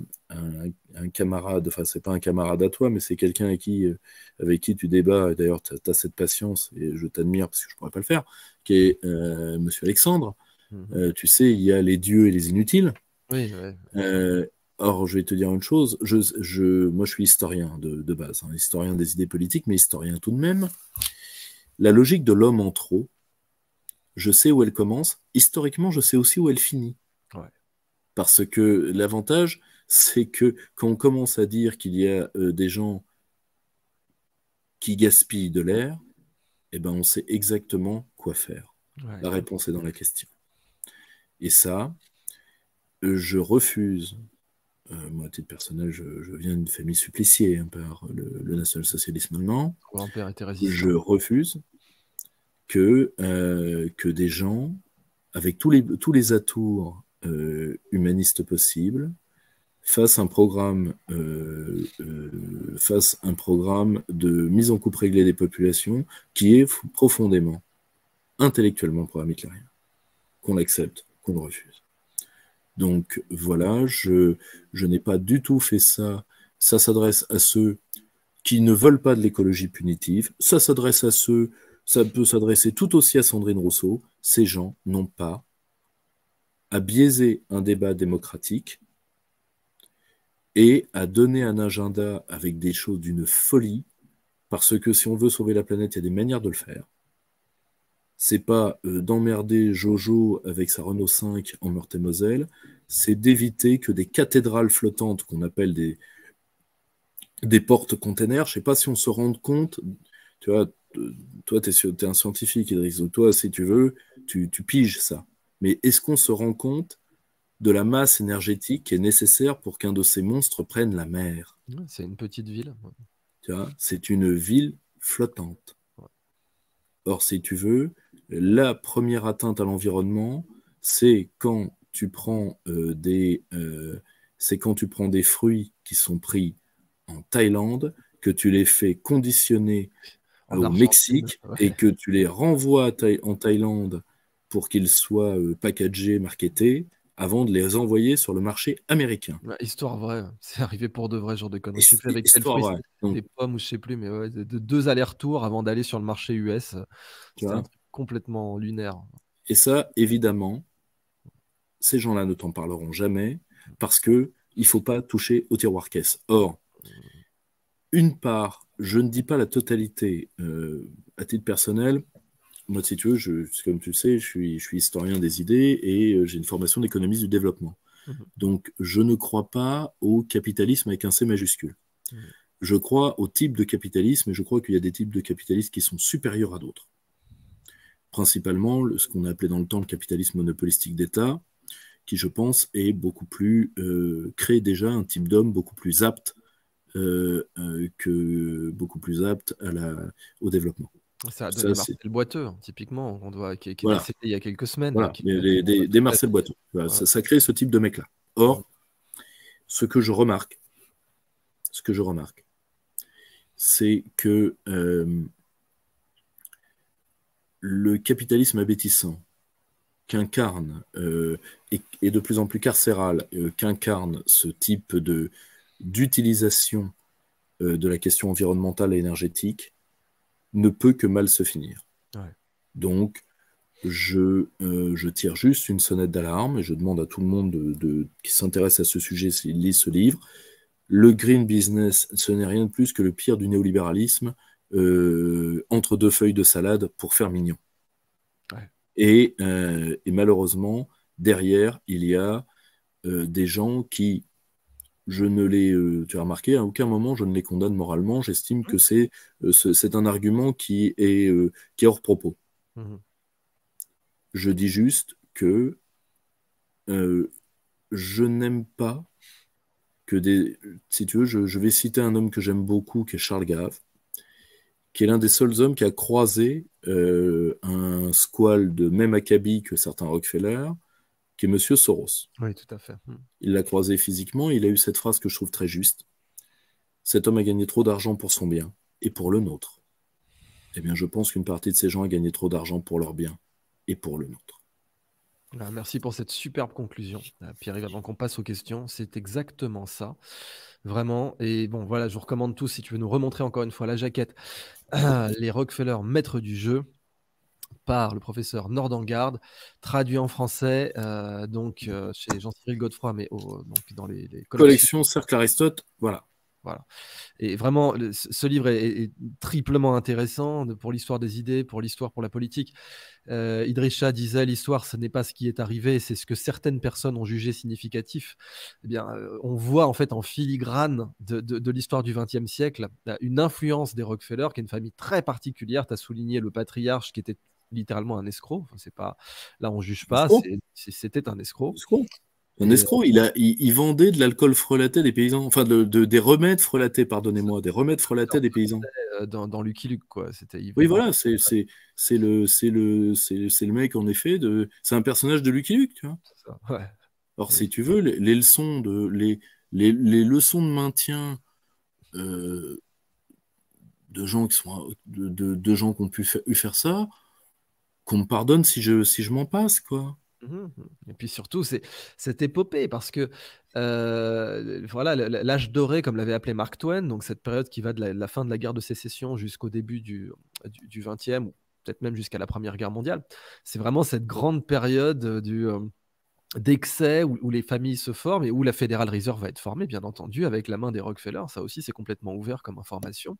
camarade, enfin, c'est pas un camarade à toi, mais c'est quelqu'un avec qui, euh, avec qui tu débats, d'ailleurs, tu as, cette patience, et je t'admire parce que je pourrais pas le faire, qui est M. Euh, Monsieur Alexandre. Mhm. Euh, tu sais, il y a les dieux et les inutiles. Oui, or, je vais te dire une chose, je, je, moi je suis historien de, base, hein, historien des idées politiques, mais historien tout de même. La logique de l'homme en trop, je sais où elle commence, historiquement, je sais aussi où elle finit. Ouais. Parce que l'avantage, c'est que quand on commence à dire qu'il y a euh, des gens qui gaspillent de l'air, eh ben, on sait exactement quoi faire. La réponse est dans la question. Et ça, euh, je refuse. Euh, moi, à titre personnel, je, viens d'une famille suppliciée hein, par le, national-socialisme allemand. je refuse que, que des gens, avec tous les, tous les atours euh, humaniste possible, face un programme, euh, euh, un programme de mise en coupe réglée des populations qui est profondément, intellectuellement programme qu'on l'accepte, qu'on le refuse. Donc voilà, je, je n'ai pas du tout fait ça. Ça s'adresse à ceux qui ne veulent pas de l'écologie punitive. Ça s'adresse à ceux, ça peut s'adresser tout aussi à Sandrine Rousseau. Ces gens n'ont pas à biaiser un débat démocratique et à donner un agenda avec des choses d'une folie, parce que si on veut sauver la planète, il y a des manières de le faire. C'est pas euh, d'emmerder Jojo avec sa Renault 5 en Meurthe-et-Moselle, c'est d'éviter que des cathédrales flottantes qu'on appelle des, des portes-containers, je sais pas si on se rend compte, tu vois, toi, tu es, un scientifique, ou toi, si tu veux, tu, tu piges ça mais est-ce qu'on se rend compte de la masse énergétique qui est nécessaire pour qu'un de ces monstres prenne la mer C'est une petite ville. c'est une ville flottante. Or, si tu veux, la première atteinte à l'environnement, c'est quand tu prends euh, des euh, c'est quand tu prends des fruits qui sont pris en Thaïlande que tu les fais conditionner au Mexique et que tu les renvoies en Thaïlande pour qu'ils soient euh, packagés, marketés, avant de les envoyer sur le marché américain. Bah, histoire vraie, hein. (laughs) c'est arrivé pour de vrais, genre de conneries. Histoire sais avec des pommes ou je sais plus, mais de, deux allers-retours avant d'aller sur le marché US. C'est complètement lunaire. Et ça, évidemment, ces gens-là ne t'en parleront jamais parce que il faut pas toucher au tiroir caisse. Or, une part, je ne dis pas la totalité euh, à titre personnel, moi, si tu veux, je, comme tu le sais, je suis, je suis historien des idées et euh, j'ai une formation d'économiste du développement. Mm-hmm. Donc, je ne crois pas au capitalisme avec un C majuscule. Mm-hmm. Je crois au type de capitalisme et je crois qu'il y a des types de capitalisme qui sont supérieurs à d'autres. Principalement, ce qu'on a appelé dans le temps le capitalisme monopolistique d'État, qui, je pense, est beaucoup plus. Euh, crée déjà un type d'homme beaucoup plus apte euh, que beaucoup plus apte au développement. Ça a donné Marcel Boiteux, hein, typiquement, on doit, qui, est il y a quelques semaines. Voilà. Hein, Boiteux. Ça, crée ce type de mec-là. Or, ce que je remarque, ce que je remarque, c'est que euh, le capitalisme abétissant qu'incarne et, euh, de plus en plus carcéral euh, qu'incarne ce type de d'utilisation de la question environnementale et énergétique ne peut que mal se finir. Donc, euh, je, tire juste une sonnette d'alarme et je demande à tout le monde qui s'intéresse à ce sujet s'il lit ce livre. Le green business, ce n'est rien de plus que le pire du néolibéralisme euh, entre deux feuilles de salade pour faire mignon. Euh, et, malheureusement, derrière, il y a des gens qui je ne les, euh, tu as remarqué, à aucun moment je ne les condamne moralement. J'estime que c'est euh, c'est un argument qui est, euh, qui est hors propos. Mhm. Je dis juste que je n'aime pas que des. Si tu veux, je, je vais citer un homme que j'aime beaucoup, qui est Charles Gave, qui est l'un des seuls hommes qui a croisé un squal de même acabit que certains Rockefeller, qui est Monsieur Soros. Oui, tout à fait. Hmm. Il l'a croisé physiquement, il a eu cette phrase que je trouve très juste. Cet homme a gagné trop d'argent pour son bien et pour le nôtre. Eh bien, je pense qu'une partie de ces gens a gagné trop d'argent pour leur bien et pour le nôtre. merci pour cette superbe conclusion, euh, pierre Avant qu'on passe aux questions, c'est exactement ça. Vraiment. Et bon, voilà, je vous recommande tous, si tu veux nous remontrer encore une fois la jaquette, (clears throat) les Rockefeller, maîtres du jeu par le professeur Nordengard, traduit en français euh, donc mmh. euh, chez Jean-Cyril Godefroy, mais donc dans les, collections. Cercle Aristote, voilà. Voilà. Et vraiment, ce livre est, triplement intéressant pour l'histoire des idées, pour l'histoire, pour la politique. Euh, disait l'histoire, ce n'est pas ce qui est arrivé, c'est ce que certaines personnes ont jugé significatif. et eh bien, euh, on voit en fait en filigrane de, de, de l'histoire du XXe siècle une influence des Rockefeller, qui est une famille très particulière. Tu as souligné le patriarche qui était littéralement un escroc. c'est pas là, on juge pas. C'était un escroc. Un euh, escroc, il, il, vendait de l'alcool frelaté des paysans, enfin de, des remèdes frelatés, pardonnez-moi, des remèdes frelatés des paysans. Euh, dans, dans Lucky Luke, quoi. C'était. Oui, voilà, c'est le c'est le mec en effet c'est un personnage de Lucky Luke, tu vois. ouais. si tu veux, les, leçons de les, leçons de maintien euh, de gens qui sont de, gens qui ont faire, pu faire ça, qu'on me pardonne si je, si je m'en passe, quoi. Mmh, mmh. Et puis surtout, c'est cette épopée, parce que euh, voilà, l'âge doré, comme l'avait appelé Mark Twain, donc cette période qui va de la, fin de la guerre de sécession jusqu'au début du, du, 20e, ou peut-être même jusqu'à la Première Guerre mondiale, c'est vraiment cette grande période euh, du... Euh, d'excès où, les familles se forment et où la Federal Reserve va être formée, bien entendu, avec la main des Rockefeller. Ça aussi, c'est complètement ouvert comme information.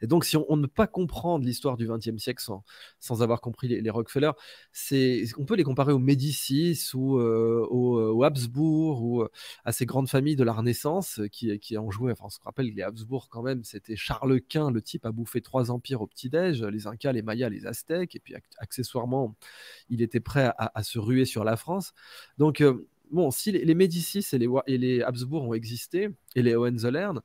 Et donc, si on, ne peut pas comprendre l'histoire du XXe siècle sans, sans avoir compris les, Rockefellers, Rockefeller, on peut les comparer aux Médicis ou euh, aux, Habsbourg ou euh, à ces grandes familles de la Renaissance euh, qui, qui ont joué. Enfin, on se rappelle les Habsbourg quand même, c'était Charles Quint, le type a bouffé trois empires au petit-déj, les Incas, les Mayas, les Aztèques, et puis accessoirement, il était prêt à, à se ruer sur la France. Donc, euh, bon, si les, Médicis et les, Habsbourg ont existé, et les Hohenzollern,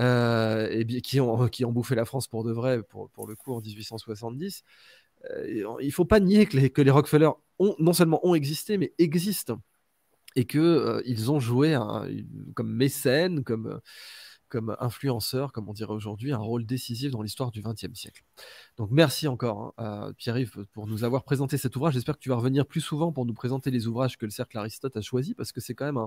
euh, eh qui, ont, (laughs) qui ont bouffé la France pour de vrai, pour, le coup, en 1870, euh, il faut pas nier que les, que les Rockefeller non seulement ont existé, mais existent. Et qu'ils ont joué comme mécènes, comme comme influenceur, comme on dirait aujourd'hui, un rôle décisif dans l'histoire du XXe siècle. Donc merci encore, hein, euh, Pierre-Yves, pour nous avoir présenté cet ouvrage. J'espère que tu vas revenir plus souvent pour nous présenter les ouvrages que le Cercle Aristote a choisi, parce que c'est quand même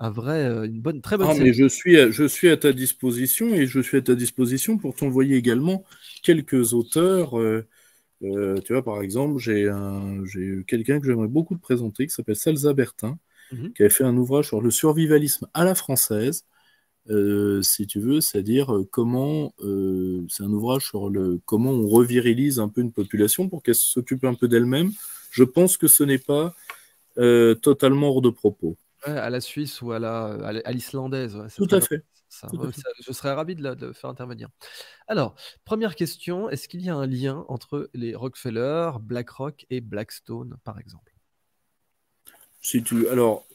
un, vrai, euh, une bonne, très bonne. Ah, mais je suis, à, ta disposition et je suis à ta disposition pour t'envoyer également quelques auteurs. Euh, tu vois, par exemple, j'ai quelqu'un que j'aimerais beaucoup te présenter qui s'appelle Salza Bertin, mmh qui avait fait un ouvrage sur le survivalisme à la française. Euh, si tu veux, c'est-à-dire euh, comment, euh, c'est un ouvrage sur le comment on revirilise un peu une population pour qu'elle s'occupe un peu d'elle-même. Je pense que ce n'est pas totalement hors de propos. à la Suisse ou à l'islandaise. À Tout, à fait. Ça, je serais ravi de, la, de faire intervenir. Alors, première question, est-ce qu'il y a un lien entre les Rockefeller, BlackRock et Blackstone, par exemple si tu... Alors,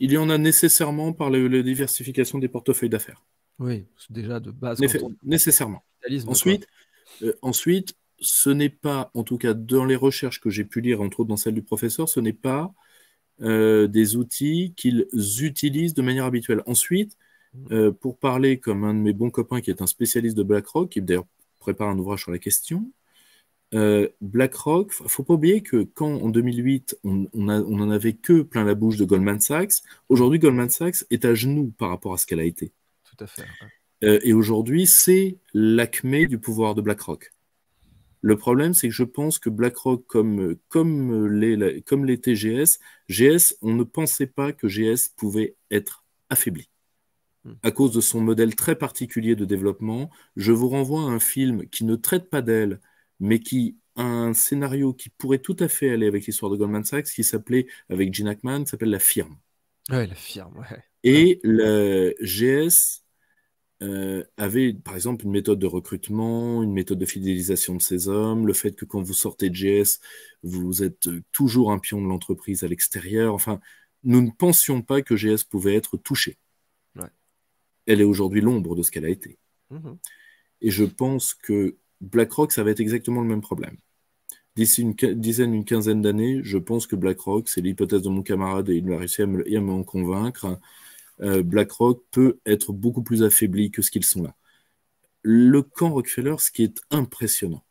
il y en a nécessairement par la diversification des portefeuilles d'affaires. Oui, déjà de base. Nécessairement. Ensuite, euh, ensuite, ce n'est pas, en tout cas dans les recherches que j'ai pu lire, entre autres dans celles du professeur, ce n'est pas euh, des outils qu'ils utilisent de manière habituelle. Ensuite, mm. euh, pour parler comme un de mes bons copains qui est un spécialiste de BlackRock, qui d'ailleurs prépare un ouvrage sur la question, il euh, BlackRock, faut pas oublier que quand en 2008, on, on, avait que plein la bouche de Goldman Sachs, aujourd'hui Goldman Sachs est à genoux par rapport à ce qu'elle a été. Tout à fait. Euh, et aujourd'hui, c'est l'acmé du pouvoir de BlackRock. Le problème, c'est que je pense que BlackRock, comme, comme, les, comme TGS, GS, on ne pensait pas que GS pouvait être affaibli hmm. à cause de son modèle très particulier de développement. Je vous renvoie à un film qui ne traite pas d'elle, mais qui a un scénario qui pourrait tout à fait aller avec l'histoire de Goldman Sachs, qui s'appelait, avec Gene Hackman, s'appelle La Firme. Ouais, La Firme, Et le GS euh, avait, par exemple, une méthode de recrutement, une méthode de fidélisation de ses hommes, le fait que quand vous sortez de GS, vous êtes toujours un pion de l'entreprise à l'extérieur. Enfin, nous ne pensions pas que GS pouvait être touchée. Ouais. Elle est aujourd'hui l'ombre de ce qu'elle a été. Mhm. Et je pense que BlackRock, ça va être exactement le même problème. D'ici une dizaine, une quinzaine d'années, je pense que BlackRock, c'est l'hypothèse de mon camarade et il a réussi à m'en convaincre, euh, BlackRock peut être beaucoup plus affaibli que ce qu'ils sont là. Le camp Rockefeller, ce qui est impressionnant,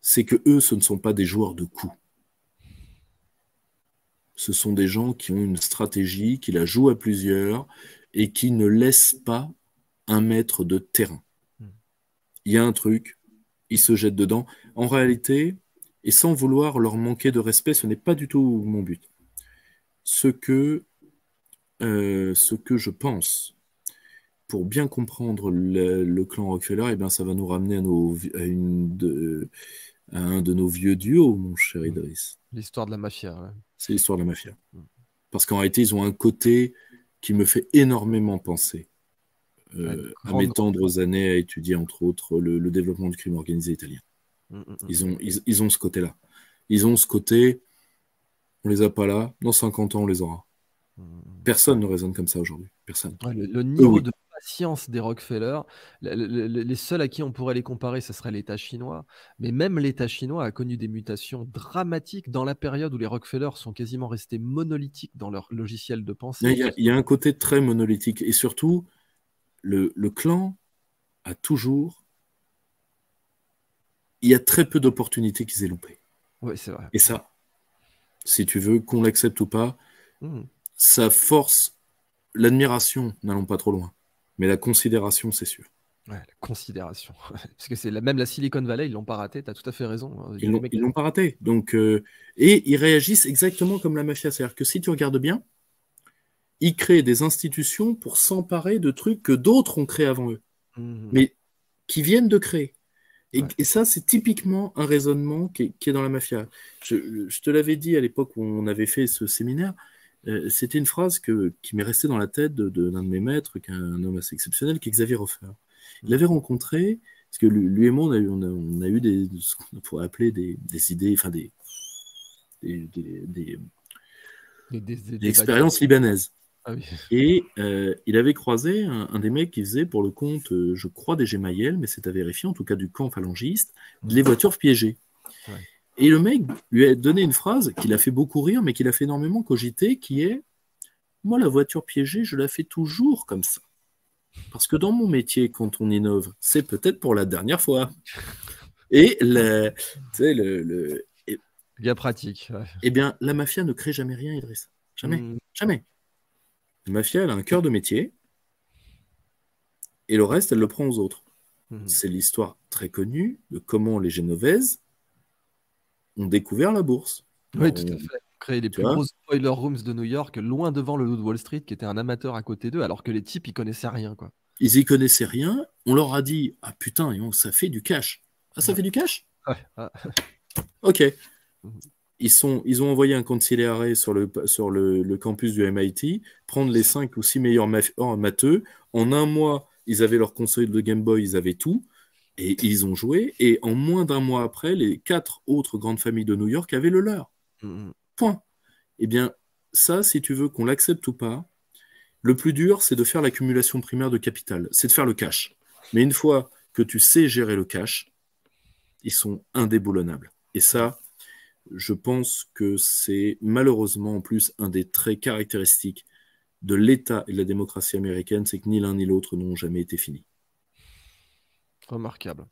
c'est que eux, ce ne sont pas des joueurs de coups. Ce sont des gens qui ont une stratégie, qui la jouent à plusieurs et qui ne laissent pas un mètre de terrain il y a un truc, ils se jettent dedans. En réalité, et sans vouloir leur manquer de respect, ce n'est pas du tout mon but. Ce que, euh, ce que je pense, pour bien comprendre le, clan Rockefeller, et eh bien, ça va nous ramener à, nos, de, un de nos vieux duos, mon cher mmh. Idris. L'histoire de la mafia. C'est l'histoire de la mafia. Mmh. Parce qu'en réalité, ils ont un côté qui me fait énormément penser euh, à m'étendre aux années à étudier, entre autres, le, développement du crime organisé italien. Mm, mm, mm. Ils, ont, ils, ont ce côté-là. Ils ont ce côté, on les a pas là, dans 50 ans, on les aura. Personne ne raisonne comme ça aujourd'hui. Personne. le, euh, niveau de patience des Rockefeller, les seuls à qui on pourrait les comparer, ce serait l'État chinois. Mais même l'État chinois a connu des mutations dramatiques dans la période où les Rockefeller sont quasiment restés monolithiques dans leur logiciel de pensée. il y a un côté très monolithique. Et surtout, le, clan a toujours. Il y a très peu d'opportunités qu'ils aient loupées. Oui, c'est vrai. Et ça, si tu veux, qu'on l'accepte ou pas, ça hmm. force l'admiration, n'allons pas trop loin. Mais la considération, c'est sûr. la considération. (laughs) Parce que c'est la, même la Silicon Valley, ils l'ont pas raté, tu as tout à fait raison. Hein. Ils l'ont, pas raté. Donc, euh, et ils réagissent exactement comme la mafia. C'est-à-dire que si tu regardes bien, ils créent des institutions pour s'emparer de trucs que d'autres ont créés avant eux, mhm. mais qui viennent de créer. Et, ça, c'est typiquement un raisonnement qui est, dans la mafia. Je, te l'avais dit à l'époque où on avait fait ce séminaire, euh, c'était une phrase que, qui m'est restée dans la tête d'un de, de, mes maîtres, qui est un homme assez exceptionnel, qui est Xavier Hoffer. Il mhm. l'avait rencontré, parce que lui, et moi, on a eu, des, ce qu'on pourrait appeler des, idées, enfin des, des, des, des expériences libanaises. Ah et euh, il avait croisé un, des mecs qui faisait pour le compte, euh, je crois, des Gemayel, mais c'est à vérifier, en tout cas du camp phalangiste, les voitures piégées. Et le mec lui a donné une phrase qui l'a fait beaucoup rire, mais qui l'a fait énormément cogiter, qui est Moi, la voiture piégée, je la fais toujours comme ça. Parce que dans mon métier, quand on innove, c'est peut-être pour la dernière fois. Et le, le, le bien pratique. Eh bien, la mafia ne crée jamais rien, Idriss. Jamais. Mm. Jamais. La mafia, a un cœur de métier. Et le reste, elle le prend aux autres. Hmm. C'est l'histoire très connue de comment les Génovaises ont découvert la bourse. Oui, tout à fait créer les plus gros spoiler rooms de New York, loin devant le loup de Wall Street, qui était un amateur à côté d'eux, alors que les types, ils connaissaient rien. quoi. Ils y connaissaient rien. On leur a dit Ah putain, ça fait du cash. Ah, ça fait du cash ouais. Ah. Ok. Hmm ils, ont envoyé un conciliaré sur, le, sur le, campus du MIT prendre les 5 ou 6 meilleurs oh, matheux. En un mois, ils avaient leur console de Game Boy, ils avaient tout. Et ils ont joué. Et en moins d'un mois après, les quatre autres grandes familles de New York avaient le leur. Mm, mm. Point. Eh bien, ça, si tu veux qu'on l'accepte ou pas, le plus dur, c'est de faire l'accumulation primaire de capital. C'est de faire le cash. Mais une fois que tu sais gérer le cash, ils sont indéboulonnables. Et ça, je pense que c'est malheureusement en plus un des traits caractéristiques de l'État et de la démocratie américaine, c'est que ni l'un ni l'autre n'ont jamais été finis. Remarquable.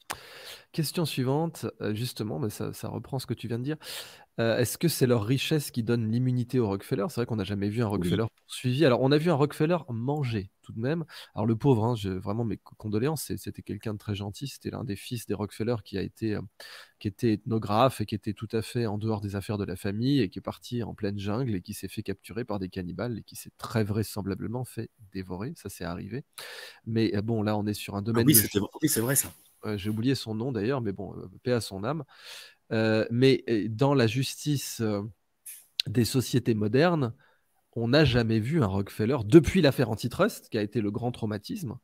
Question suivante, euh, justement, mais ça, reprend ce que tu viens de dire. Euh, est-ce que c'est leur richesse qui donne l'immunité aux Rockefeller C'est vrai qu'on n'a jamais vu un Rockefeller poursuivi. Alors, on a vu un Rockefeller manger tout de même. Alors, le pauvre, hein, vraiment mes condoléances, c'était quelqu'un de très gentil. C'était l'un des fils des Rockefeller qui, a été, euh, qui était ethnographe et qui était tout à fait en dehors des affaires de la famille et qui est parti en pleine jungle et qui s'est fait capturer par des cannibales et qui s'est très vraisemblablement fait dévorer. Ça, c'est arrivé. Mais bon, là, on est sur un ah domaine. oui, c'est vrai, ça. Euh, j'ai oublié son nom d'ailleurs, mais bon, euh, paix à son âme. Euh, mais dans la justice des sociétés modernes, on n'a jamais vu un Rockefeller, depuis l'affaire antitrust, qui a été le grand traumatisme,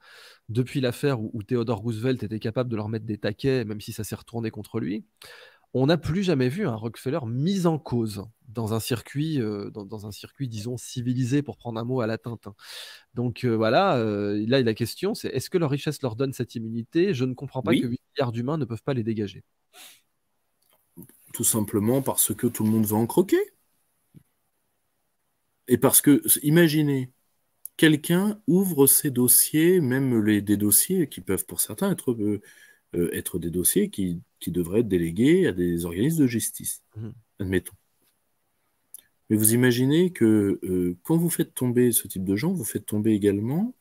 depuis l'affaire où, où, Theodore Roosevelt était capable de leur mettre des taquets, même si ça s'est retourné contre lui, on n'a plus jamais vu un Rockefeller mis en cause dans un circuit, euh, dans, un circuit, disons, civilisé, pour prendre un mot à la teinte. Hein. Donc euh, voilà, euh, là, la question, c'est est-ce que leur richesse leur donne cette immunité Je ne comprends pas que 8 milliards d'humains ne peuvent pas les dégager. Tout simplement parce que tout le monde veut en croquer. Et parce que, imaginez, quelqu'un ouvre ses dossiers, même les, des dossiers qui peuvent pour certains être euh, être des dossiers qui, devraient être délégués à des organismes de justice, mhm. admettons. Mais vous imaginez que euh, quand vous faites tomber ce type de gens, vous faites tomber également,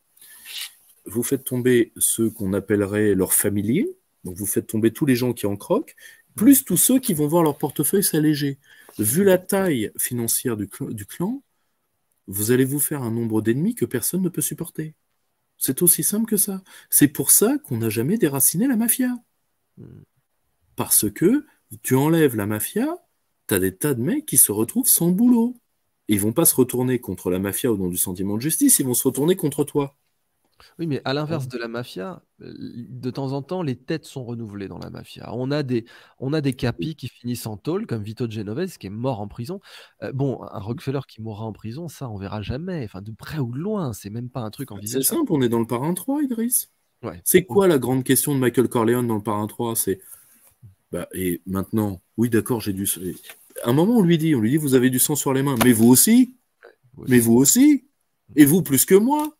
vous faites tomber ceux qu'on appellerait leurs familiers, donc vous faites tomber tous les gens qui en croquent, plus tous ceux qui vont voir leur portefeuille s'alléger. Vu la taille financière du, clan, vous allez vous faire un nombre d'ennemis que personne ne peut supporter. C'est aussi simple que ça. C'est pour ça qu'on n'a jamais déraciné la mafia. Hmm. Parce que tu enlèves la mafia, tu as des tas de mecs qui se retrouvent sans boulot. Ils vont pas se retourner contre la mafia au nom du sentiment de justice, ils vont se retourner contre toi. Oui, mais à mmh. l'inverse de la mafia, de temps en temps, les têtes sont renouvelées dans la mafia. On a des, on a des capis qui finissent en tôle, comme Vito Genovese, qui est mort en prison. Euh, bon, un mmh. Rockefeller qui mourra en prison, ça, on verra jamais. Enfin, de près ou de loin, c'est même pas un truc envisageable C'est simple, on est dans le parrain 3, Idriss. Ouais. C'est quoi la grande question de Michael Corleone dans le parrain 3 C'est. Bah, et maintenant, oui, d'accord, j'ai du. À un moment, on lui dit, on lui dit, vous avez du sang sur les mains, mais vous aussi. mais vous aussi, et vous plus que moi.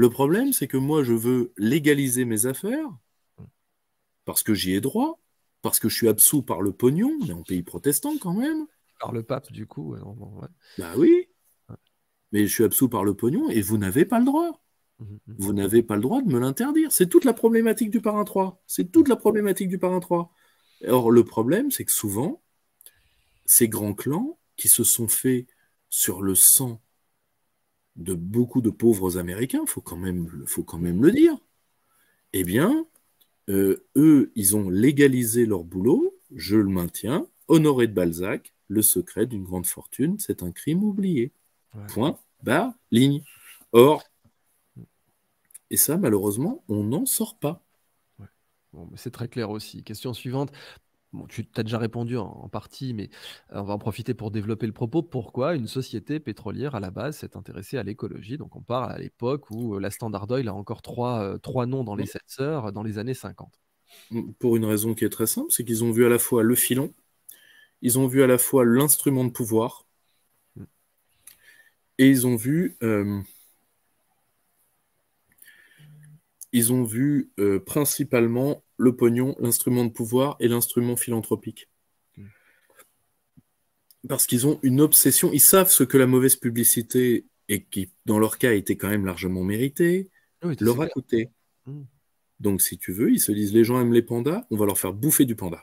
Le problème, c'est que moi, je veux légaliser mes affaires parce que j'y ai droit, parce que je suis absous par le pognon, Mais en pays protestant quand même. Par le pape, du coup. Ben Bah oui. Mais je suis absous par le pognon et vous n'avez pas le droit. Mhm. Vous n'avez pas le droit de me l'interdire. C'est toute la problématique du parrain 3. C'est toute la problématique du parrain 3. Or, le problème, c'est que souvent, ces grands clans qui se sont faits sur le sang de beaucoup de pauvres Américains, faut quand même, faut quand même le dire, eh bien, euh, eux, ils ont légalisé leur boulot, je le maintiens, Honoré de Balzac, le secret d'une grande fortune, c'est un crime oublié. Point, barre, ligne. Or, et ça, malheureusement, on n'en sort pas. c'est très clair aussi. Question suivante tu as déjà répondu en, partie, mais euh, on va en profiter pour développer le propos. Pourquoi une société pétrolière à la base s'est intéressée à l'écologie Donc on parle à l'époque où euh, la Standard Oil a encore trois, euh, trois noms dans les sept sœurs dans les années 50. Mmh, pour une raison qui est très simple, c'est qu'ils ont vu à la fois le filon, ils ont vu à la fois l'instrument de pouvoir, mmh. et ils ont vu, ils ont vu principalement le pognon, l'instrument de pouvoir et l'instrument philanthropique. Parce qu'ils ont une obsession, ils savent ce que la mauvaise publicité, et qui dans leur cas était quand même largement méritée, ah leur a coûté. Hmm. Donc si tu veux, ils se disent les gens aiment les pandas, on va leur faire bouffer du panda.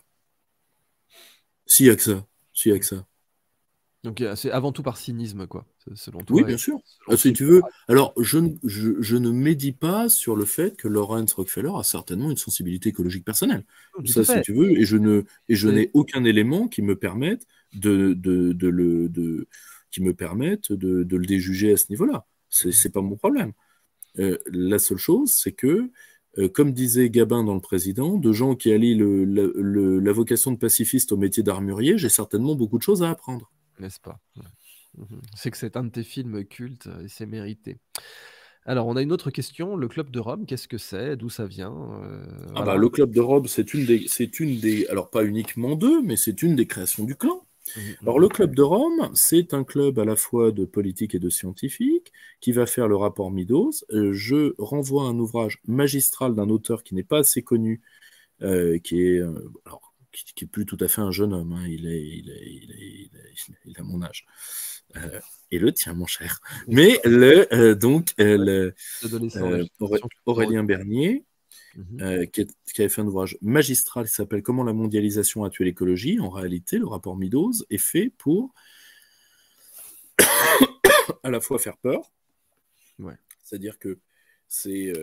S'il y a que ça, s'il y a que ça. Donc euh, c'est avant tout par cynisme, quoi, selon toi. Oui, bien sûr. Ah, si tu veux. Alors, je ne, je, ne médis pas sur le fait que Lawrence Rockefeller a certainement une sensibilité écologique personnelle. Ça, si tu veux, et je ne, et je n'ai aucun élément qui me permette de, de, le, qui me permette de, le déjuger à ce niveau-là. Ce n'est pas mon problème. Euh, la seule chose, c'est que euh, comme disait Gabin dans le président, de gens qui allient le, la vocation de pacifiste au métier d'armurier, j'ai certainement beaucoup de choses à apprendre. N'est-ce pas mmh C'est que c'est un de tes films cultes et c'est mérité. Alors, on a une autre question. Le Club de Rome, qu'est-ce que c'est D'où ça vient euh, ah bah, Le Club de Rome, c'est une, des, c'est une des. Alors, pas uniquement deux, mais c'est une des créations du clan. Mmh alors, le Club de Rome, c'est un club à la fois de politique et de scientifique qui va faire le rapport Midos. Euh, je renvoie un ouvrage magistral d'un auteur qui n'est pas assez connu, euh, qui est. alors, qui n'est plus tout à fait un jeune homme. Hein. Il, est, il, mon âge. Euh, et le tient, mon cher. Mais le, euh, donc, euh, Aurélien Bernier, mhm. qui, avait fait un ouvrage magistral qui s'appelle Comment la mondialisation a tué l'écologie. En réalité, le rapport Midos est fait pour (coughs) à la fois faire peur, c'est-à-dire que c'est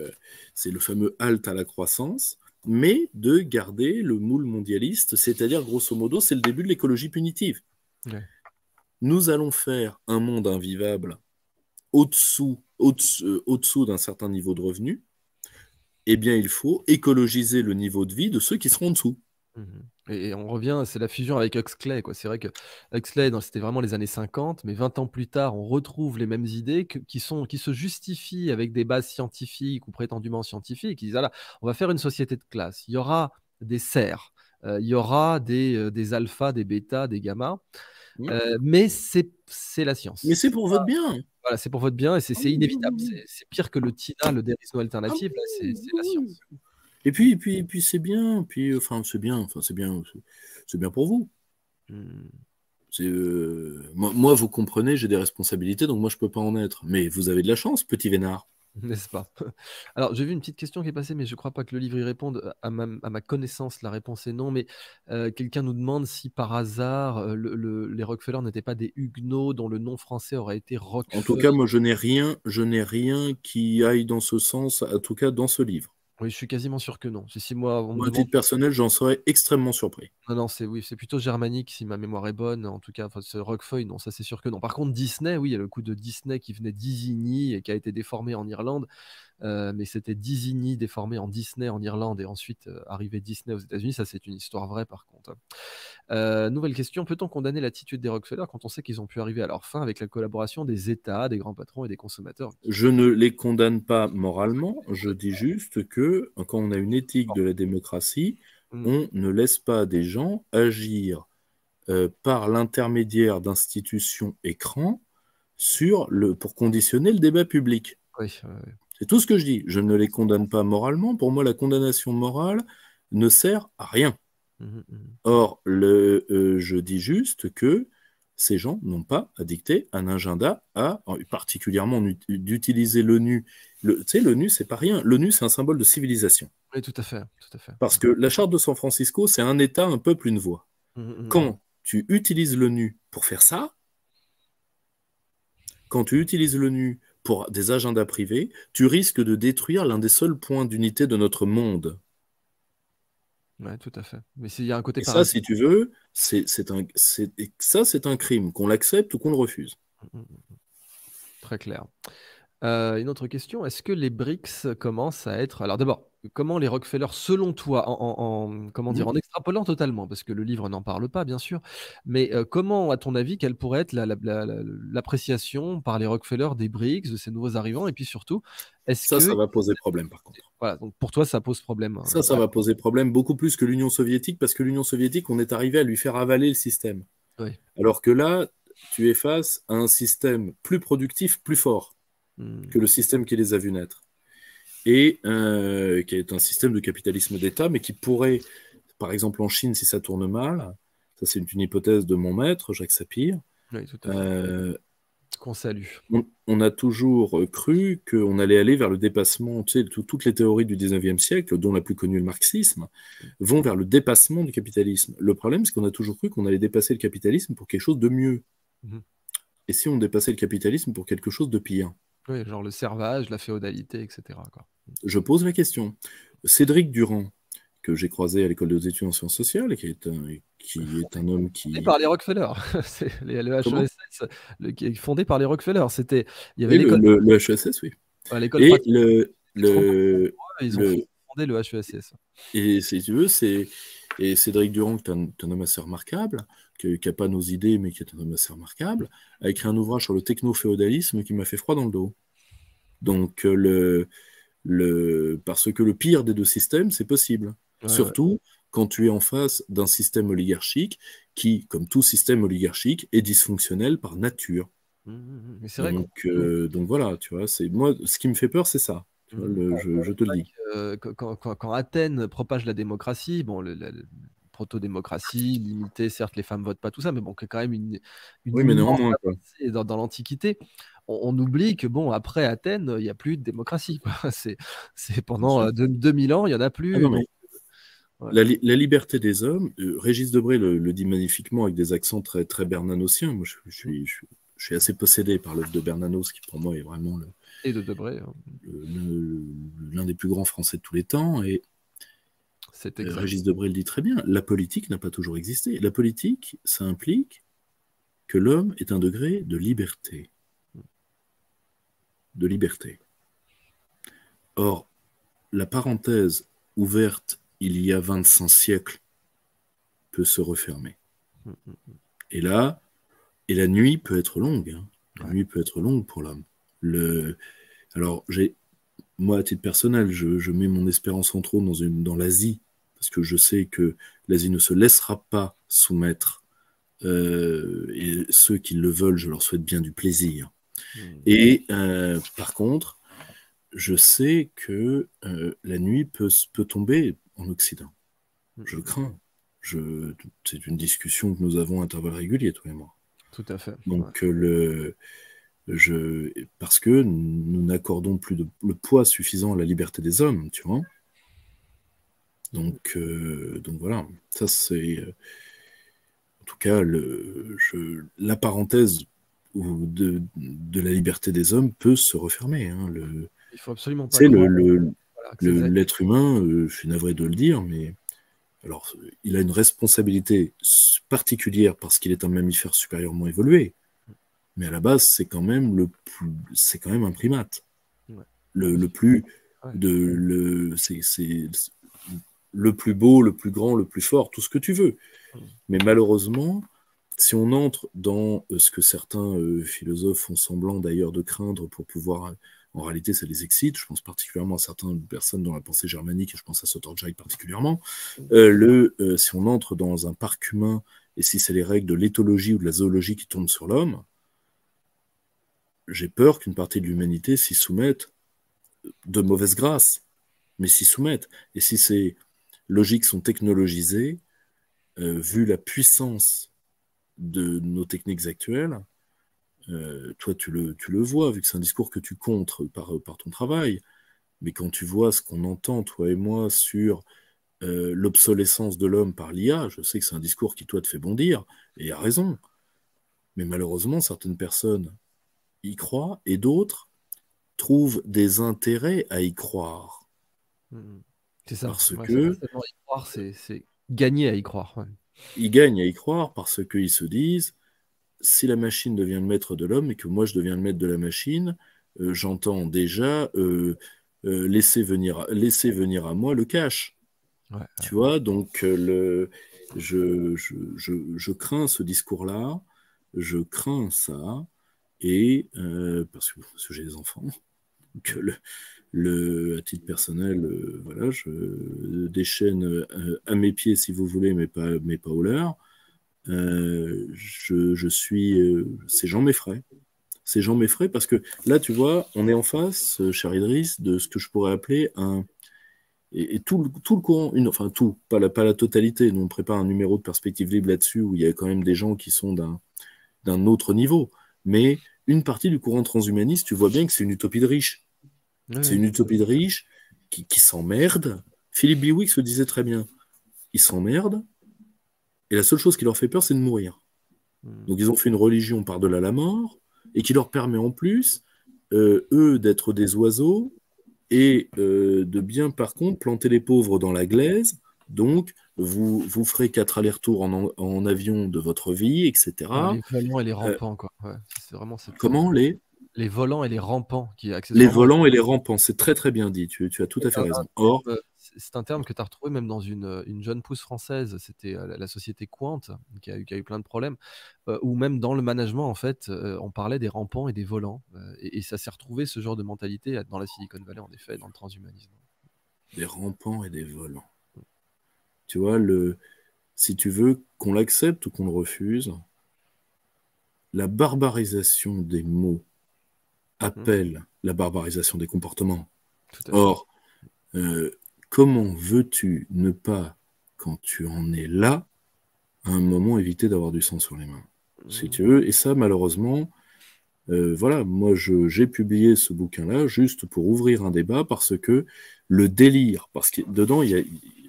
le fameux halte à la croissance, mais de garder le moule mondialiste, c'est-à-dire grosso modo, c'est le début de l'écologie punitive. Nous allons faire un monde invivable au-dessous euh, d'un certain niveau de revenu, eh bien il faut écologiser le niveau de vie de ceux qui seront en dessous. Mmh et on revient, c'est la fusion avec Huxley. Quoi. C'est vrai que Huxley, c'était vraiment les années 50, mais 20 ans plus tard, on retrouve les mêmes idées qui, sont, qui se justifient avec des bases scientifiques ou prétendument scientifiques. Ils disent, ah là, on va faire une société de classe. Il y aura des serres, euh, il y aura des, euh, des alphas, des bêtas, des gammas. Mmh. Euh, mais c'est, c'est la science. Mais c'est pour votre bien. Voilà, c'est pour votre bien et c'est, c'est ah inévitable. C'est, pire que le TINA, le dériso alternatif. c'est la science. Et puis, puis, puis c'est bien. Puis, enfin, c'est bien. Enfin, c'est bien. C'est bien pour vous. Hmm. C'est euh, Moi, vous comprenez, j'ai des responsabilités, donc moi, je peux pas en être. Mais vous avez de la chance, petit vénard. N'est-ce pas (laughs) Alors, j'ai vu une petite question qui est passée, mais je ne crois pas que le livre y réponde. À ma, à ma connaissance, la réponse est non, mais euh, quelqu'un nous demande si par hasard euh, les Rockefeller n'étaient pas des huguenots dont le nom français aurait été Rockefeller. En tout cas, moi, je n'ai rien, je n'ai rien qui aille dans ce sens, en tout cas dans ce livre. Oui, je suis quasiment sûr que non. Moi, à titre personnel, j'en serais extrêmement surpris. Non, non, c'est oui, c'est plutôt germanique si ma mémoire est bonne. En tout cas, enfin, ce Roquefeuille, non, ça c'est sûr que non. Par contre, Disney, oui, il y a le coup de Disney qui venait d'Isigny et qui a été déformé en Irlande. Euh, mais c'était Disney déformé en Disney en Irlande et ensuite euh, arrivé Disney aux États-Unis. Ça, c'est une histoire vraie par contre. Hein. Euh, nouvelle question peut-on condamner l'attitude des Rockefeller quand on sait qu'ils ont pu arriver à leur fin avec la collaboration des États, des grands patrons et des consommateurs Je ne les condamne pas moralement. Je dis juste que quand on a une éthique de la démocratie, hmm. on ne laisse pas des gens agir par l'intermédiaire d'institutions écrans sur le pour conditionner le débat public. Oui, c'est tout ce que je dis. Je ne les condamne pas moralement. Pour moi, la condamnation morale ne sert à rien. Mmh, mmh, mmh. Or, euh, je dis juste que ces gens n'ont pas à dicter un agenda à, particulièrement d'utiliser l'ONU. Tu sais, l'ONU, c'est pas rien. L'ONU, c'est un symbole de civilisation. Oui, tout à fait. Tout à fait. Parce que la charte de San Francisco, c'est un État, un peuple, une voix. Quand tu utilises l'ONU pour faire ça, quand tu utilises l'ONU pour des agendas privés, tu risques de détruire l'un des seuls points d'unité de notre monde. Oui, tout à fait. Mais s'il y a un côté ça, si tu veux, c'est un, ça, c'est un crime, qu'on l'accepte ou qu'on le refuse. Mmh, mmh, mmh. Très clair. Euh, une autre question, est-ce que les BRICS commencent à être... Alors d'abord, comment les Rockefeller, selon toi, en, comment dire, mm. en extrapolant totalement, parce que le livre n'en parle pas, bien sûr, mais euh, comment, à ton avis, quelle pourrait être l'appréciation la, par les Rockefeller des BRICS, de ces nouveaux arrivants, et puis surtout, est-ce que... ça ça va poser problème, par contre. Voilà, donc pour toi, ça pose problème. Hein. Ça, ça va poser problème beaucoup plus que l'Union soviétique, parce que l'Union soviétique, on est arrivé à lui faire avaler le système. Alors que là, tu es face à un système plus productif, plus fort mm. que le système qui les a vus naître et euh, qui est un système de capitalisme d'État, mais qui pourrait, par exemple en Chine, si ça tourne mal, ça c'est une hypothèse de mon maître, Jacques Sapir, euh, qu'on salue. On, a toujours euh, cru qu'on allait aller vers le dépassement, toutes les théories du 19e siècle, dont la plus connue le marxisme, vont vers le dépassement du capitalisme. Le problème, c'est qu'on a toujours cru qu'on allait dépasser le capitalisme pour quelque chose de mieux. Mhm. Et si on dépassait le capitalisme pour quelque chose de pire oui, genre le servage, la féodalité, etc. Je pose la question. Cédric Durand, que j'ai croisé à l'école des études en sciences sociales et qui est un, (laughs) homme qui. Fondé par les Rockefeller. (laughs) C'est le HESS, qui est fondé par les Rockefeller. C'était, il y avait l'école. Le, le, HESS, oui. l'école et ils ont fondé le HESS. E et si tu veux, c'est. Et Cédric Durand, qui est un homme assez remarquable, qui n'a pas nos idées, mais qui est un homme assez remarquable, a écrit un ouvrage sur le techno-féodalisme qui m'a fait froid dans le dos. Donc, euh, le, le, parce que le pire des deux systèmes, c'est possible. Surtout quand tu es en face d'un système oligarchique qui, comme tout système oligarchique, est dysfonctionnel par nature. Mmh, mmh, mmh. vrai donc, euh, donc voilà, tu vois, c'est moi ce qui me fait peur, c'est ça. je, te le dis. Euh, quand, Athènes propage la démocratie, bon, le, autodémocratie, démocratie certes, les femmes votent pas, tout ça, mais bon, qui quand même une. oui, mais non, Dans, l'Antiquité, on, oublie que, bon, après Athènes, il n'y a plus de démocratie. (laughs) C'est pendant 2000 euh, ans, il n'y en a plus. Ah euh, la, liberté des hommes, euh, Régis Debray le, dit magnifiquement avec des accents très, très bernanosiens. Moi, je, suis, je, suis, assez possédé par l'œuvre de Bernanos, qui pour moi est vraiment le, hein. l'un des plus grands français de tous les temps. Et c'est euh, exact. Régis Debré le dit très bien, la politique n'a pas toujours existé. La politique, ça implique que l'homme est un degré de liberté. De liberté. Or, la parenthèse ouverte il y a 25 siècles peut se refermer. Et là, et la nuit peut être longue. Hein. La nuit peut être longue pour l'homme. Le... Alors, j'ai, moi, à titre personnel, je, je mets mon espérance en trop dans, dans l'Asie parce que je sais que l'Asie ne se laissera pas soumettre. Euh, et ceux qui le veulent, je leur souhaite bien du plaisir. Mmh. Et euh, par contre, je sais que euh, la nuit peut, tomber en Occident. Mmh. Je crains. Je, c'est une discussion que nous avons à intervalles réguliers, toi et moi. Tout à fait. Donc, le, parce que nous n'accordons plus le poids suffisant à la liberté des hommes, tu vois. Donc, euh, donc voilà, ça c'est euh, en tout cas le, la parenthèse de, de, la liberté des hommes peut se refermer. Hein, le, Il faut absolument pas. C'est l'être humain, euh, je suis navré de le dire, mais alors, il a une responsabilité particulière parce qu'il est un mammifère supérieurement évolué. Mm. Mais à la base, c'est quand même le c'est quand même un primate. Le, plus de le c'est le plus beau, le plus grand, le plus fort, tout ce que tu veux. Mais malheureusement, si on entre dans euh, ce que certains euh, philosophes font semblant d'ailleurs de craindre pour pouvoir euh, en réalité, ça les excite. Je pense particulièrement à certaines personnes dans la pensée germanique, et je pense à Sotorjaï particulièrement. le, si on entre dans un parc humain, et si c'est les règles de l'éthologie ou de la zoologie qui tombent sur l'homme, j'ai peur qu'une partie de l'humanité s'y soumette de mauvaise grâce, mais s'y soumette. Et si c'est logiques sont technologisées, euh, vu la puissance de nos techniques actuelles, euh, toi tu le, tu le vois, vu que c'est un discours que tu contres par, par ton travail, mais quand tu vois ce qu'on entend, toi et moi, sur euh, l'obsolescence de l'homme par l'IA, je sais que c'est un discours qui, toi, te fait bondir, et a raison. Mais malheureusement, certaines personnes y croient, et d'autres trouvent des intérêts à y croire. Mm, mm. C'est ça. Parce C'est gagner à y croire. Ils gagnent à y croire parce qu'ils se disent si la machine devient le maître de l'homme et que moi je deviens le maître de la machine, euh, j'entends déjà euh, euh, laisser, venir, laisser venir à moi le cash. tu vois, donc le, je, je, crains ce discours-là, je crains ça, et parce que, parce que j'ai des enfants, (laughs) que le, à titre personnel, euh, voilà, je déchaîne euh, à mes pieds si vous voulez, mais pas, mais pas au leur. Euh, je, je, suis. c'est Jean m'effraient C'est Jean frais parce que là, tu vois, on est en face, cher Idriss, de ce que je pourrais appeler un. Et, tout, le, courant, une, enfin tout, pas la, pas la totalité, nous on prépare un numéro de perspective libre là-dessus où il y a quand même des gens qui sont d'un autre niveau. Mais une partie du courant transhumaniste, tu vois bien que c'est une utopie de riche c'est une utopie de riche qui, s'emmerde. Philippe Biwix le disait très bien. Ils s'emmerdent et la seule chose qui leur fait peur, c'est de mourir. Hmm. Donc ils ont fait une religion par-delà la mort et qui leur permet en plus, euh, eux, d'être des oiseaux et euh, de bien, par contre, planter les pauvres dans la glaise. Donc, vous, vous ferez quatre allers-retours en, avion de votre vie, etc. Euh, les les, et les rampants, quoi. vraiment Comment les les volants et les rampants qui Les volants et les rampants, c'est très très bien dit, tu, as tout à fait raison. C'est un terme que tu as retrouvé même dans une, jeune pousse française, c'était euh, la, société Quant qui a, eu, qui eu plein de problèmes, euh, ou même dans le management en fait, euh, on parlait des rampants et des volants, et, ça s'est retrouvé ce genre de mentalité dans la Silicon Valley en effet, dans le transhumanisme. Des rampants et des volants. Tu vois, le, si tu veux qu'on l'accepte ou qu'on le refuse, la barbarisation des mots Mmh. appelle la barbarisation des comportements. Or, euh, comment veux-tu ne pas, quand tu en es là, à un moment éviter d'avoir du sang sur les mains Si mmh. tu veux. Et ça, malheureusement, euh, voilà, moi j'ai publié ce bouquin-là juste pour ouvrir un débat parce que le délire, parce que dedans, il y a,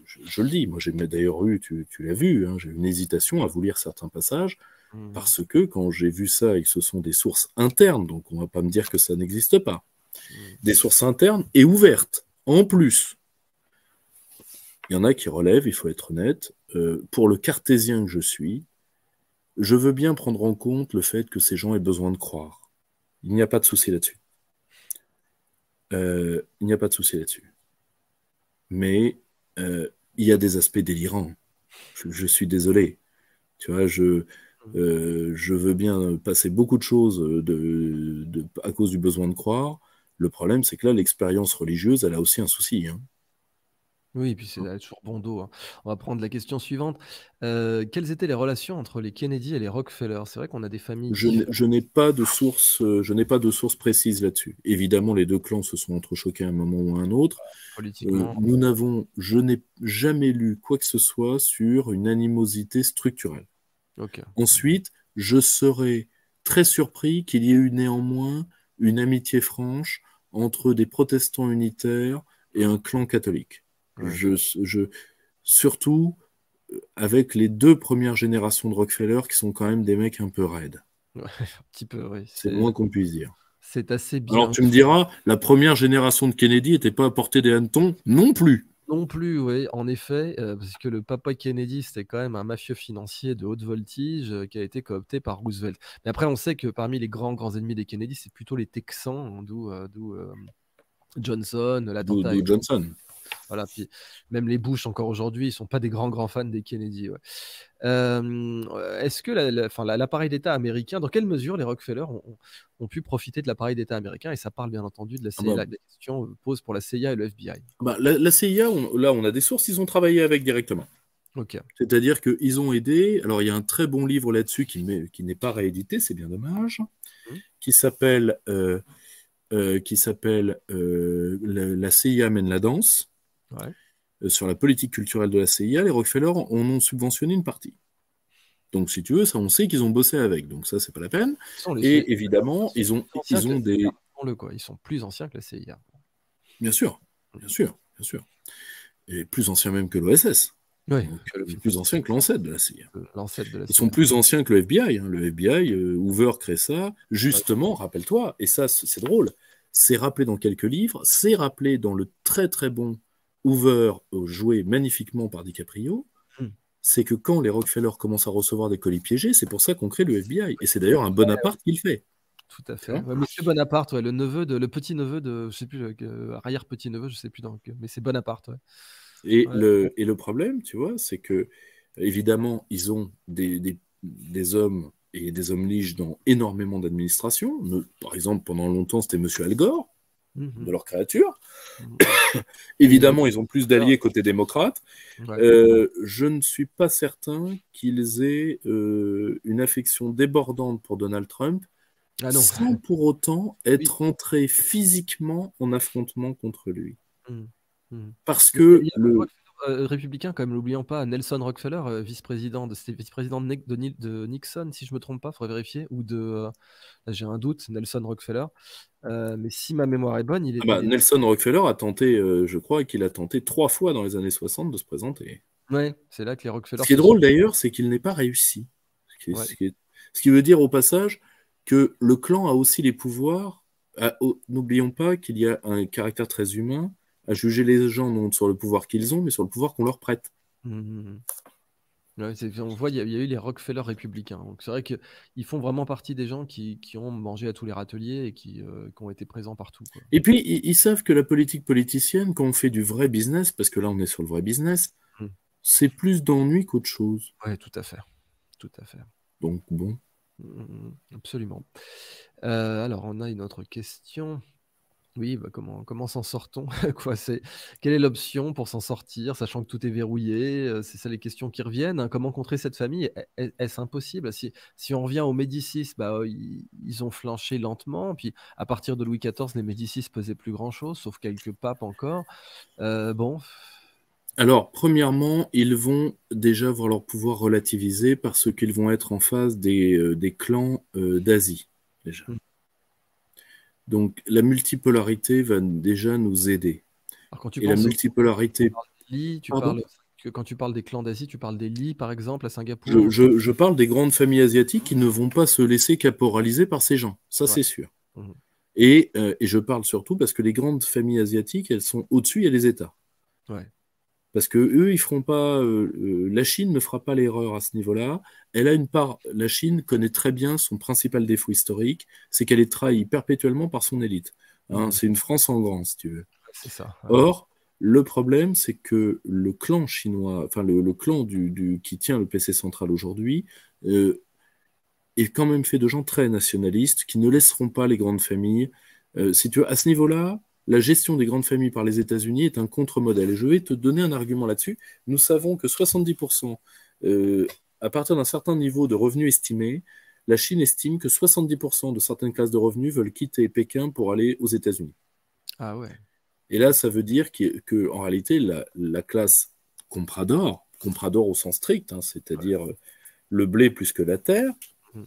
je, le dis, moi j'ai d'ailleurs eu, tu, l'as vu, hein, j'ai eu une hésitation à vous lire certains passages Mhm. Parce que quand j'ai vu ça et ce sont des sources internes, donc on ne va pas me dire que ça n'existe pas, mhm. des sources internes et ouvertes, en plus. Il y en a qui relèvent, il faut être honnête. Euh, pour le cartésien que je suis, je veux bien prendre en compte le fait que ces gens aient besoin de croire. Il n'y a pas de souci là-dessus. Euh, il n'y a pas de souci là-dessus. Mais euh, il y a des aspects délirants. je suis désolé. Tu vois, je, euh, je veux bien passer beaucoup de choses à cause du besoin de croire. Le problème, c'est que là, l'expérience religieuse, elle a aussi un souci. Hein. Oui, et puis c'est hein? toujours bon dos. Hein. On va prendre la question suivante. Euh, quelles étaient les relations entre les Kennedy et les Rockefeller C'est vrai qu'on a des familles. Je n'ai pas de source, euh, je n'ai pas de source précise là-dessus. Évidemment, les deux clans se sont entrechoqués à un moment ou à un autre. Politiquement. nous n'avons, je n'ai jamais lu quoi que ce soit sur une animosité structurelle. Ensuite, je serais très surpris qu'il y ait eu néanmoins une amitié franche entre des protestants unitaires et un clan catholique. surtout avec les deux premières générations de Rockefeller qui sont quand même des mecs un peu raides. (laughs) petit peu, C'est moins qu'on puisse dire. C'est assez bien. Alors tu me diras, la première génération de Kennedy n'était pas à portée des hannetons non plus non plus, oui, en effet, parce que le papa Kennedy, c'était quand même un mafieux financier de haute voltige qui a été coopté par Roosevelt. Mais après, on sait que parmi les grands, grands ennemis des Kennedy, c'est plutôt les Texans, d'où Johnson, l'attentat. D'où Johnson. Voilà, puis même les Bush, encore aujourd'hui, ils sont pas des grands, grands fans des Kennedy. Euh, est-ce que l'appareil d'État américain, dans quelle mesure les Rockefeller ont, pu profiter de l'appareil d'État américain Et ça parle bien entendu de la, ah bah, CIA, la, question pose pour la CIA et le FBI. Bah, la, CIA, là, on a des sources, ils ont travaillé avec directement. C'est-à-dire qu'ils ont aidé. Alors, il y a un très bon livre là-dessus qui, n'est pas réédité, c'est bien dommage, mmh. qui s'appelle euh, euh, qui s'appelle la, la, CIA mène la danse, euh, sur la politique culturelle de la CIA, les Rockefeller en ont subventionné une partie. Donc, si tu veux, ça, on sait qu'ils ont bossé avec. Donc, ça, c'est pas la peine. Et évidemment, ils, ont, ils ont des. Ils sont plus anciens que la CIA. Bien sûr, bien sûr, bien sûr. Et plus anciens même que l'OSS. Oui. Euh, plus anciens que l'ancêtre de la CIA. Ils sont plus anciens que le FBI. Hein. Le FBI, euh, Hoover crée ça. Justement, rappelle-toi, et ça, c'est drôle, c'est rappelé dans quelques livres, c'est rappelé dans le très très bon Hoover euh, joué magnifiquement par DiCaprio, hmm. c'est que quand les Rockefeller commencent à recevoir des colis piégés, c'est pour ça qu'on crée le FBI. Et c'est d'ailleurs un Bonaparte qu'il fait. Tout à fait. Hein Monsieur Bonaparte, le neveu de, le petit neveu de, je sais plus, euh, euh, arrière petit neveu, je sais plus donc, mais c'est Bonaparte. Et le problème, tu vois, c'est que évidemment ils ont des, des hommes et des hommes liges dans énormément d'administrations. Par exemple, pendant longtemps, c'était Monsieur Al Gore. Mhm. de leur créature. Mhm. (coughs) Évidemment, ils ont plus d'alliés côté démocrate. Euh, je ne suis pas certain qu'ils aient euh, une affection débordante pour Donald Trump. Ah Sans pour autant être entrés physiquement en affrontement contre lui. Mhm. Parce que le, euh, républicain, quand même, n'oublions pas, Nelson Rockefeller, euh, vice-président de, Nixon, si je me trompe pas, faudrait vérifier, ou de, euh, j'ai un doute, Nelson Rockefeller. mais si ma mémoire est bonne, il est. Ah bah, Nelson Rockefeller a tenté, je crois, qu'il a tenté trois fois dans les années 60 de se présenter. Ouais, c'est là que les Rockefeller. Ce qui est drôle d'ailleurs, c'est qu'il n'est pas réussi. Ce qui, veut dire au passage que le clan a aussi les pouvoirs. N'oublions pas qu'il y a un caractère très humain à juger les gens non sur le pouvoir qu'ils ont, mais sur le pouvoir qu'on leur prête. Mmh. on voit, il y, a eu les Rockefeller républicains. Donc c'est vrai qu'ils font vraiment partie des gens qui, ont mangé à tous les râteliers et qui, euh, ont été présents partout. Et puis, ils, savent que la politique politicienne, quand on fait du vrai business, parce que là, on est sur le vrai business, mmh. c'est plus d'ennui qu'autre chose. Oui, tout à fait. Tout à fait. Donc, bon. Mmh, absolument. Euh, alors, on a une autre question. Oui, bah, comment, comment s'en sort-on (laughs) quoi, c'est, Quelle est l'option pour s'en sortir, sachant que tout est verrouillé C'est ça les questions qui reviennent. Hein. Comment contrer cette famille e, e, Est- ce impossible si, on revient aux Médicis, bah, ils, ont flanché lentement. Puis à partir de Louis XIV, les Médicis pesaient plus grand-chose, sauf quelques papes encore. bon, Alors, premièrement, ils vont déjà voir leur pouvoir relativisé parce qu'ils vont être en face des, clans d'Asie, déjà. Mmh. Donc la multipolarité va déjà nous aider. quand tu la multipolarité. parles, quand tu parles des clans d'Asie, tu parles des lits, par exemple, à Singapour. Je, parle des grandes familles asiatiques qui ne vont pas se laisser caporaliser par ces gens, ça c'est sûr. Mhm. Euh, et, je parle surtout parce que les grandes familles asiatiques, elles sont au-dessus, il les États parce que eux, ils feront pas. Euh, euh, la Chine ne fera pas l'erreur à ce niveau-là. Elle a une part. La Chine connaît très bien son principal défaut historique, c'est qu'elle est trahie perpétuellement par son élite. Hein. Mmh. C'est une France en grand, si tu veux. Ça, Or, le problème, c'est que le clan chinois, enfin le, clan du, qui tient le PC central aujourd'hui, euh, est quand même fait de gens très nationalistes qui ne laisseront pas les grandes familles. si tu veux, à ce niveau-là, la gestion des grandes familles par les États-Unis est un contre-modèle. Et je vais te donner un argument là-dessus. Nous savons que 70%, euh, à partir d'un certain niveau de revenus estimés, la Chine estime que 70% de certaines classes de revenus veulent quitter Pékin pour aller aux États-Unis. Ah ouais. Et là, ça veut dire que, en réalité, la, classe comprador, comprador au sens strict, hein, c'est-à-dire le blé plus que la terre, mm.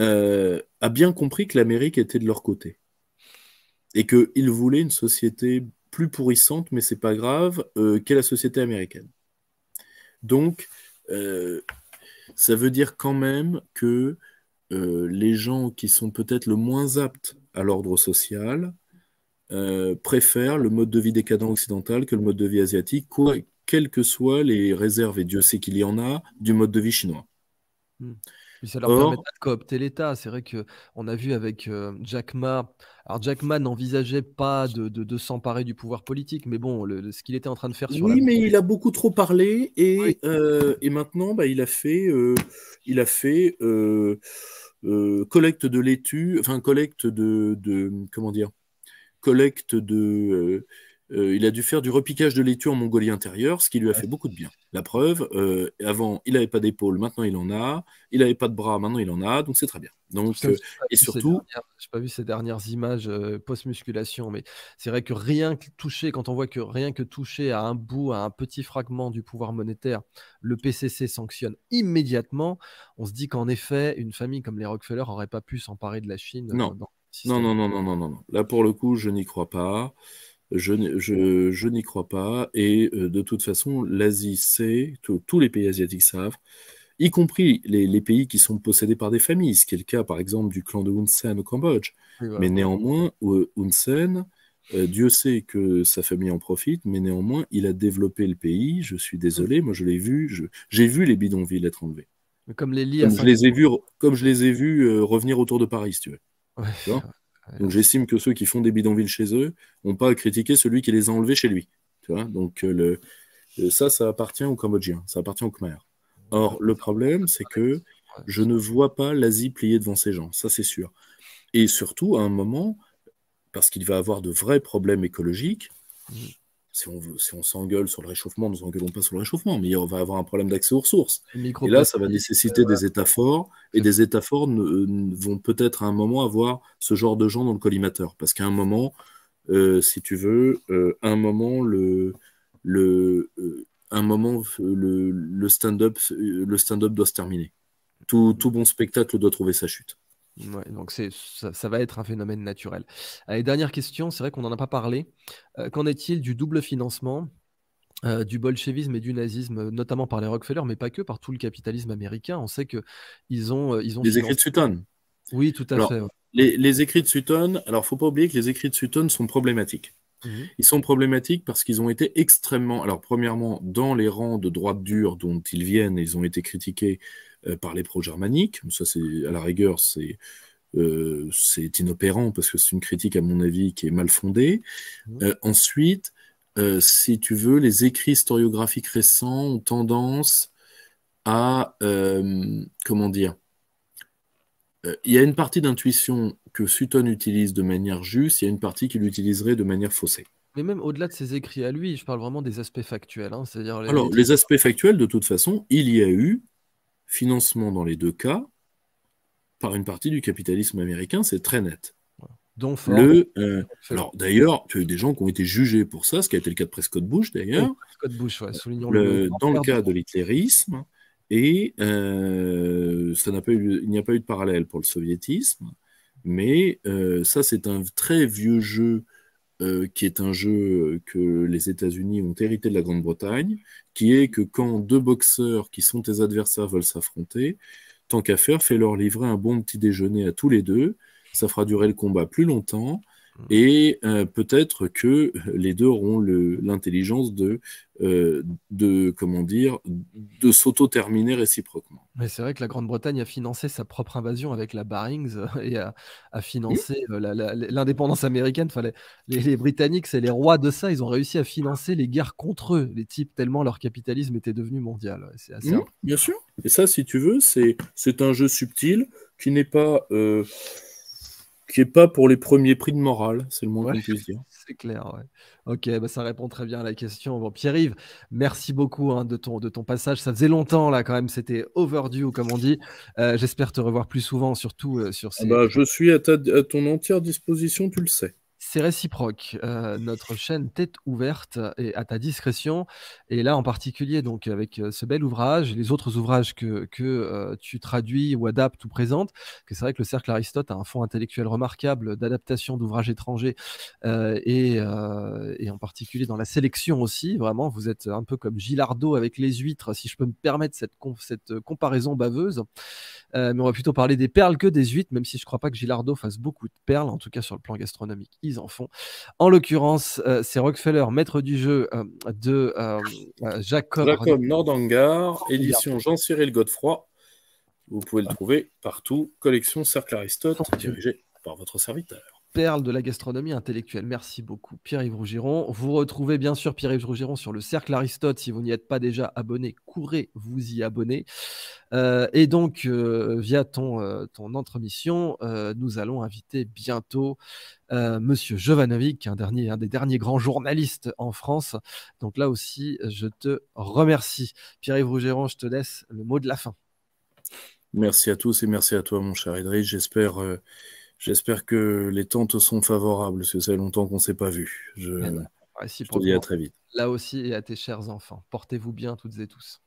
euh, a bien compris que l'Amérique était de leur côté et il voulait une société plus pourrissante, mais c'est pas grave, euh, qu'est la société américaine. Donc, euh, ça veut dire quand même que euh, les gens qui sont peut-être le moins aptes à l'ordre social préfèrent le mode de vie décadent occidental que le mode de vie asiatique, quoi, quelles que soient les réserves, et Dieu sait qu'il y en a, du mode de vie chinois. Hmm. Puis ça leur hein permet de coopter l'État. C'est vrai qu'on a vu avec euh, Jack Ma. Alors Jack Ma n'envisageait pas de, s'emparer du pouvoir politique, mais bon, ce qu'il était en train de faire sur Oui, mais il a beaucoup trop parlé et, euh, maintenant bah, il a fait, euh, il a fait collecte de laitue, enfin collecte de, de comment dire, collecte de euh, il a dû faire du repiquage de laitue en Mongolie intérieure, ce qui lui a fait beaucoup de bien. La preuve, euh, avant, il n'avait pas d'épaule, maintenant il en a. Il n'avait pas de bras, maintenant il en a. Donc c'est très bien. Donc, euh, et surtout. Je n'ai pas vu ces dernières images post-musculation, mais c'est vrai que rien que toucher, quand on voit que rien que toucher à un bout, à un petit fragment du pouvoir monétaire, le PCC sanctionne immédiatement, on se dit qu'en effet, une famille comme les Rockefeller n'aurait pas pu s'emparer de la Chine. Non. non, non, non, non, non, non. Là, pour le coup, je n'y crois pas. Je, n'y crois pas. Et euh, de toute façon, l'Asie sait, tous les pays asiatiques savent, y compris les, pays qui sont possédés par des familles, ce qui est le cas par exemple du clan de Hun Sen au Cambodge. Mais néanmoins, euh, Hun Sen, euh, Dieu sait que sa famille en profite, mais néanmoins, il a développé le pays. Je suis désolé, moi je l'ai vu, j'ai vu les bidonvilles être enlevées. Comme les liens je les ai vus, comme je les ai vus revenir autour de Paris, tu veux. Donc j'estime que ceux qui font des bidonvilles chez eux n'ont pas à critiquer celui qui les a enlevés chez lui. Tu vois Donc euh, le, euh, ça, ça appartient aux Cambodgiens, ça appartient aux Khmer. Or, le problème, c'est que je ne vois pas l'Asie plier devant ces gens, ça c'est sûr. Et surtout, à un moment, parce qu'il va avoir de vrais problèmes écologiques, mm si on, si on s'engueule sur le réchauffement, nous engueulons pas sur le réchauffement, mais on va avoir un problème d'accès aux ressources. Et là, ça va euh, nécessiter euh, des États forts, et des États forts euh, vont peut-être à un moment avoir ce genre de gens dans le collimateur, parce qu'à un moment, si tu veux, un moment le le un moment le, stand-up le stand-up doit se terminer. tout bon spectacle doit trouver sa chute donc c'est, ça, va être un phénomène naturel. dernière question, c'est vrai qu'on n'en a pas parlé. Euh, qu'en est-il du double financement euh, du bolchevisme et du nazisme, euh, notamment par les Rockefeller, mais pas que, par tout le capitalisme américain. On sait qu'ils ont, ils ont. Les écrits de Sutton. Oui, tout à fait. Les, écrits de Sutton, alors faut pas oublier que les écrits de Sutton sont problématiques. Mmh ils sont problématiques parce qu'ils ont été extrêmement. Alors, premièrement, dans les rangs de droite dure dont ils viennent, ils ont été critiqués euh, par les pro-germaniques. Ça, c'est à la rigueur, euh, c'est inopérant parce que c'est une critique, à mon avis, qui est mal fondée. Euh, ensuite, si tu veux, les écrits historiographiques récents ont tendance à, comment dire, il y a une partie d'intuition que Sutton utilise de manière juste, il y a une partie qu'il utiliserait de manière faussée. Mais même au-delà de ses écrits à lui, je parle vraiment des aspects factuels. Hein. Alors, les aspects factuels, de toute façon, il y a eu financement dans les deux cas par une partie du capitalisme américain, c'est très net. Donc Le, euh, alors d'ailleurs, tu as eu des gens qui ont été jugés pour ça, ce qui a été le cas de Prescott Bush d'ailleurs. Prescott Bush, le, dans le cas de l'hitlérisme, et euh, ça n'a pas eu, il n'y a pas eu de parallèle pour le soviétisme, mais euh, ça c'est un très vieux jeu euh, qui est un jeu euh, que les États-Unis ont hérité de la Grande-Bretagne, qui est que quand deux boxeurs qui sont tes adversaires veulent s'affronter, tant qu'à faire, fais-leur livrer un bon petit déjeuner à tous les deux, ça fera durer le combat plus longtemps, et euh, peut-être que les deux auront l'intelligence euh, de, comment dire, de s'auto-terminer réciproquement. Mais c'est vrai que la Grande-Bretagne a financé sa propre invasion avec la Barings euh, et a, financé l'indépendance américaine. les, Britanniques, c'est les rois de ça. Ils ont réussi à financer les guerres contre eux, les types, tellement leur capitalisme était devenu mondial. C'est assez. Mmh, bien sûr. Et ça, si tu veux, c'est un jeu subtil qui n'est pas qui n'est pas pour les premiers prix de morale, c'est le moins qu'on puisse dire. (laughs) C'est clair, ouais. Ok, bah, ça répond très bien à la question. Bon, Pierre-Yves, merci beaucoup hein, de, ton, de ton passage. Ça faisait longtemps, là, quand même, c'était overdue, comme on dit. Euh, j'espère te revoir plus souvent, surtout euh, sur ah ces... Bah, je suis à ton entière disposition, tu le sais. C'est réciproque. Euh, notre chaîne Tête ouverte et à ta discrétion. Et là, en particulier, donc avec euh, ce bel ouvrage et les autres ouvrages que, euh, tu traduis ou adaptes ou présentes, que c'est vrai que le Cercle Aristote a un fond intellectuel remarquable d'adaptation d'ouvrages étrangers et, en particulier dans la sélection aussi. Vraiment, vous êtes un peu comme Gilardo avec les huîtres, si je peux me permettre cette, cette comparaison baveuse. mais on va plutôt parler des perles que des huîtres, même si je ne crois pas que Gilardo fasse beaucoup de perles, en tout cas sur le plan gastronomique. Ils en en En l'occurrence, euh, c'est Rockefeller, maître du jeu euh, de euh, Jacob, Jacob Nordangar, édition Jean-Cyril Godefroy. Vous pouvez le trouver partout. Collection Cercle Aristote, dirigée par votre serviteur perles de la gastronomie intellectuelle. Merci beaucoup, Pierre-Yves Rougiron. Vous retrouvez bien sûr Pierre-Yves Rougiron sur le Cercle Aristote. Si vous n'y êtes pas déjà abonné, courez vous y abonner. Euh, et donc, euh, via ton, euh, ton entremission, nous allons inviter bientôt Monsieur Jovanovic, un, dernier, un des derniers grands journalistes en France. Donc là aussi, je te remercie. Pierre-Yves Rougiron, je te laisse le mot de la fin. Merci à tous et merci à toi, mon cher Edric. J'espère J'espère que les temps sont favorables, parce que ça fait longtemps qu'on ne s'est pas vu. Je, eh ben, je dis à très vite. Là aussi, et à tes chers enfants, portez-vous bien toutes et tous.